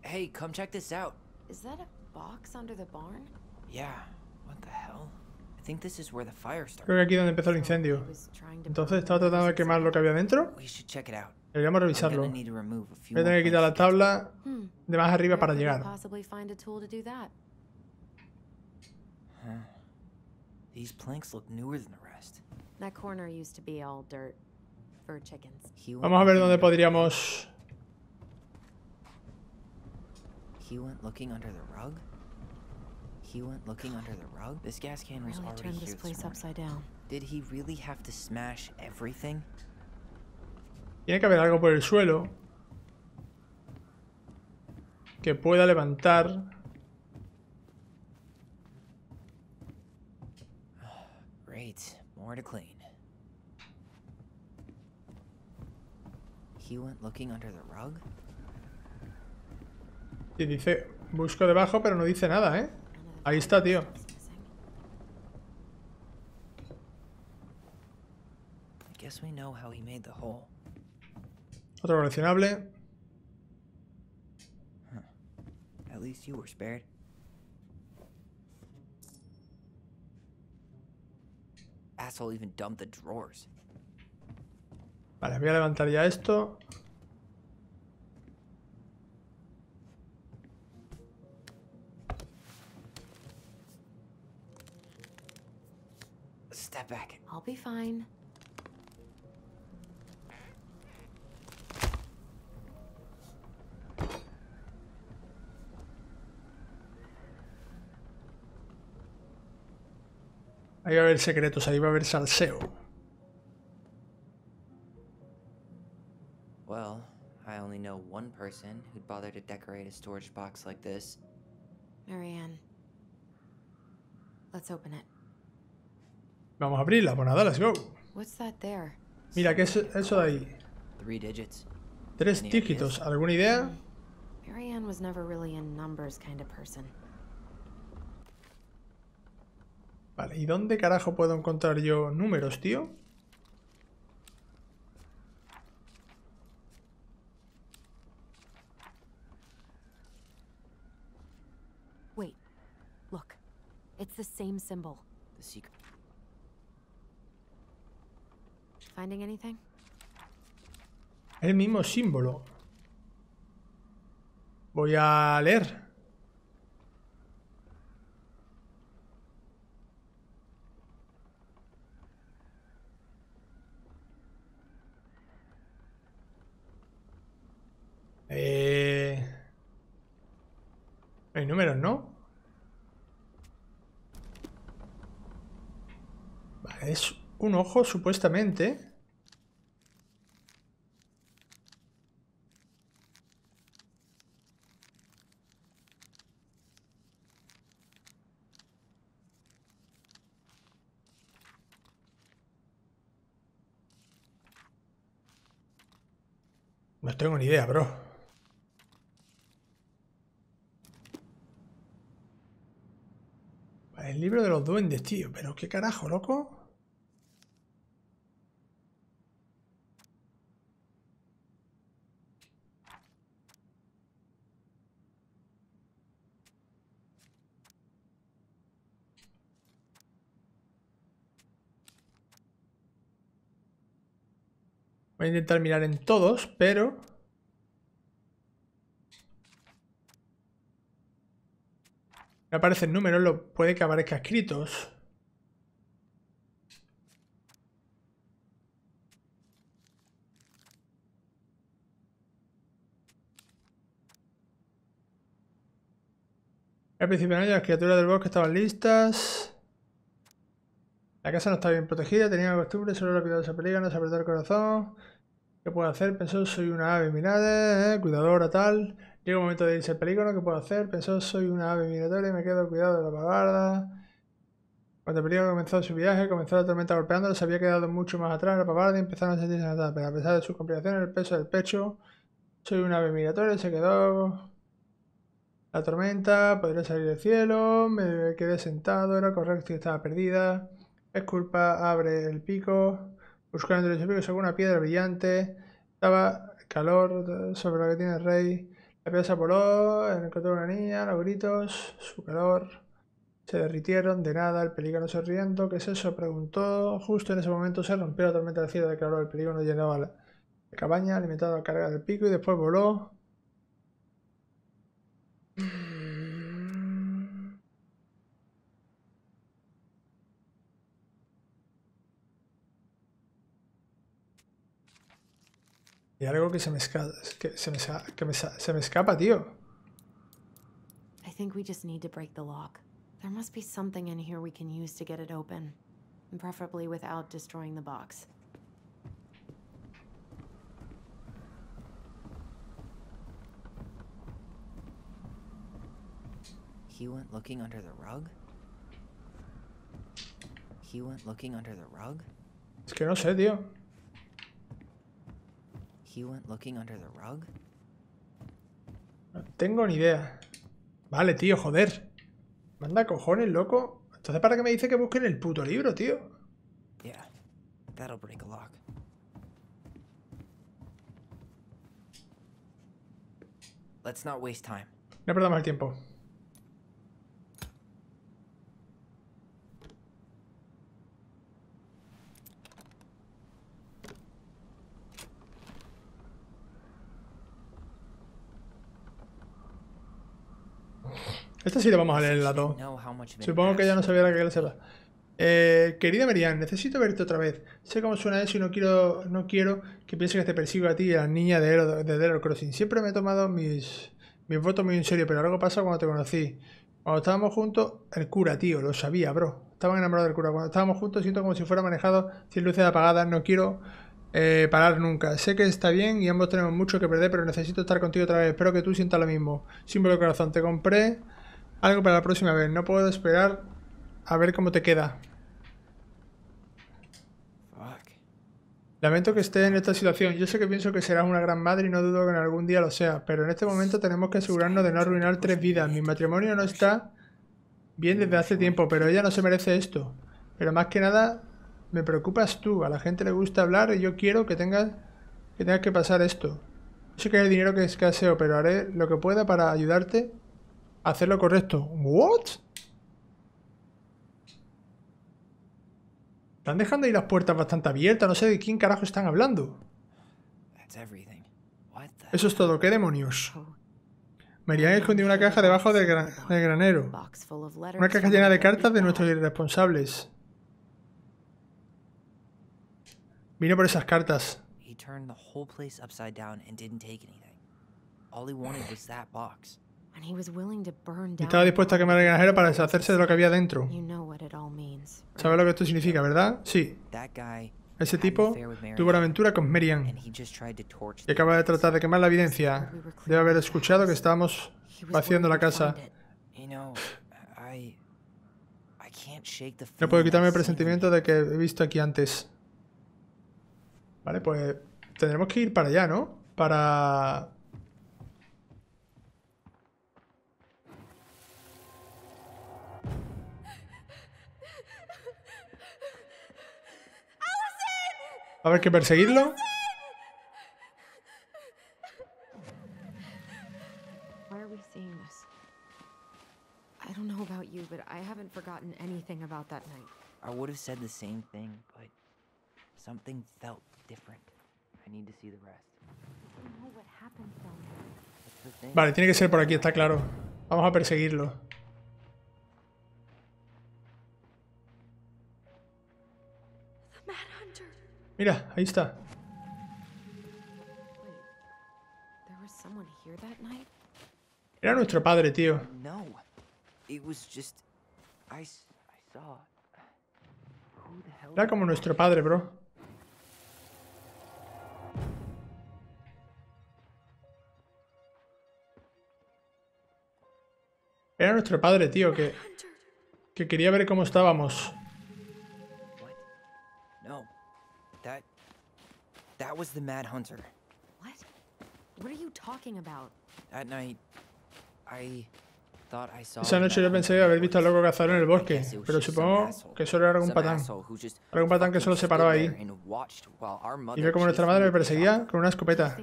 Hey, come check this out. Is that a box under the barn? Yeah. What the hell? I think this is where the fire started. Creo que aquí donde empezó el incendio. Entonces estaba tratando de quemar lo que había dentro. We should check it out. Deberíamos revisarlo. Voy a tener que quitar la tabla hmm. de más arriba para llegar. These planks look newer than the rest. That corner used to be all dirt. Vamos a ver dónde podríamos... He went looking under the rug? He went looking under the rug? This gas can was already turned this place upside down. Did he really have to smash everything? Tiene que haber algo por el suelo que pueda levantar. Great, more to clean. he went looking under the rug? Sí, dice, busco debajo, pero no dice nada, ¿eh? Ahí está, tío. I guess we know how he made the hole. Otro coleccionable. At least you were spared. Asshole even dumped the drawers. Vale, voy a levantar ya esto. Step back. I'll be fine. Ahí va a haber secretos, ahí va a haber salseo. I only know one person who'd bother to decorate a storage box like this. Marianne. Let's open it. Vamos a abrirla, pues nada, let's go. What's that there? Mira, ¿qué es eso de ahí? Three digits. Tres dígitos, ¿alguna idea? Hmm. Marianne was never really a numbers kind of person. Vale, ¿y dónde carajo puedo encontrar yo números, tío? the same symbol. The secret. Finding anything? El mismo símbolo. Voy a leer. Eh... Hay números, ¿no? Es un ojo, supuestamente. No tengo ni idea, bro. El libro de los duendes, tío. ¿Pero qué carajo, loco? Voy a intentar mirar en todos, pero... No aparecen números, lo puede que aparezca escritos. Al principio de año, las criaturas del bosque estaban listas. La casa no estaba bien protegida, tenía costumbre, solo la no Se apretó el corazón. ¿Qué puedo hacer? Pensó, soy una ave mirada, eh, cuidadora, tal. Llegó un momento de irse el peligro, ¿qué puedo hacer? Pensó, soy una ave migratoria, me quedo cuidado de la pavarda. Cuando el peligro comenzó su viaje, comenzó la tormenta golpeándolo, se había quedado mucho más atrás la pavarda y empezaron a sentirse nada. pero a pesar de sus complicaciones, el peso del pecho, soy una ave migratoria, se quedó la tormenta, podría salir del cielo, me quedé sentado, era correcto y estaba perdida. Esculpa, abre el pico, buscando el pico picos una piedra brillante. Daba calor eh, sobre lo que tiene el rey. La pieza voló, encontró una niña, los gritos, su calor. Se derritieron de nada, el pelícano sonriendo. ¿Qué es eso? preguntó. Justo en ese momento se rompió la tormenta de calor. El pelícano llenaba la cabaña, alimentado a carga del pico y después voló Hay algo que se me se me, se me escapa, tío. I think we just need to break the lock. There must be something in here we can use to get it open, preferably without destroying the box. He went looking under the rug? He went looking under the rug? Es no sé, tío. No tengo ni idea. Vale, tío, joder. Manda cojones, loco. Entonces, ¿para qué me dice que busquen el puto libro, tío? No perdamos el tiempo. Esta sí la vamos a leer en la 2. Supongo que ya no sabía la que le sepa. Eh, querida Marianne, necesito verte otra vez. Sé cómo suena eso y no quiero, no quiero que piensen que te persigo a ti y a la niña de Hero, de Crossing. Siempre me he tomado mis, mis votos muy en serio, pero algo pasa cuando te conocí. Cuando estábamos juntos, el cura, tío, lo sabía, bro. Estaba enamorado del cura. Cuando estábamos juntos, siento como si fuera manejado sin luces apagadas. No quiero eh, parar nunca. Sé que está bien y ambos tenemos mucho que perder, pero necesito estar contigo otra vez. Espero que tú sientas lo mismo. Símbolo de corazón, te compré. Algo para la próxima vez. No puedo esperar a ver cómo te queda. Lamento que esté en esta situación. Yo sé que pienso que serás una gran madre y no dudo que en algún día lo sea, pero en este momento tenemos que asegurarnos de no arruinar tres vidas. Mi matrimonio no está bien desde hace tiempo, pero ella no se merece esto. Pero más que nada, me preocupas tú. A la gente le gusta hablar y yo quiero que tengas que, que pasar esto. sé que hay dinero que escaseo, pero haré lo que pueda para ayudarte Hacerlo correcto. ¿What? Están dejando ahí las puertas bastante abiertas. No sé de quién carajo están hablando. Eso es todo. ¿Qué demonios? Oh. Merian escondió una caja debajo del, granero. Una caja llena de cartas de nuestros irresponsables. Vino por esas cartas. Y Estaba dispuesto a quemar el granjero para deshacerse de lo que había dentro. ¿Sabes lo que esto significa, verdad? Sí. Ese tipo tuvo una aventura con Marian y acaba de tratar de quemar la evidencia. Debe haber escuchado que estábamos vaciando la casa. No puedo quitarme el presentimiento de que he visto aquí antes. Vale, pues tendremos que ir para allá, ¿no? Para... a haber que perseguirlo. I don't know about you, but I haven't forgotten anything about that night. I would have said the same thing, but something felt different. I need to see the rest. Vale, tiene que ser por aquí, está claro. Vamos a perseguirlo. Mira, ahí está. Era nuestro padre, tío. Era como nuestro padre, bro. Era nuestro padre, tío, que, que quería ver cómo estábamos. was the Esa noche yo pensé haber visto al loco cazador en el bosque, pero supongo que solo era algún patán. Algún patán que solo se paró ahí. Y yo como nuestra madre me perseguía con una escopeta.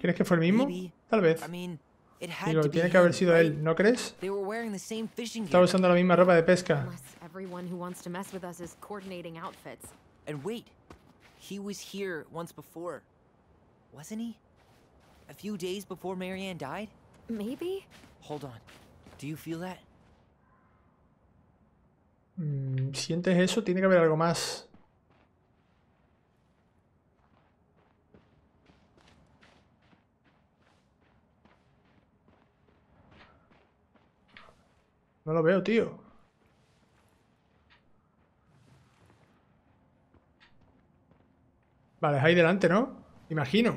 ¿Crees que fue el mismo? Tal vez. Digo, tiene que haber sido él, ¿no crees? Estaba usando la misma ropa de pesca. He was here once before, wasn't he? A few days before Marianne died? Maybe? Hold on. Do you feel that? Mm, ¿Sientes eso? Tiene que haber algo más. No lo veo, tío. Vale, es ahí delante, ¿no? Imagino.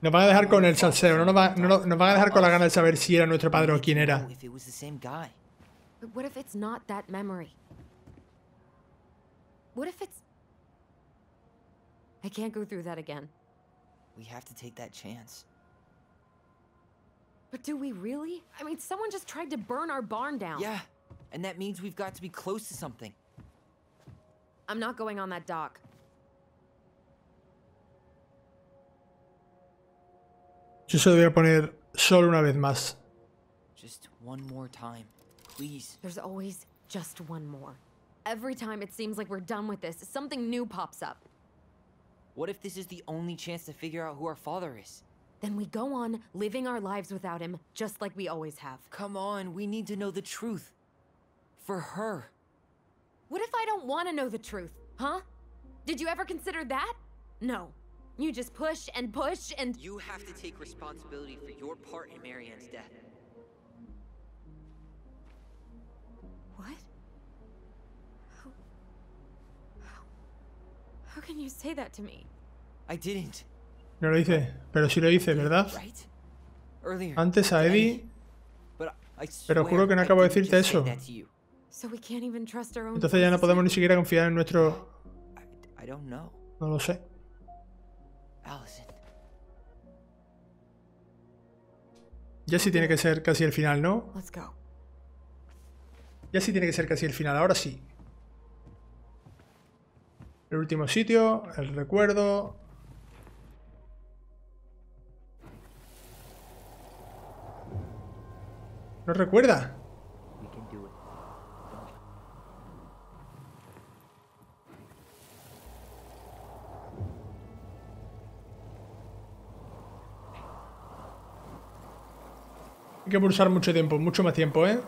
Nos van a dejar con el salseo, no nos, va, no, nos van a dejar con la gana de saber si era nuestro padre o quién era. Oh, what if it's not that memory? What if it's... I can't go through that again. We have to take that chance. But do we really? I mean, someone just tried to burn our barn down. Yeah, and that means we've got to be close to something. I'm not going on that dock. Yo se lo voy a poner solo una vez más. Just one more time, please. There's always just one more. Every time it seems like we're done with this, something new pops up. What if this is the only chance to figure out who our father is? Then we go on living our lives without him, just like we always have. Come on, we need to know the truth for her. What if I don't want to know the truth, huh? Did you ever consider that? No. You just push and push and- You have to take responsibility for your part in Marianne's death. What? How... How, can you say that to me? I didn't. No lo dice, pero sí lo dice, ¿verdad? Antes a Eddie... Pero juro que no acabo de decirte eso. Entonces ya no podemos ni siquiera confiar en nuestro... No lo sé. Ya sí tiene que ser casi el final, ¿no? Ya sí tiene que ser casi el final, ahora sí. El último sitio, el recuerdo, ¿No recuerda? que pulsar mucho tiempo, mucho más tiempo, ¿eh?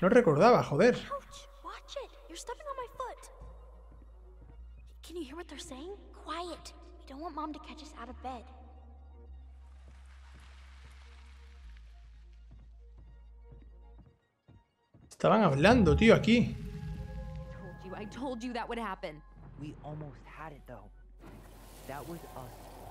No recordaba, joder. Estaban hablando, tío, aquí.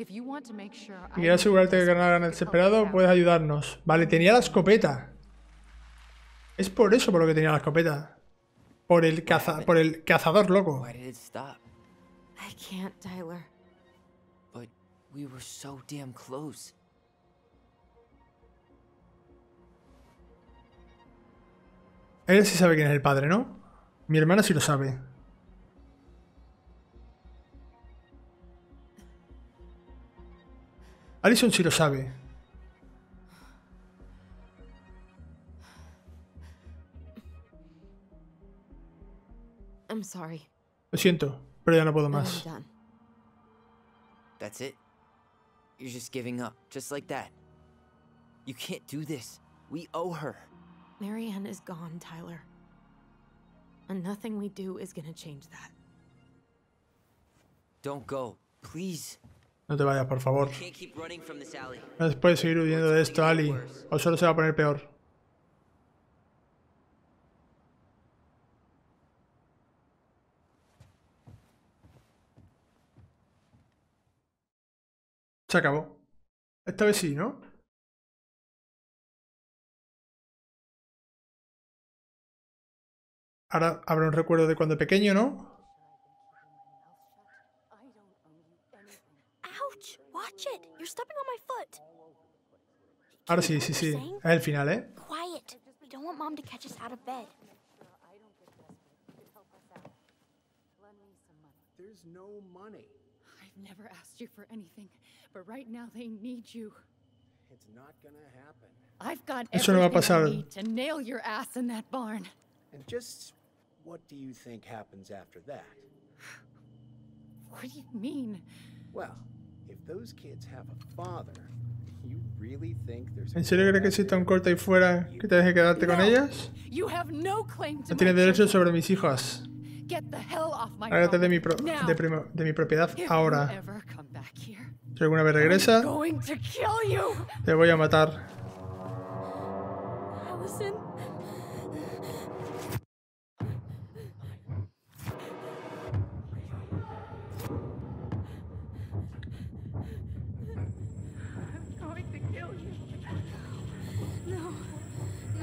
Y quieres asegurarte de ganar en el desesperado, puedes ayudarnos. Vale, tenía la escopeta. Es por eso por lo que tenía la escopeta. Por el cazador loco. Él sí sabe quién es el padre, ¿no? Mi hermana sí lo sabe. Alison sí lo sabe. I'm sorry. Lo siento, pero ya no puedo más. That's it. You're just giving up, just like that. You can't do this. We owe her. Marianne is gone, Tyler. And nothing we do is gonna change that. Don't go, please. No te vayas, por favor. No puedes seguir huyendo de esto, Ali. O solo se va a poner peor. Se acabó. Esta vez sí, ¿no? Ahora habrá un recuerdo de cuando pequeño, ¿no? Watch it. You're stepping on my foot. Ahora sí, sí, sí. Es el final, ¿eh? Quiet. We don't want mom to catch us out of bed. There's no money. I've never asked you for anything, but right now they need you. It's not gonna happen. I've got Eso no va a pasar. I need to nail your ass in that barn. And just what do you think happens after that? What do you mean? Well, ¿En serio crees que existe un corta ahí fuera que te deje quedarte con ellas? No tienes derecho sobre mis hijos. Hágate de mi, de, mi propiedad ahora. Si alguna vez regresa, te voy a matar.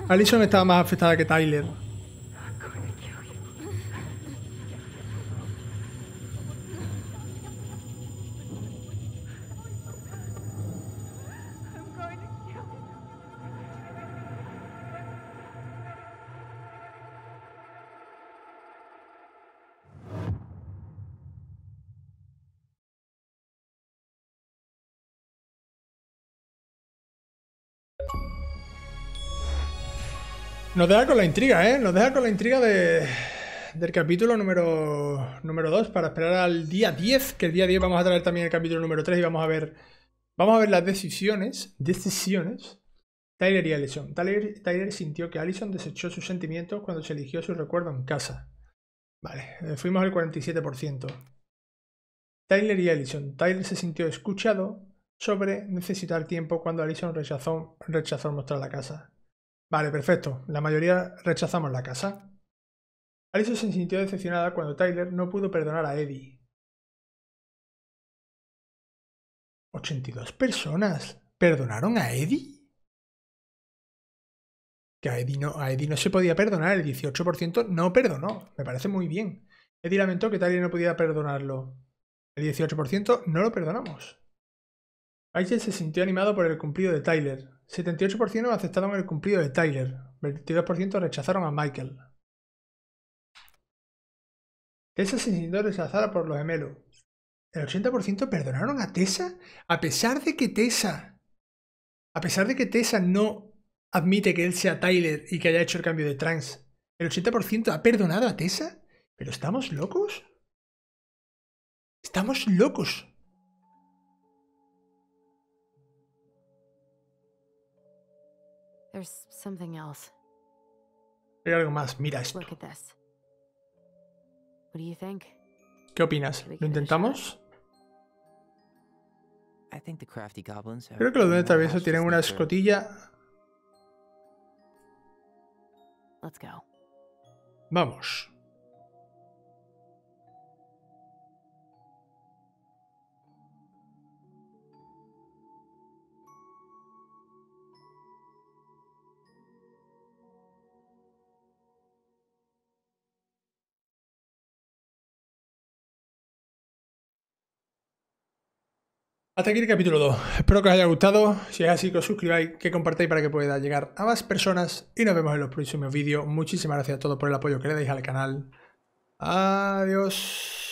Alison estaba más afectada que Tyler. Nos deja con la intriga, ¿eh? Nos deja con la intriga del capítulo número, número 2 para esperar al día 10, que el día 10 vamos a traer también el capítulo número 3 y vamos a ver, vamos a ver las decisiones, decisiones Tyler y Allison. Tyler, sintió que Allison desechó sus sentimientos cuando se eligió su recuerdo en casa. Vale, eh, fuimos al 47%. Tyler y Allison. Tyler se sintió escuchado sobre necesitar tiempo cuando Allison rechazó, rechazó mostrar la casa. Vale, perfecto. La mayoría rechazamos la casa. Alice se sintió decepcionada cuando Tyler no pudo perdonar a Eddie. 82 personas. ¿Perdonaron a Eddie? Que a Eddie no, Eddie no se podía perdonar, el 18% no perdonó. Me parece muy bien. Eddie lamentó que Tyler no podía perdonarlo. El 18% no lo perdonamos. Alice se sintió animado por el cumplido de Tyler. 78% aceptaron el cumplido de Tyler, 22% rechazaron a Michael. Tessa se sintió rechazada por los gemelos. El 80% perdonaron a Tessa a pesar de que Tessa a pesar de que Tessa no admite que él sea Tyler y que haya hecho el cambio de trans. El 80% ha perdonado a Tessa, pero estamos locos. Estamos locos. Hay algo más, mira esto. ¿Qué opinas? ¿Lo intentamos? Creo que los de traviesos tienen una escotilla. Vamos. Hasta aquí el capítulo 2. Espero que os haya gustado. Si es así, que os suscribáis, que compartáis para que pueda llegar a más personas. Y nos vemos en los próximos vídeos. Muchísimas gracias a todos por el apoyo que le dais al canal. Adiós.